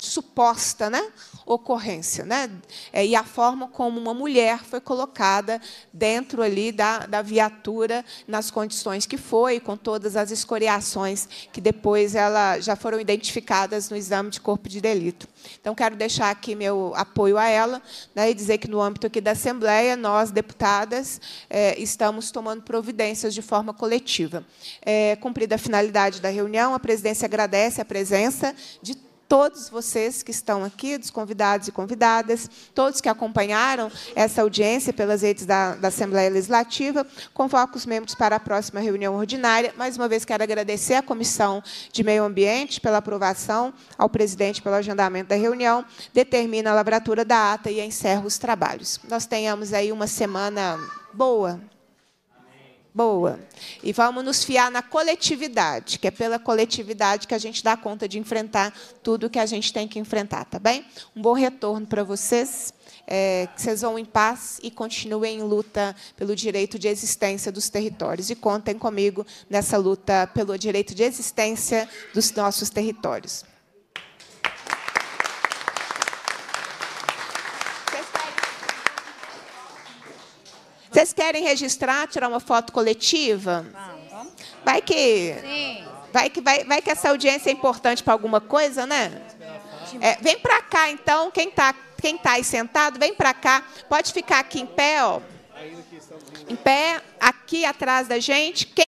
suposta né, ocorrência, né? É, e a forma como uma mulher foi colocada dentro ali da, da viatura, nas condições que foi, com todas as escoriações que depois ela já foram identificadas no exame de corpo de delito. Então, quero deixar aqui meu apoio a ela né, e dizer que, no âmbito aqui da Assembleia, nós, deputadas, é, estamos tomando providências de forma coletiva. É, cumprida a finalidade da reunião, a presidência agradece a presença de todos vocês que estão aqui, dos convidados e convidadas, todos que acompanharam essa audiência pelas redes da, da Assembleia Legislativa. Convoco os membros para a próxima reunião ordinária. Mais uma vez, quero agradecer à Comissão de Meio Ambiente pela aprovação, ao presidente pelo agendamento da reunião. Determina a lavratura da ata e encerro os trabalhos. Nós tenhamos aí uma semana boa. Boa. E vamos nos fiar na coletividade, que é pela coletividade que a gente dá conta de enfrentar tudo que a gente tem que enfrentar, tá bem? Um bom retorno para vocês. É, que vocês vão em paz e continuem em luta pelo direito de existência dos territórios. E contem comigo nessa luta pelo direito de existência dos nossos territórios. Vocês querem registrar, tirar uma foto coletiva? Sim. Vai que. Sim. Vai que, vai, vai que essa audiência é importante para alguma coisa, né? É, vem para cá, então, quem está quem tá aí sentado, vem para cá. Pode ficar aqui em pé, ó. Em pé, aqui atrás da gente. Quem